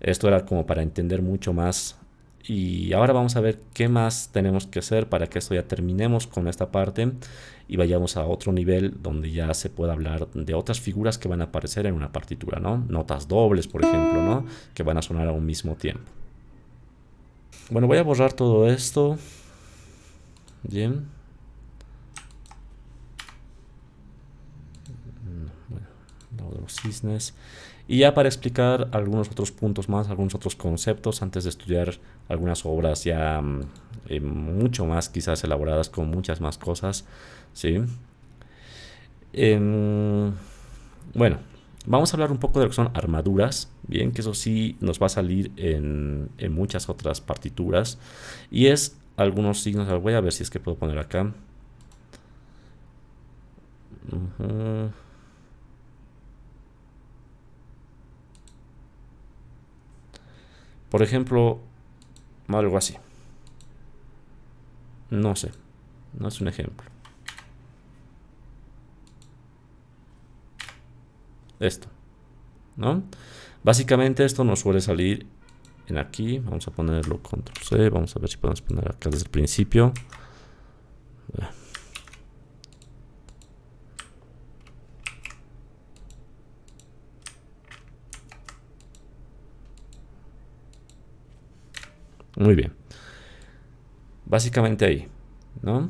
[SPEAKER 1] Esto era como para entender mucho más. Y ahora vamos a ver qué más tenemos que hacer para que esto ya terminemos con esta parte y vayamos a otro nivel donde ya se pueda hablar de otras figuras que van a aparecer en una partitura, ¿no? Notas dobles, por ejemplo, ¿no? Que van a sonar a un mismo tiempo. Bueno, voy a borrar todo esto. Bien. Mm, bueno, los cisnes. Y ya para explicar algunos otros puntos más, algunos otros conceptos, antes de estudiar algunas obras ya mm, eh, mucho más quizás elaboradas con muchas más cosas, ¿sí? Em, bueno, vamos a hablar un poco de lo que son armaduras, bien, que eso sí nos va a salir en, muchas otras partituras. Y es algunos signos, voy a ver si es que puedo poner acá. Por ejemplo, algo así. No sé. No es un ejemplo. esto, ¿no? Básicamente esto nos suele salir en aquí, vamos a ponerlo control C, vamos a ver si podemos poner acá desde el principio. Muy bien. Básicamente ahí, ¿no?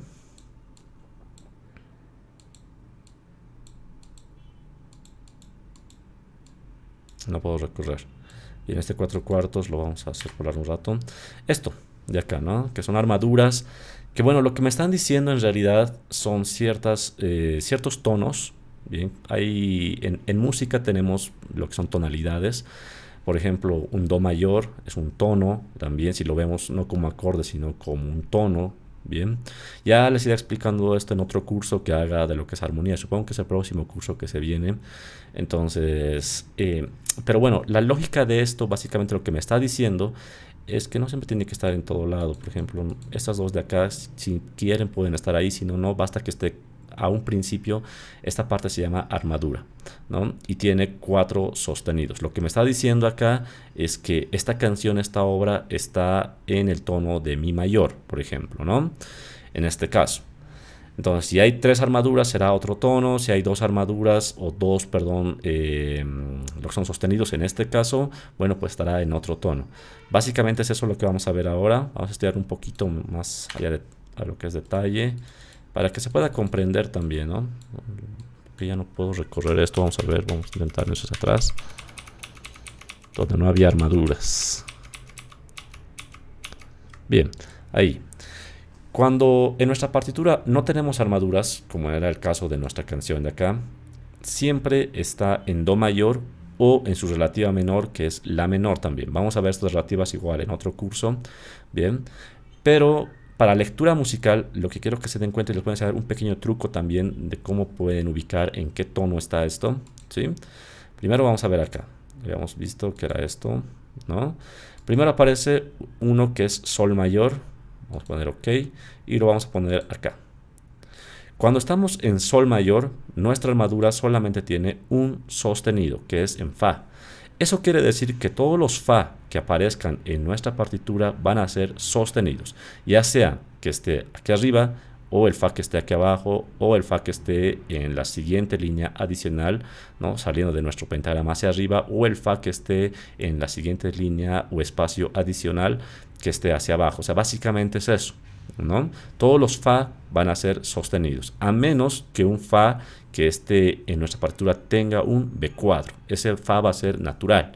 [SPEAKER 1] no puedo recorrer. Y en este cuatro cuartos lo vamos a circular un rato. Esto de acá, ¿no? Que son armaduras. Que bueno, lo que me están diciendo en realidad son ciertas, eh, ciertos tonos. Bien, hay, en, en música tenemos lo que son tonalidades. Por ejemplo, un Do mayor es un tono, también si lo vemos no como acorde, sino como un tono, Bien, ya les iré explicando esto en otro curso que haga de lo que es armonía. Supongo que es el próximo curso que se viene. Entonces, eh, pero bueno, la lógica de esto, básicamente lo que me está diciendo es que no siempre tiene que estar en todo lado. Por ejemplo, estas dos de acá, si quieren, pueden estar ahí. Si no, no, basta que esté a un principio, esta parte se llama armadura, Y tiene cuatro sostenidos. Lo que me está diciendo acá es que esta canción, esta obra, está en el tono de mi mayor, por ejemplo, ¿no? En este caso. Entonces, si hay tres armaduras, será otro tono. Si hay dos armaduras o dos, perdón, eh, lo que son sostenidos en este caso, bueno, pues estará en otro tono. Básicamente es eso lo que vamos a ver ahora. Vamos a estudiar un poquito más allá de a lo que es detalle para que se pueda comprender también, ¿no? Que ya no puedo recorrer esto, vamos a ver, vamos a intentar irnos hacia atrás. Donde no había armaduras. Bien, ahí. Cuando en nuestra partitura no tenemos armaduras, como era el caso de nuestra canción de acá, siempre está en Do mayor o en su relativa menor, que es La menor también. Vamos a ver estas relativas igual en otro curso. Bien, pero para lectura musical, lo que quiero que se den cuenta, y les pueden hacer un pequeño truco también de cómo pueden ubicar en qué tono está esto. ¿sí? Primero vamos a ver acá. Habíamos visto que era esto. ¿no? Primero aparece uno que es sol mayor. Vamos a poner OK. Y lo vamos a poner acá. Cuando estamos en sol mayor, nuestra armadura solamente tiene un sostenido, que es en fa. Eso quiere decir que todos los fa que aparezcan en nuestra partitura van a ser sostenidos, ya sea que esté aquí arriba o el fa que esté aquí abajo o el fa que esté en la siguiente línea adicional, ¿no? saliendo de nuestro pentagrama hacia arriba o el fa que esté en la siguiente línea o espacio adicional que esté hacia abajo. O sea, básicamente es eso. ¿no? Todos los fa van a ser sostenidos, a menos que un fa que este en nuestra partitura tenga un B4. Ese Fa va a ser natural.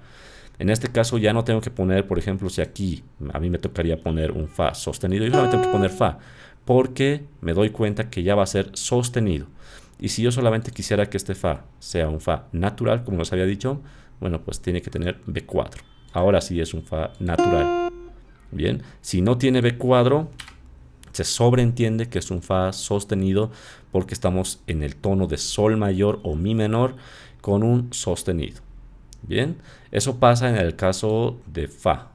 [SPEAKER 1] En este caso ya no tengo que poner, por ejemplo, si aquí a mí me tocaría poner un Fa sostenido, yo solamente tengo que poner Fa, porque me doy cuenta que ya va a ser sostenido. Y si yo solamente quisiera que este Fa sea un Fa natural, como les había dicho, bueno, pues tiene que tener B4. Ahora sí es un Fa natural. Bien, si no tiene B4, se sobreentiende que es un fa sostenido porque estamos en el tono de sol mayor o mi menor con un sostenido. Bien, eso pasa en el caso de fa.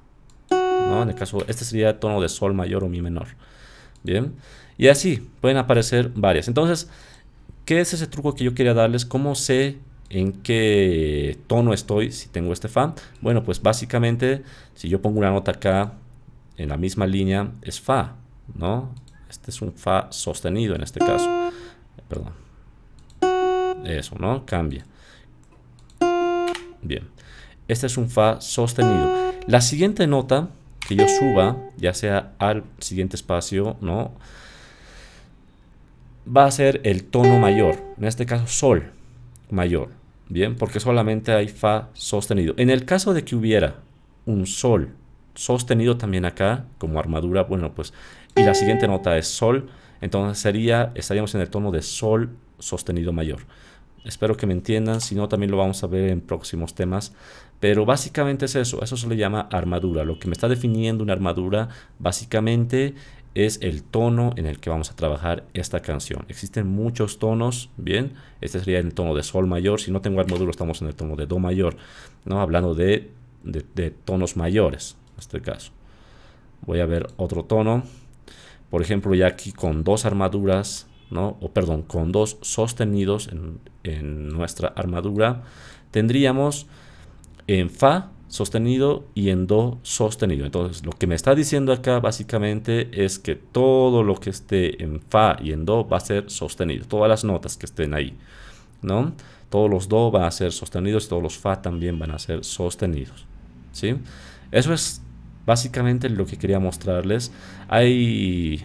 [SPEAKER 1] ¿no? En el caso, este sería el tono de sol mayor o mi menor. Bien, y así pueden aparecer varias. Entonces, ¿qué es ese truco que yo quería darles? ¿Cómo sé en qué tono estoy si tengo este fa? Bueno, pues básicamente, si yo pongo una nota acá en la misma línea, es fa. ¿no? Este es un fa sostenido en este caso. Perdón. Eso, ¿no? Cambia. Bien. Este es un fa sostenido. La siguiente nota que yo suba, ya sea al siguiente espacio, ¿no? Va a ser el tono mayor, en este caso sol mayor, ¿bien? Porque solamente hay fa sostenido. En el caso de que hubiera un sol sostenido también acá como armadura, bueno, pues y la siguiente nota es sol, entonces sería, estaríamos en el tono de sol sostenido mayor. Espero que me entiendan, si no también lo vamos a ver en próximos temas. Pero básicamente es eso, eso se le llama armadura. Lo que me está definiendo una armadura básicamente es el tono en el que vamos a trabajar esta canción. Existen muchos tonos, bien, este sería el tono de sol mayor, si no tengo armadura estamos en el tono de do mayor, ¿no? Hablando de, de tonos mayores, en este caso. Voy a ver otro tono por ejemplo, ya aquí con dos armaduras, ¿no? O perdón, con dos sostenidos en, nuestra armadura, tendríamos en Fa sostenido y en Do sostenido. Entonces, lo que me está diciendo acá básicamente es que todo lo que esté en Fa y en Do va a ser sostenido. Todas las notas que estén ahí, ¿no? Todos los Do van a ser sostenidos, y todos los Fa también van a ser sostenidos, ¿sí? Eso es Básicamente lo que quería mostrarles, hay,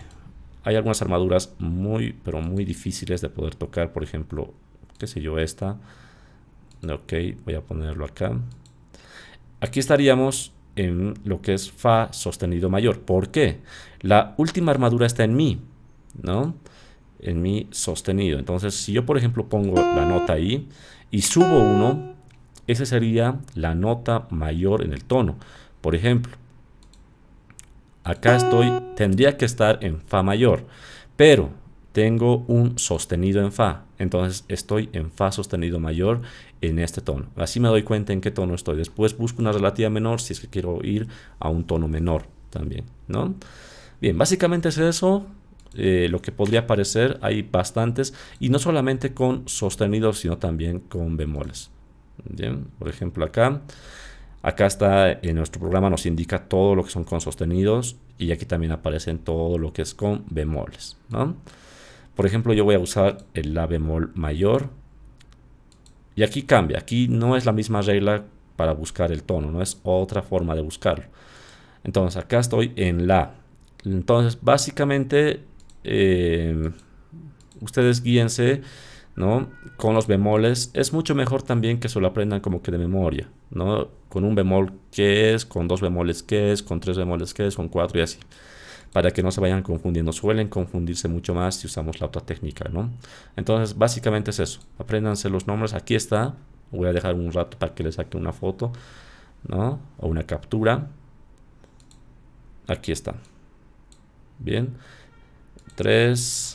[SPEAKER 1] hay algunas armaduras muy, pero muy difíciles de poder tocar. Por ejemplo, qué sé yo, esta. Ok, voy a ponerlo acá. Aquí estaríamos en lo que es Fa sostenido mayor. ¿Por qué? La última armadura está en Mi, ¿no? En Mi sostenido. Entonces, si yo, por ejemplo, pongo la nota ahí y subo uno, esa sería la nota mayor en el tono. Por ejemplo, Acá estoy, tendría que estar en Fa mayor, pero tengo un sostenido en Fa. Entonces estoy en Fa sostenido mayor en este tono. Así me doy cuenta en qué tono estoy. Después busco una relativa menor si es que quiero ir a un tono menor también, ¿no? Bien, básicamente es eso. Eh, lo que podría parecer, hay bastantes, y no solamente con sostenidos, sino también con bemoles. Bien, por ejemplo acá. Acá está en eh, nuestro programa, nos indica todo lo que son con sostenidos y aquí también aparecen todo lo que es con bemoles. Por ejemplo, yo voy a usar el la bemol mayor y aquí cambia. Aquí no es la misma regla para buscar el tono, no es otra forma de buscarlo. Entonces, acá estoy en la. Entonces, básicamente, eh, ustedes guíense ¿no? Con los bemoles es mucho mejor también que se lo aprendan como que de memoria, ¿no? Con un bemol qué es, con dos bemoles qué es, con tres bemoles qué es, con cuatro y así. Para que no se vayan confundiendo, suelen confundirse mucho más si usamos la otra técnica, ¿no? Entonces, básicamente es eso. Apréndanse los nombres, aquí está. Voy a dejar un rato para que les saque una foto, ¿no? O una captura. Aquí está. Bien. Tres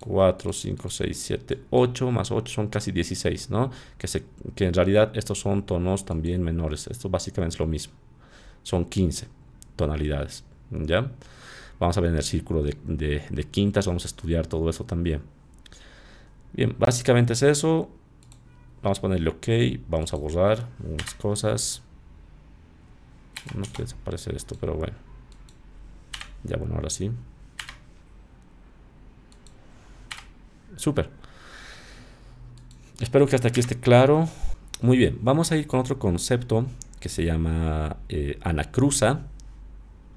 [SPEAKER 1] 4, 5, 6, 7, 8 más 8 son casi 16, ¿no? Que, se, que en realidad estos son tonos también menores. Esto básicamente es lo mismo. Son 15 tonalidades, ¿ya? Vamos a ver en el círculo de, quintas, vamos a estudiar todo eso también. Bien, básicamente es eso. Vamos a ponerle OK, vamos a borrar unas cosas. No puede desaparecer esto, pero bueno. Ya bueno, ahora sí. Super. Espero que hasta aquí esté claro. Muy bien, vamos a ir con otro concepto que se llama eh, anacruza.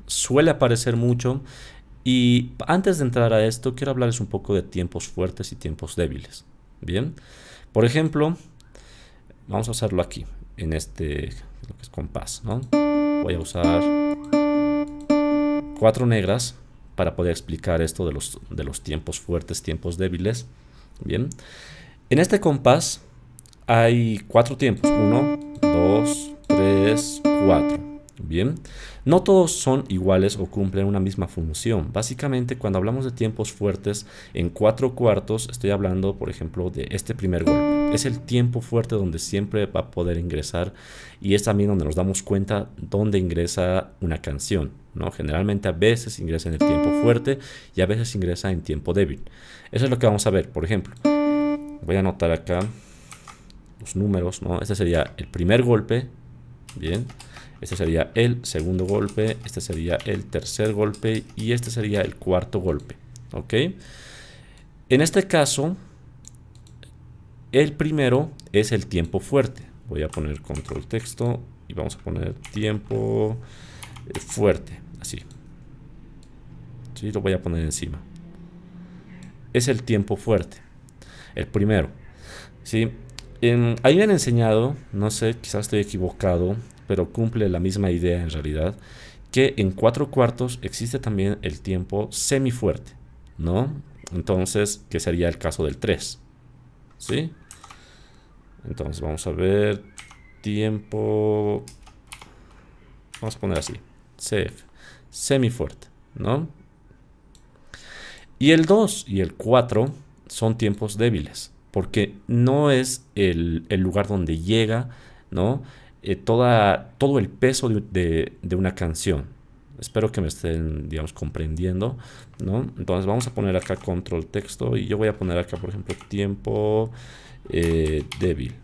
[SPEAKER 1] Suele aparecer mucho. Y antes de entrar a esto, quiero hablarles un poco de tiempos fuertes y tiempos débiles. Bien, por ejemplo, vamos a usarlo aquí, en este lo que es compás. Voy a usar cuatro negras para poder explicar esto de los, tiempos fuertes, tiempos débiles. Bien, en este compás hay cuatro tiempos, Uno, dos, tres, cuatro. Bien, no todos son iguales o cumplen una misma función. Básicamente, cuando hablamos de tiempos fuertes en cuatro cuartos, estoy hablando, por ejemplo, de este primer golpe. Es el tiempo fuerte donde siempre va a poder ingresar y es también donde nos damos cuenta dónde ingresa una canción. ¿no? Generalmente a veces ingresa en el tiempo fuerte y a veces ingresa en tiempo débil. Eso es lo que vamos a ver, por ejemplo. Voy a anotar acá los números, ¿no? Este sería el primer golpe, bien. Este sería el segundo golpe, este sería el tercer golpe y este sería el cuarto golpe. ¿Ok? En este caso, el primero es el tiempo fuerte. Voy a poner control texto y vamos a poner tiempo eh, fuerte, así. Sí, lo voy a poner encima. Es el tiempo fuerte, el primero. ¿sí? ahí me han enseñado, no sé, quizás estoy equivocado, pero cumple la misma idea en realidad, que en cuatro cuartos existe también el tiempo semifuerte, ¿no? Entonces, que sería el caso del 3, ¿sí? Entonces, vamos a ver tiempo... Vamos a poner así, CF, semifuerte, ¿no? Y el 2 y el 4 son tiempos débiles, porque no es el, el lugar donde llega, ¿no? Eh, todo el peso de, una canción. Espero que me estén, digamos, comprendiendo, ¿no? Entonces vamos a poner acá control texto y yo voy a poner acá, por ejemplo, tiempo eh, débil,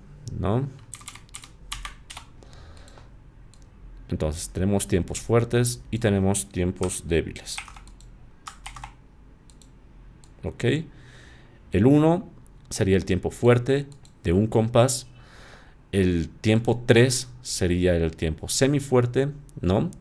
[SPEAKER 1] Entonces tenemos tiempos fuertes y tenemos tiempos débiles. ¿Ok? El 1 sería el tiempo fuerte de un compás el tiempo 3 sería el tiempo semifuerte, ¿no?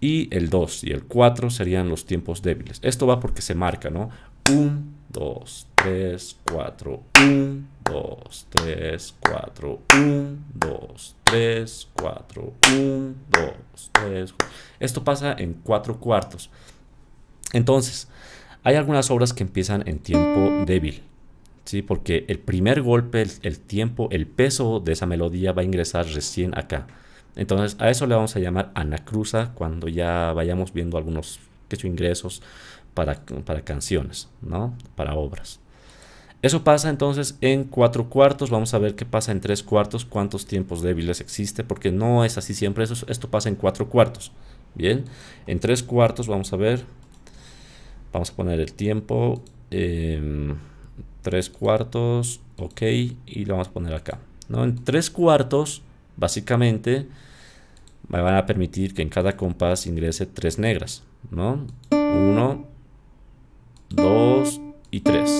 [SPEAKER 1] Y el 2 y el 4 serían los tiempos débiles. Esto va porque se marca, ¿no? 1, 2, 3, 4, 1, 2, 3, 4, 1, 2, 3, 4, 1, 2, 3, Esto pasa en 4 cuartos. Entonces, hay algunas obras que empiezan en tiempo débil, porque el primer golpe, el, tiempo, el peso de esa melodía va a ingresar recién acá. Entonces a eso le vamos a llamar anacruza cuando ya vayamos viendo algunos ingresos para, para canciones, ¿no? Para obras. Eso pasa entonces en cuatro cuartos, vamos a ver qué pasa en tres cuartos, cuántos tiempos débiles existe, porque no es así siempre, esto pasa en cuatro cuartos. Bien, en tres cuartos vamos a ver, vamos a poner el tiempo, em, 3 cuartos, ok, y lo vamos a poner acá. ¿no? En 3 cuartos, básicamente, me van a permitir que en cada compás ingrese 3 negras. ¿no? 1, 2 y 3.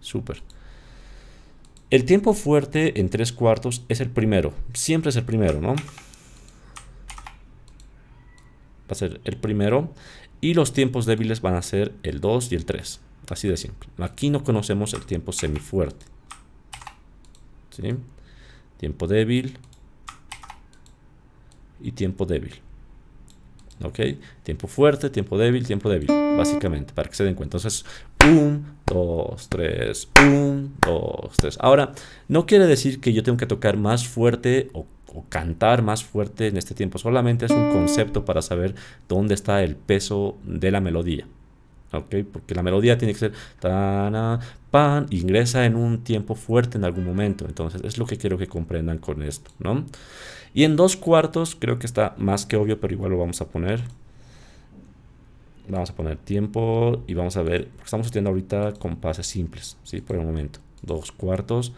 [SPEAKER 1] Súper. El tiempo fuerte en 3 cuartos es el primero. Siempre es el primero, ¿no? Va a ser el primero. Y los tiempos débiles van a ser el 2 y el 3. Así de simple. Aquí no conocemos el tiempo semifuerte. ¿Sí? Tiempo débil y tiempo débil. ¿Ok? Tiempo fuerte, tiempo débil, tiempo débil. Básicamente, para que se den cuenta. Entonces, 1, 2, 3, 1, 2, 3. Ahora, no quiere decir que yo tengo que tocar más fuerte o, cantar más fuerte en este tiempo. Solamente es un concepto para saber dónde está el peso de la melodía. ¿ok? Porque la melodía tiene que ser tan pan, ingresa en un tiempo fuerte en algún momento. Entonces es lo que quiero que comprendan con esto, ¿no? Y en dos cuartos creo que está más que obvio, pero igual lo vamos a poner. Vamos a poner tiempo y vamos a ver, estamos haciendo ahorita compases simples, ¿sí? Por el momento, dos cuartos.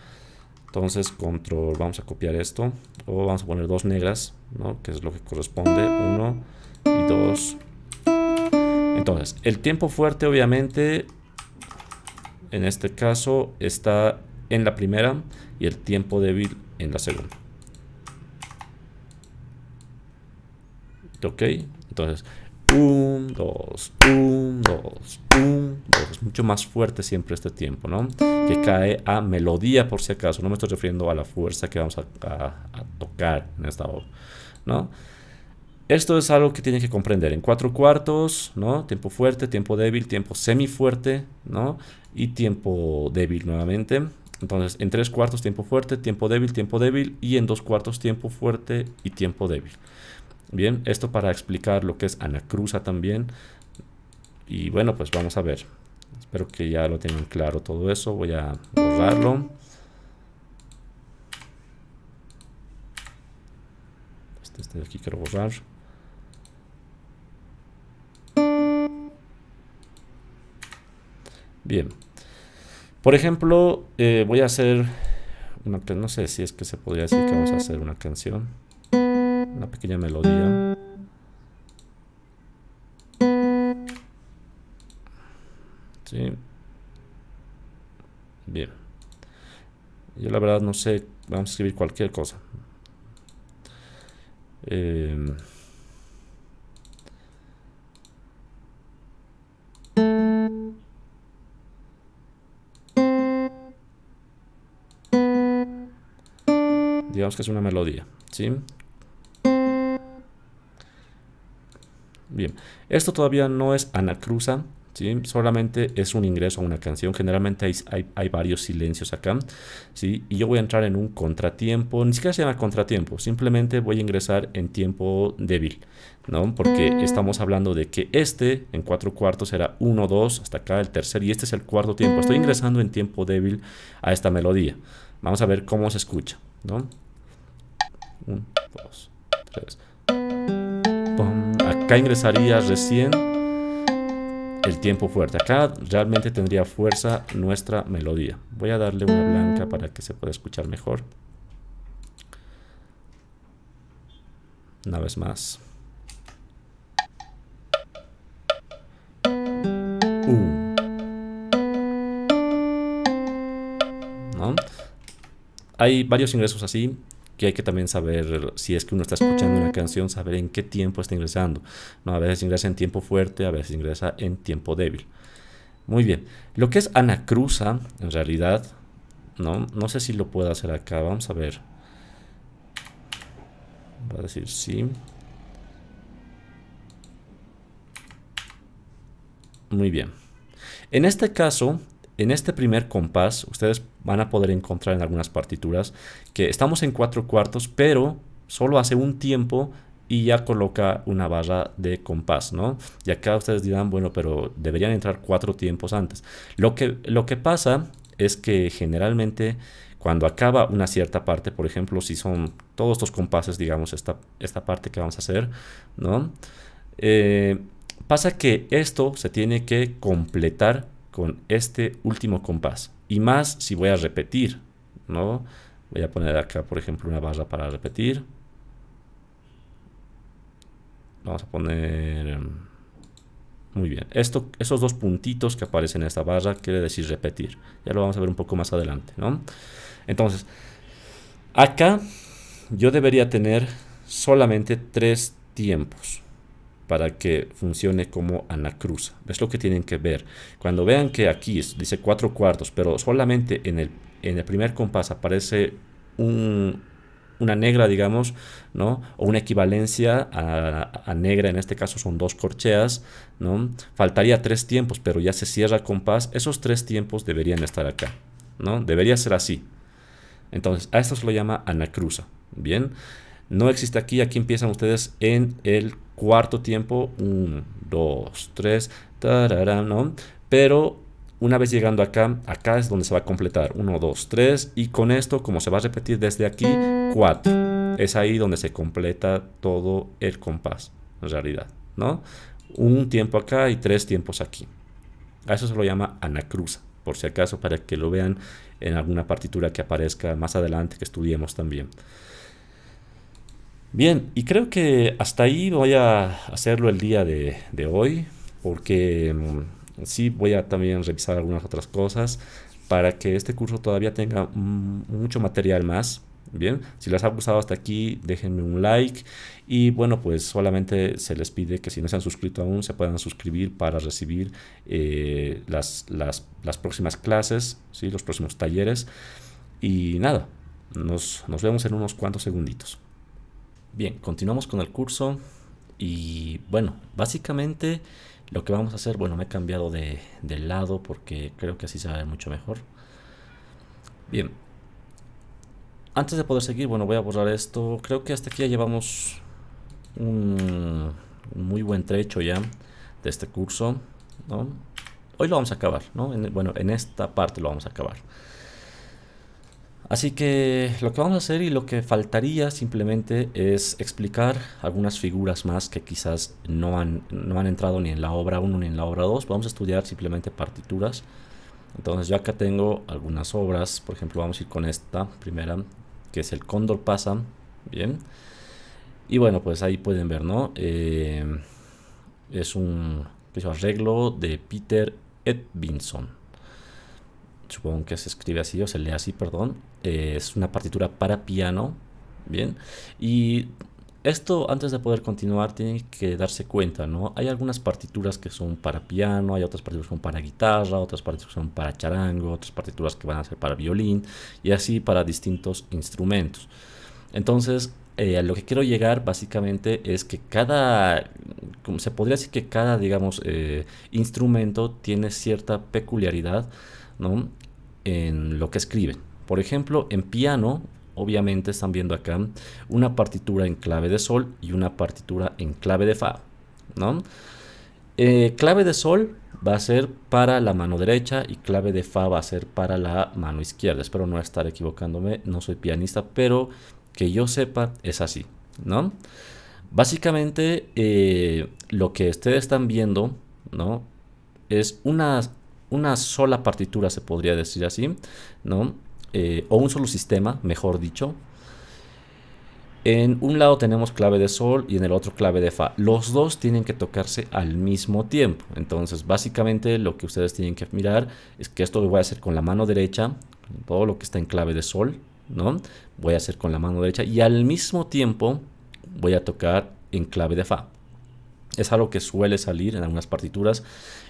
[SPEAKER 1] Entonces control, vamos a copiar esto, o vamos a poner dos negras, Que es lo que corresponde, uno y dos entonces, el tiempo fuerte obviamente, en este caso, está en la primera y el tiempo débil en la segunda. ¿Ok? Entonces, 1, 2, Es mucho más fuerte siempre este tiempo, ¿no? Que cae a melodía por si acaso. No me estoy refiriendo a la fuerza que vamos a, tocar en esta voz, ¿no? Esto es algo que tienen que comprender. En cuatro cuartos, ¿no? Tiempo fuerte, tiempo débil, tiempo semifuerte, ¿no? Y tiempo débil nuevamente. Entonces, en tres cuartos, tiempo fuerte, tiempo débil, tiempo débil. Y en dos cuartos, tiempo fuerte y tiempo débil. Bien, esto para explicar lo que es anacruza también. Y bueno, pues vamos a ver. Espero que ya lo tengan claro todo eso. Voy a borrarlo. Este, este de aquí quiero borrar. Bien. Por ejemplo, eh, voy a hacer una, no sé si es que se podría decir que vamos a hacer una canción, una pequeña melodía. Sí. Bien. Yo la verdad no sé, vamos a escribir cualquier cosa. Eh, digamos que es una melodía, ¿sí? Bien, esto todavía no es anacruza ¿sí? solamente es un ingreso a una canción. Generalmente hay, hay, varios silencios acá. ¿sí? Y yo voy a entrar en un contratiempo, ni siquiera se llama contratiempo, simplemente voy a ingresar en tiempo débil. ¿no? Porque estamos hablando de que este en cuatro cuartos era uno 2, hasta acá el tercer, y este es el cuarto tiempo. Estoy ingresando en tiempo débil a esta melodía. Vamos a ver cómo se escucha. ¿no? 1, 2, Acá ingresaría recién el tiempo fuerte. Acá realmente tendría fuerza nuestra melodía. Voy a darle una blanca para que se pueda escuchar mejor.
[SPEAKER 2] Una vez más.
[SPEAKER 1] Hay varios ingresos así que hay que también saber, si es que uno está escuchando una mm. canción, saber en qué tiempo está ingresando. ¿no? A veces ingresa en tiempo fuerte, a veces ingresa en tiempo débil. Muy bien, lo que es anacruza, en realidad, no, no sé si lo puedo hacer acá, vamos a ver. Va a decir sí. Muy bien. En este caso, en este primer compás ustedes van a poder encontrar en algunas partituras que estamos en cuatro cuartos, pero solo hace un tiempo y ya coloca una barra de compás, ¿no? Y acá ustedes dirán, bueno, pero deberían entrar cuatro tiempos antes. Lo que, lo que pasa es que generalmente cuando acaba una cierta parte, por ejemplo, si son todos estos compases, digamos, esta, esta parte que vamos a hacer, ¿no? Eh, pasa que esto se tiene que completar con este último compás. Y más si voy a repetir, ¿no? Voy a poner acá, por ejemplo, una barra para repetir. Vamos a poner... Em, muy bien. estos esos dos puntitos que aparecen en esta barra quiere decir repetir. Ya lo vamos a ver un poco más adelante, ¿no? Entonces, acá yo debería tener solamente tres tiempos para que funcione como anacruz Es lo que tienen que ver. Cuando vean que aquí dice cuatro cuartos, pero solamente en el, en el primer compás aparece una negra, digamos, ¿no? O una equivalencia a, negra, en este caso son dos corcheas, ¿no? Faltaría tres tiempos, pero ya se cierra el compás. Esos tres tiempos deberían estar acá, ¿no? Debería ser así. Entonces, a esto se lo llama anacruza, ¿bien? No existe aquí, aquí empiezan ustedes en el cuarto tiempo, 1, 2, 3, ¿no? Pero una vez llegando acá, acá es donde se va a completar 1, 2, 3 y con esto, como se va a repetir desde aquí, 4. Es ahí donde se completa todo el compás, en realidad, ¿no? Un tiempo acá y tres tiempos aquí. A eso se lo llama anacruza, por si acaso, para que lo vean en alguna partitura que aparezca más adelante que estudiemos también. Bien, y creo que hasta ahí voy a hacerlo el día de, hoy, porque mm, sí voy a también revisar algunas otras cosas para que este curso todavía tenga mm, mucho material más. Bien, si les ha gustado hasta aquí, déjenme un like. Y bueno, pues solamente se les pide que si no se han suscrito aún, se puedan suscribir para recibir eh, las, próximas clases, ¿sí? los próximos talleres. Y nada, nos vemos en unos cuantos segunditos. Bien, continuamos con el curso y bueno, básicamente lo que vamos a hacer, bueno, me he cambiado de, lado porque creo que así se va a ver mucho mejor. Bien, antes de poder seguir, bueno, voy a borrar esto. Creo que hasta aquí ya llevamos un muy buen trecho ya de este curso, Hoy lo vamos a acabar, ¿no? bueno, en esta parte lo vamos a acabar. Así que lo que vamos a hacer y lo que faltaría simplemente es explicar algunas figuras más que quizás no han, entrado ni en la obra 1 ni en la obra 2. Vamos a estudiar simplemente partituras. Entonces yo acá tengo algunas obras, por ejemplo vamos a ir con esta primera, que es el Cóndor pasa, bien. Y bueno, pues ahí pueden ver, ¿no? Eh, es un arreglo de Peter Edvinson supongo que se escribe así o se lee así, perdón, eh, es una partitura para piano, ¿bien? Y esto antes de poder continuar tiene que darse cuenta, ¿no? Hay algunas partituras que son para piano, hay otras partituras que son para guitarra, otras partituras que son para charango, otras partituras que van a ser para violín y así para distintos instrumentos. Entonces, eh, lo que quiero llegar básicamente es que cada, como se podría decir que cada, digamos, eh, instrumento tiene cierta peculiaridad, ¿no? en lo que escriben. Por ejemplo, en piano, obviamente están viendo acá una partitura en clave de sol y una partitura en clave de fa, ¿no? Eh, clave de sol va a ser para la mano derecha y clave de fa va a ser para la mano izquierda. Espero no estar equivocándome, no soy pianista, pero que yo sepa es así, ¿no? Básicamente eh, lo que ustedes están viendo, ¿no? Es una una sola partitura, se podría decir así, ¿no? Eh, o un solo sistema, mejor dicho. En un lado tenemos clave de sol y en el otro clave de fa. Los dos tienen que tocarse al mismo tiempo. Entonces, básicamente lo que ustedes tienen que mirar es que esto lo voy a hacer con la mano derecha, todo lo que está en clave de sol, ¿no? Voy a hacer con la mano derecha y al mismo tiempo voy a tocar en clave de fa. Es algo que suele salir en algunas partituras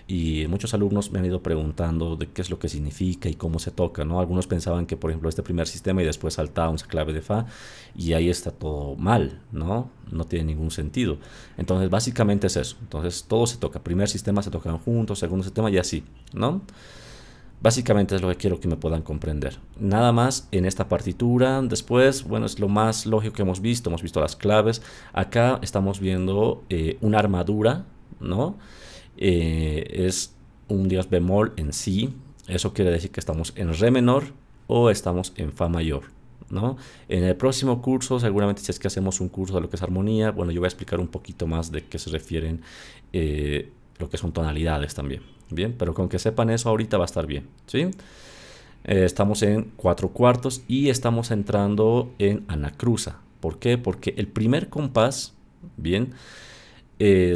[SPEAKER 1] y muchos alumnos me han ido preguntando de qué es lo que significa y cómo se toca, ¿no? Algunos pensaban que, por ejemplo, este primer sistema y después saltaba una clave de fa y ahí está todo mal, ¿no? No tiene ningún sentido. Entonces, básicamente es eso. Entonces, todo se toca. Primer sistema se tocan juntos, segundo sistema y así, ¿no? Básicamente es lo que quiero que me puedan comprender. Nada más en esta partitura. Después, bueno, es lo más lógico que hemos visto. Hemos visto las claves. Acá estamos viendo eh, una armadura, ¿no? Eh, es un dios bemol en sí. Eso quiere decir que estamos en re menor o estamos en fa mayor. ¿no? En el próximo curso, seguramente si es que hacemos un curso de lo que es armonía, bueno, yo voy a explicar un poquito más de qué se refieren eh, lo que son tonalidades también. Bien, pero con que sepan eso ahorita va a estar bien. ¿sí? Eh, estamos en cuatro cuartos y estamos entrando en anacruza. ¿Por qué? Porque el primer compás, bien,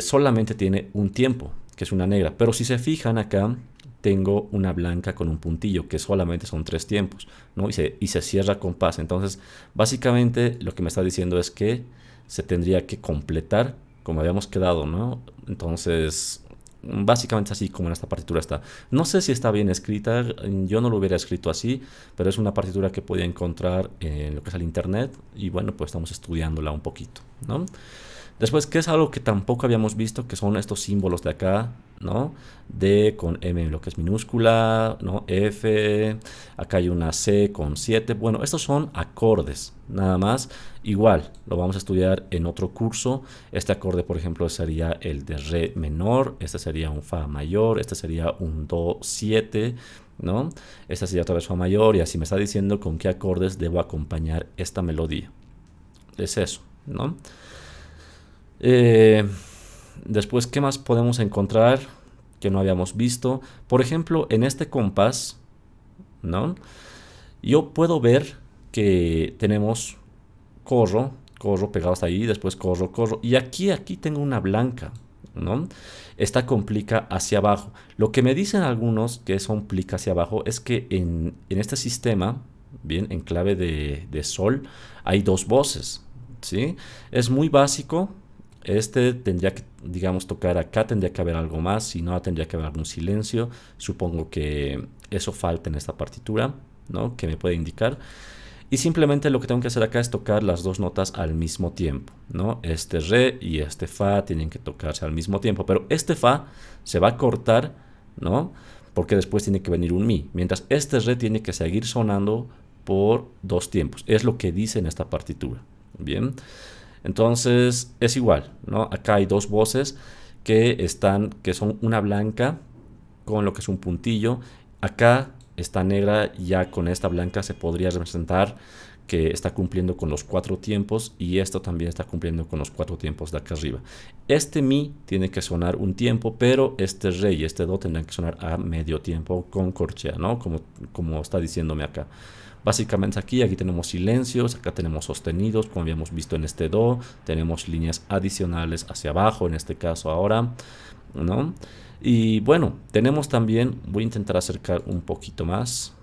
[SPEAKER 1] solamente tiene un tiempo que es una negra. Pero si se fijan acá, tengo una blanca con un puntillo, que solamente son tres tiempos, ¿no? Y se, y se cierra compás Entonces, básicamente lo que me está diciendo es que se tendría que completar como habíamos quedado, ¿no? Entonces, básicamente así como en esta partitura está. No sé si está bien escrita, yo no lo hubiera escrito así, pero es una partitura que podía encontrar en lo que es el internet y bueno, pues estamos estudiándola un poquito, ¿no? Después, ¿qué es algo que tampoco habíamos visto? Que son estos símbolos de acá, ¿no? D con M, lo que es minúscula, ¿no? F, acá hay una C con 7. Bueno, estos son acordes, nada más. Igual, lo vamos a estudiar en otro curso. Este acorde, por ejemplo, sería el de Re menor, este sería un Fa mayor, este sería un Do 7, ¿no? Esta sería otra vez Fa mayor y así me está diciendo con qué acordes debo acompañar esta melodía. Es eso, ¿no? Eh, después, ¿qué más podemos encontrar que no habíamos visto? Por ejemplo, en este compás, ¿no? Yo puedo ver que tenemos corro, corro pegado hasta ahí, después corro, corro. Y aquí, aquí tengo una blanca, ¿no? Esta complica hacia abajo. Lo que me dicen algunos que eso complica hacia abajo es que en, este sistema, bien, en clave de, de, sol, hay dos voces, ¿sí? Es muy básico, este tendría que, digamos, tocar acá, tendría que haber algo más, si no, tendría que haber un silencio. Supongo que eso falta en esta partitura, ¿no? Que me puede indicar. Y simplemente lo que tengo que hacer acá es tocar las dos notas al mismo tiempo, ¿no? Este re y este fa tienen que tocarse al mismo tiempo, pero este fa se va a cortar, ¿no? Porque después tiene que venir un mi, mientras este re tiene que seguir sonando por dos tiempos. Es lo que dice en esta partitura, ¿bien? bien entonces es igual, ¿no? Acá hay dos voces que están, que son una blanca con lo que es un puntillo. Acá está negra, ya con esta blanca se podría representar que está cumpliendo con los cuatro tiempos y esto también está cumpliendo con los cuatro tiempos de acá arriba. Este mi tiene que sonar un tiempo, pero este re y este do tendrán que sonar a medio tiempo con corchea, ¿no? Como, como está diciéndome acá. Básicamente aquí, aquí tenemos silencios, acá tenemos sostenidos, como habíamos visto en este do, tenemos líneas adicionales hacia abajo, en este caso ahora, ¿no? Y bueno, tenemos también, voy a intentar acercar un poquito más.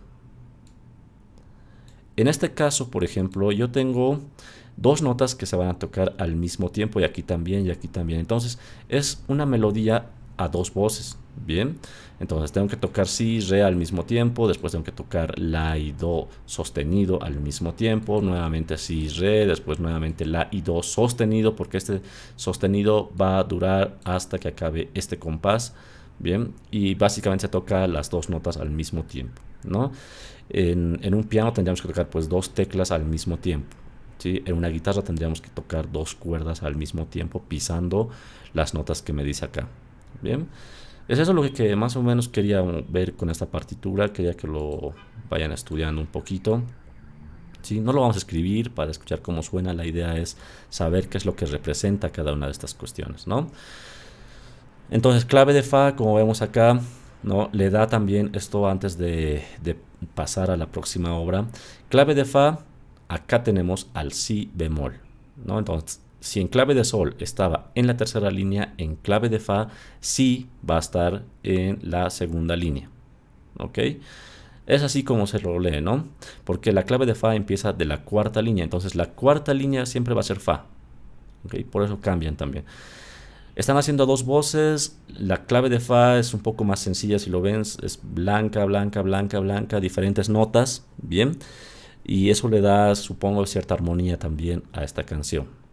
[SPEAKER 1] En este caso, por ejemplo, yo tengo dos notas que se van a tocar al mismo tiempo y aquí también y aquí también. Entonces es una melodía a dos voces, ¿bien? Entonces tengo que tocar si, re al mismo tiempo, después tengo que tocar la y do sostenido al mismo tiempo, nuevamente si, re, después nuevamente la y do sostenido, porque este sostenido va a durar hasta que acabe este compás, ¿bien? Y básicamente se toca las dos notas al mismo tiempo, ¿no? En, un piano tendríamos que tocar pues dos teclas al mismo tiempo, ¿Sí? En una guitarra tendríamos que tocar dos cuerdas al mismo tiempo pisando las notas que me dice acá. Bien, es eso lo que más o menos quería ver con esta partitura, quería que lo vayan estudiando un poquito. ¿Sí? No lo vamos a escribir para escuchar cómo suena, la idea es saber qué es lo que representa cada una de estas cuestiones, ¿no? Entonces, clave de Fa, como vemos acá, ¿no? le da también esto antes de, pasar a la próxima obra. Clave de Fa, acá tenemos al Si bemol, ¿no? Entonces, si en clave de sol estaba en la tercera línea, en clave de fa sí va a estar en la segunda línea. ¿Ok? Es así como se lo lee, ¿no? Porque la clave de fa empieza de la cuarta línea. Entonces la cuarta línea siempre va a ser fa. ¿Ok? Por eso cambian también. Están haciendo dos voces. La clave de fa es un poco más sencilla, si lo ven. Es blanca, blanca, blanca, blanca. Diferentes notas. Bien. Y eso le da, supongo, cierta armonía también a esta canción.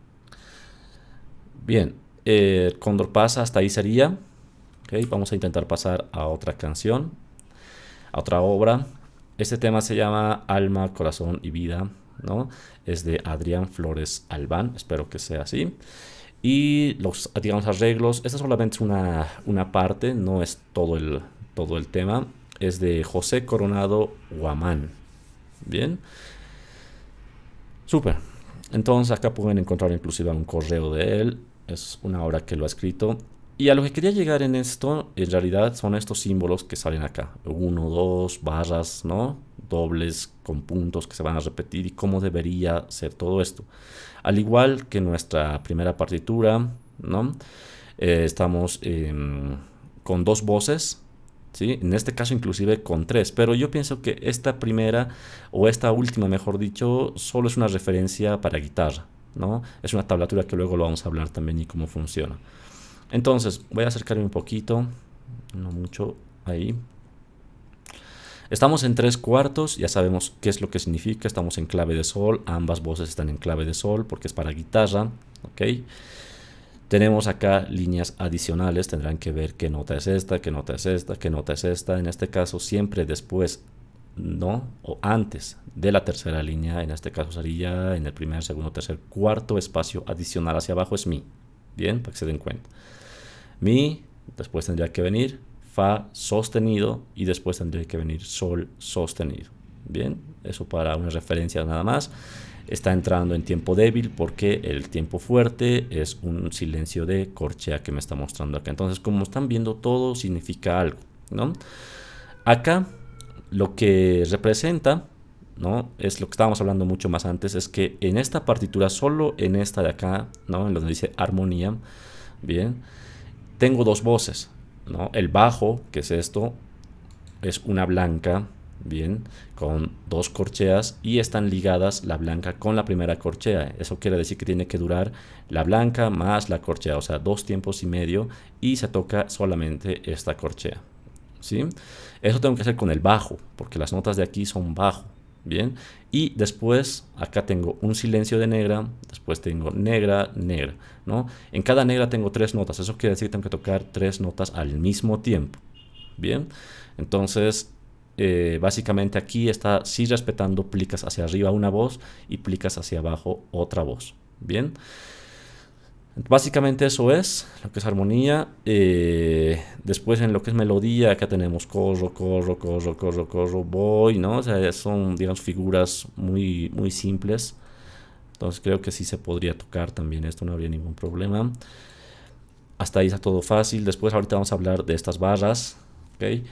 [SPEAKER 1] Bien, eh, Condor pasa, hasta ahí sería. vamos a intentar pasar a otra canción, a otra obra. Este tema se llama Alma, Corazón y Vida, ¿no? Es de Adrián Flores Albán, espero que sea así. Y los, digamos, arreglos, esta solamente una, una parte, no es todo el, todo el tema. Es de José Coronado Guamán. Bien. super, Entonces acá pueden encontrar inclusive un correo de él es una obra que lo ha escrito. Y a lo que quería llegar en esto, en realidad son estos símbolos que salen acá. Uno, dos, barras, ¿no? Dobles con puntos que se van a repetir y cómo debería ser todo esto. Al igual que nuestra primera partitura, ¿no? Eh, estamos em, con dos voces, ¿sí? En este caso inclusive con tres, pero yo pienso que esta primera o esta última, mejor dicho, solo es una referencia para guitarra. ¿no? Es una tablatura que luego lo vamos a hablar también y cómo funciona. Entonces, voy a acercarme un poquito, no mucho, ahí. Estamos en tres cuartos, ya sabemos qué es lo que significa, estamos en clave de sol, ambas voces están en clave de sol porque es para guitarra, ¿ok? Tenemos acá líneas adicionales, tendrán que ver qué nota es esta, qué nota es esta, qué nota es esta. En este caso, siempre después no o antes de la tercera línea, en este caso sería en el primer, segundo, tercer, cuarto espacio adicional hacia abajo es mi. Bien, para que se den cuenta. Mi, después tendría que venir fa sostenido y después tendría que venir sol sostenido. Bien, eso para una referencia nada más. Está entrando en tiempo débil porque el tiempo fuerte es un silencio de corchea que me está mostrando acá. Entonces, como están viendo, todo significa algo, ¿no? Acá lo que representa, ¿no? Es lo que estábamos hablando mucho más antes, es que en esta partitura, solo en esta de acá, ¿no? En donde dice armonía, bien, tengo dos voces, ¿no? El bajo, que es esto, es una blanca, bien, con dos corcheas y están ligadas la blanca con la primera corchea. Eso quiere decir que tiene que durar la blanca más la corchea, o sea, dos tiempos y medio y se toca solamente esta corchea, ¿sí? sí eso tengo que hacer con el bajo, porque las notas de aquí son bajo. Bien, y después acá tengo un silencio de negra, después tengo negra, negra, ¿no? En cada negra tengo tres notas, eso quiere decir que tengo que tocar tres notas al mismo tiempo. Bien, entonces eh, básicamente aquí está si respetando plicas hacia arriba una voz y plicas hacia abajo otra voz. Bien. Básicamente eso es lo que es armonía. Eh, después en lo que es melodía, acá tenemos corro, corro, corro, corro, corro, voy, ¿no? son, digamos, figuras muy, muy simples. Entonces creo que sí se podría tocar también esto, no habría ningún problema. Hasta ahí está todo fácil. Después ahorita vamos a hablar de estas barras, ¿ok?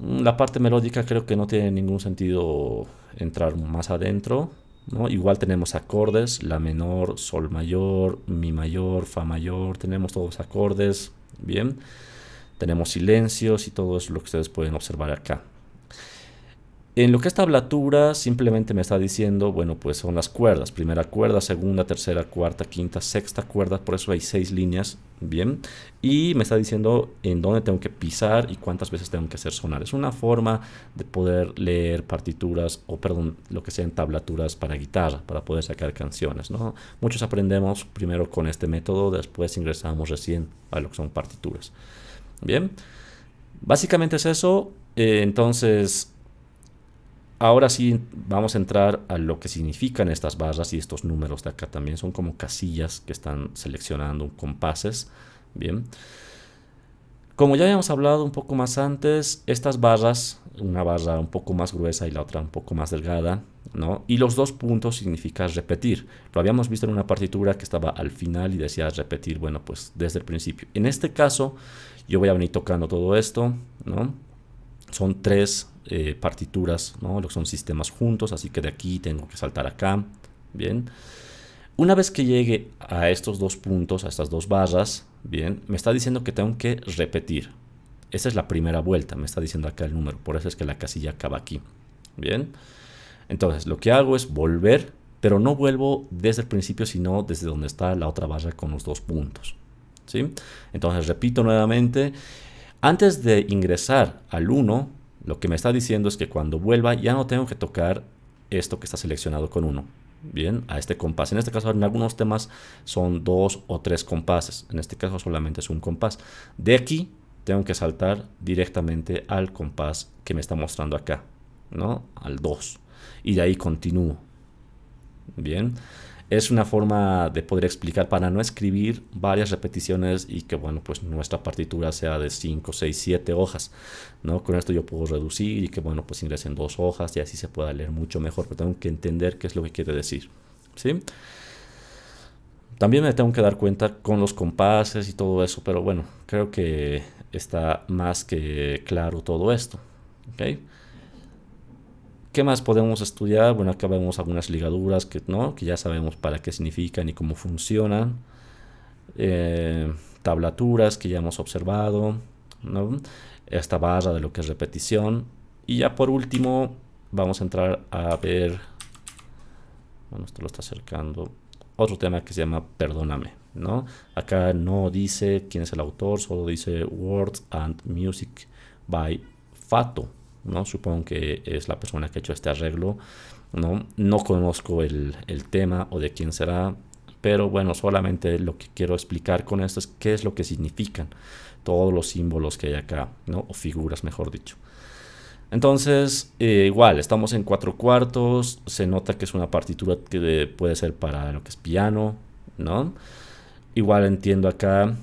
[SPEAKER 1] Mm, la parte melódica creo que no tiene ningún sentido entrar más adentro. ¿no? Igual tenemos acordes, la menor, sol mayor, mi mayor, fa mayor, tenemos todos acordes, bien. Tenemos silencios y todo es lo que ustedes pueden observar acá. En lo que es tablatura, simplemente me está diciendo, bueno, pues son las cuerdas. Primera cuerda, segunda, tercera, cuarta, quinta, sexta cuerda. Por eso hay seis líneas, bien. Y me está diciendo en dónde tengo que pisar y cuántas veces tengo que hacer sonar. Es una forma de poder leer partituras o, perdón, lo que sean tablaturas para guitarra, para poder sacar canciones, ¿no? Muchos aprendemos primero con este método, después ingresamos recién a lo que son partituras. Bien. Básicamente es eso. Eh, entonces Ahora sí vamos a entrar a lo que significan estas barras y estos números de acá también. Son como casillas que están seleccionando compases. Bien. Como ya habíamos hablado un poco más antes, estas barras, una barra un poco más gruesa y la otra un poco más delgada, ¿no? Y los dos puntos significa repetir. Lo habíamos visto en una partitura que estaba al final y decía repetir, bueno, pues desde el principio. En este caso, yo voy a venir tocando todo esto, ¿no? son tres eh, partituras, ¿no? Lo son sistemas juntos, así que de aquí tengo que saltar acá, bien. Una vez que llegue a estos dos puntos, a estas dos barras, bien, me está diciendo que tengo que repetir. Esa es la primera vuelta, me está diciendo acá el número, por eso es que la casilla acaba aquí, bien. Entonces, lo que hago es volver, pero no vuelvo desde el principio, sino desde donde está la otra barra con los dos puntos, ¿sí? Entonces, repito nuevamente antes de ingresar al 1, lo que me está diciendo es que cuando vuelva ya no tengo que tocar esto que está seleccionado con 1. Bien, a este compás. En este caso, en algunos temas son dos o tres compases. En este caso solamente es un compás. De aquí tengo que saltar directamente al compás que me está mostrando acá, ¿no? Al 2. Y de ahí continúo. Bien es una forma de poder explicar para no escribir varias repeticiones y que bueno pues nuestra partitura sea de 5, 6, 7 hojas ¿no? con esto yo puedo reducir y que bueno pues ingresen dos hojas y así se pueda leer mucho mejor pero tengo que entender qué es lo que quiere decir ¿sí? también me tengo que dar cuenta con los compases y todo eso pero bueno creo que está más que claro todo esto ¿okay? ¿Qué más podemos estudiar? Bueno, acá vemos algunas ligaduras que, ¿no? que ya sabemos para qué significan y cómo funcionan. Eh, tablaturas que ya hemos observado. Esta barra de lo que es repetición. Y ya por último, vamos a entrar a ver... Bueno, esto lo está acercando. Otro tema que se llama Perdóname. ¿no? Acá no dice quién es el autor, solo dice Words and Music by Fato. Supongo que es la persona que ha hecho este arreglo, ¿no? No conozco el, tema o de quién será, pero bueno, solamente lo que quiero explicar con esto es qué es lo que significan todos los símbolos que hay acá, ¿no? O figuras, mejor dicho. Entonces, eh, igual, estamos en cuatro cuartos, se nota que es una partitura que puede ser para lo que es piano, ¿no? Igual entiendo acá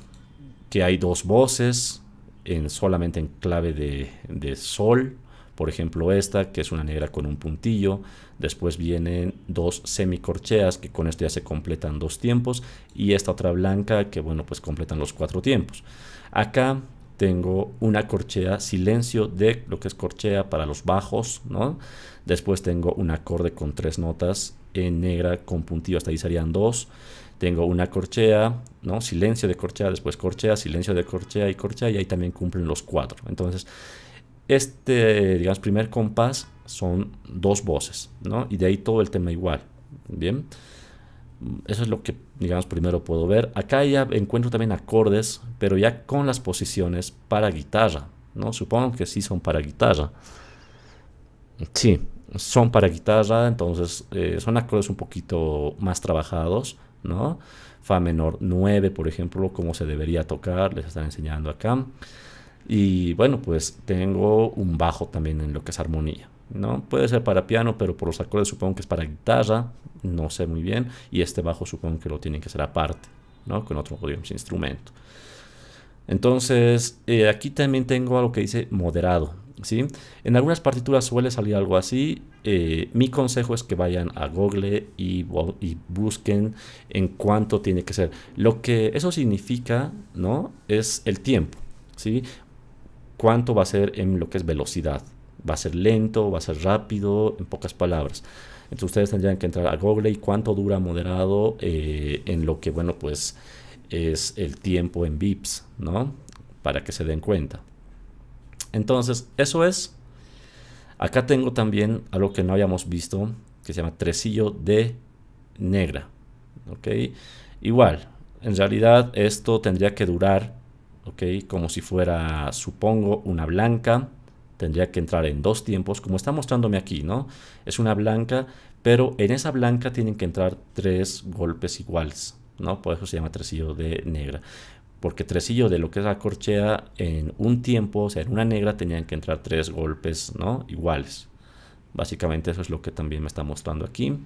[SPEAKER 1] que hay dos voces, en, solamente en clave de, de sol, por ejemplo esta, que es una negra con un puntillo. Después vienen dos semicorcheas, que con esto ya se completan dos tiempos. Y esta otra blanca, que bueno, pues completan los cuatro tiempos. Acá tengo una corchea silencio de lo que es corchea para los bajos, ¿no? Después tengo un acorde con tres notas en negra con puntillo, hasta ahí serían dos. Tengo una corchea, ¿no? Silencio de corchea, después corchea, silencio de corchea y corchea, y ahí también cumplen los cuatro. Entonces, este, digamos, primer compás son dos voces, ¿no? Y de ahí todo el tema igual, ¿bien? Eso es lo que, digamos, primero puedo ver. Acá ya encuentro también acordes, pero ya con las posiciones para guitarra, ¿no? Supongo que sí son para guitarra. Sí, son para guitarra, entonces eh, son acordes un poquito más trabajados, ¿no? Fa menor 9, por ejemplo, como se debería tocar, les están enseñando acá. Y bueno, pues tengo un bajo también en lo que es armonía. ¿no? Puede ser para piano, pero por los acordes supongo que es para guitarra, no sé muy bien, y este bajo supongo que lo tienen que hacer aparte, ¿no? Con otro, podemos instrumento. Entonces, eh, aquí también tengo algo que dice moderado, ¿sí? En algunas partituras suele salir algo así. Eh, mi consejo es que vayan a Google y, y, busquen en cuánto tiene que ser. Lo que eso significa, ¿no? Es el tiempo, ¿sí? cuánto va a ser en lo que es velocidad. ¿Va a ser lento? ¿Va a ser rápido? En pocas palabras. Entonces ustedes tendrían que entrar a Google y cuánto dura moderado eh, en lo que, bueno, pues es el tiempo en VIPs, ¿no? Para que se den cuenta. Entonces, eso es. Acá tengo también algo que no habíamos visto, que se llama tresillo de negra. ¿Ok? Igual, en realidad esto tendría que durar ok, como si fuera, supongo, una blanca, tendría que entrar en dos tiempos, como está mostrándome aquí, ¿no? Es una blanca, pero en esa blanca tienen que entrar tres golpes iguales, ¿no? Por eso se llama tresillo de negra. Porque tresillo de lo que es la corchea en un tiempo, o sea, en una negra tenían que entrar tres golpes, ¿no? Iguales. Básicamente eso es lo que también me está mostrando aquí.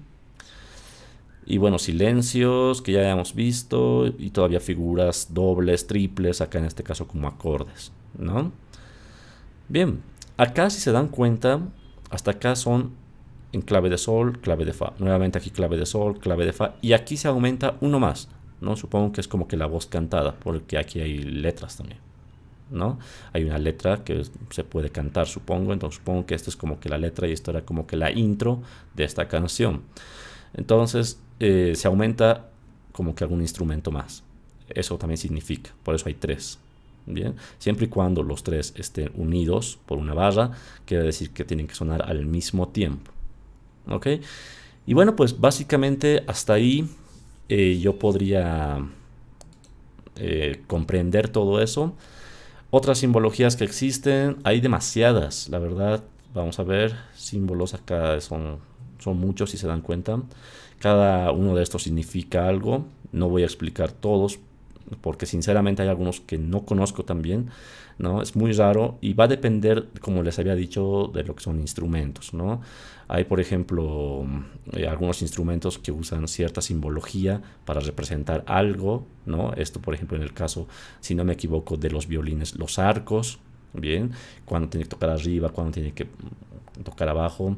[SPEAKER 1] Y bueno, silencios que ya habíamos visto y todavía figuras dobles, triples, acá en este caso como acordes, ¿no? Bien, acá si se dan cuenta, hasta acá son en clave de sol, clave de fa. Nuevamente aquí clave de sol, clave de fa y aquí se aumenta uno más, ¿no? Supongo que es como que la voz cantada, porque aquí hay letras también, ¿no? Hay una letra que se puede cantar, supongo, entonces supongo que esta es como que la letra y esto era como que la intro de esta canción. Entonces, eh, se aumenta como que algún instrumento más. Eso también significa, por eso hay tres. Bien, siempre y cuando los tres estén unidos por una barra, quiere decir que tienen que sonar al mismo tiempo. ¿Ok? Y bueno, pues básicamente hasta ahí eh, yo podría eh, comprender todo eso. Otras simbologías que existen, hay demasiadas, la verdad. Vamos a ver, símbolos acá son, son muchos si se dan cuenta. Cada uno de estos significa algo. No voy a explicar todos porque sinceramente hay algunos que no conozco también, ¿no? Es muy raro y va a depender, como les había dicho, de lo que son instrumentos, ¿no? Hay, por ejemplo, eh, algunos instrumentos que usan cierta simbología para representar algo, ¿no? Esto, por ejemplo, en el caso, si no me equivoco, de los violines, los arcos, ¿bien? Cuando tiene que tocar arriba, cuando tiene que Tocar abajo...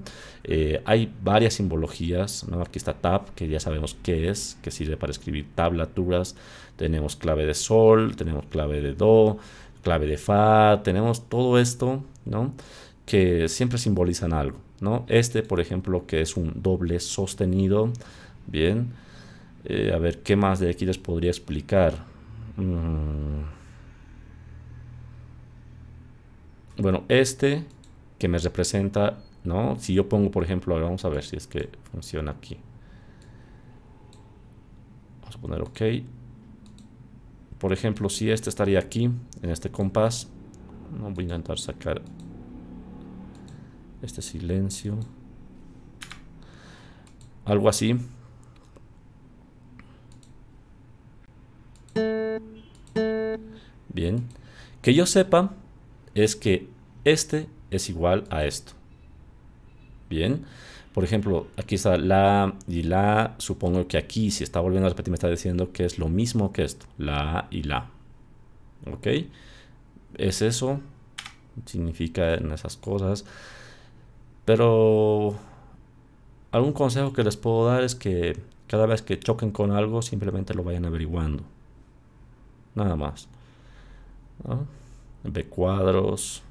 [SPEAKER 1] Eh, hay varias simbologías, ¿no? Aquí está tab, que ya sabemos qué es, que sirve para escribir tablaturas. Tenemos clave de sol, tenemos clave de do, clave de fa, tenemos todo esto, ¿no? Que siempre simbolizan algo, ¿no? Este, por ejemplo, que es un doble sostenido, bien. Eh, a ver, ¿qué más de aquí les podría explicar? Mm. Bueno, este que me representa, ¿no? Si yo pongo, por ejemplo, vamos a ver si es que funciona aquí. Vamos a poner OK. Por ejemplo, si este estaría aquí, en este compás, no voy a intentar sacar este silencio. Algo así. Bien. Que yo sepa es que este es igual a esto. Bien, por ejemplo, aquí está la y la, supongo que aquí, si está volviendo a repetir, me está diciendo que es lo mismo que esto, la y la. ¿Ok? Es eso, significa en esas cosas. Pero algún consejo que les puedo dar es que cada vez que choquen con algo, simplemente lo vayan averiguando. Nada más. Ve cuadros,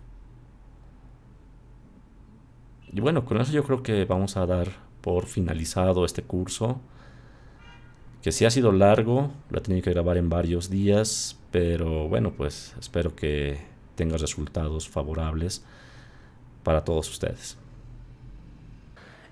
[SPEAKER 1] y bueno, con eso yo creo que vamos a dar por finalizado este curso, que sí ha sido largo, lo he tenido que grabar en varios días, pero bueno, pues espero que tenga resultados favorables para todos ustedes.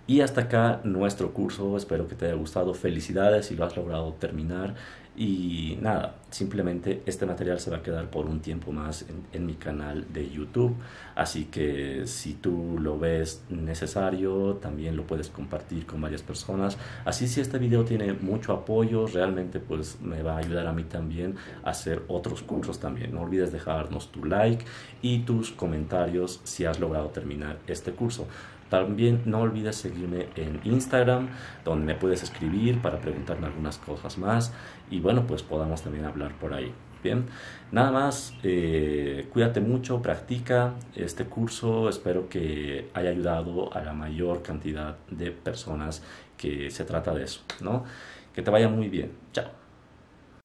[SPEAKER 1] Y hasta acá nuestro curso, espero que te haya gustado, felicidades si lo has logrado terminar y nada, simplemente este material se va a quedar por un tiempo más en, mi canal de YouTube. Así que si tú lo ves necesario, también lo puedes compartir con varias personas. Así si este video tiene mucho apoyo, realmente pues me va a ayudar a mí también a hacer otros cursos también. No olvides dejarnos tu like y tus comentarios si has logrado terminar este curso. También no olvides seguirme en Instagram, donde me puedes escribir para preguntarme algunas cosas más y bueno, pues podamos también hablar por ahí. Bien, nada más, eh, cuídate mucho, practica este curso, espero que haya ayudado a la mayor cantidad de personas que se trata de eso, ¿no? Que te vaya muy bien, chao.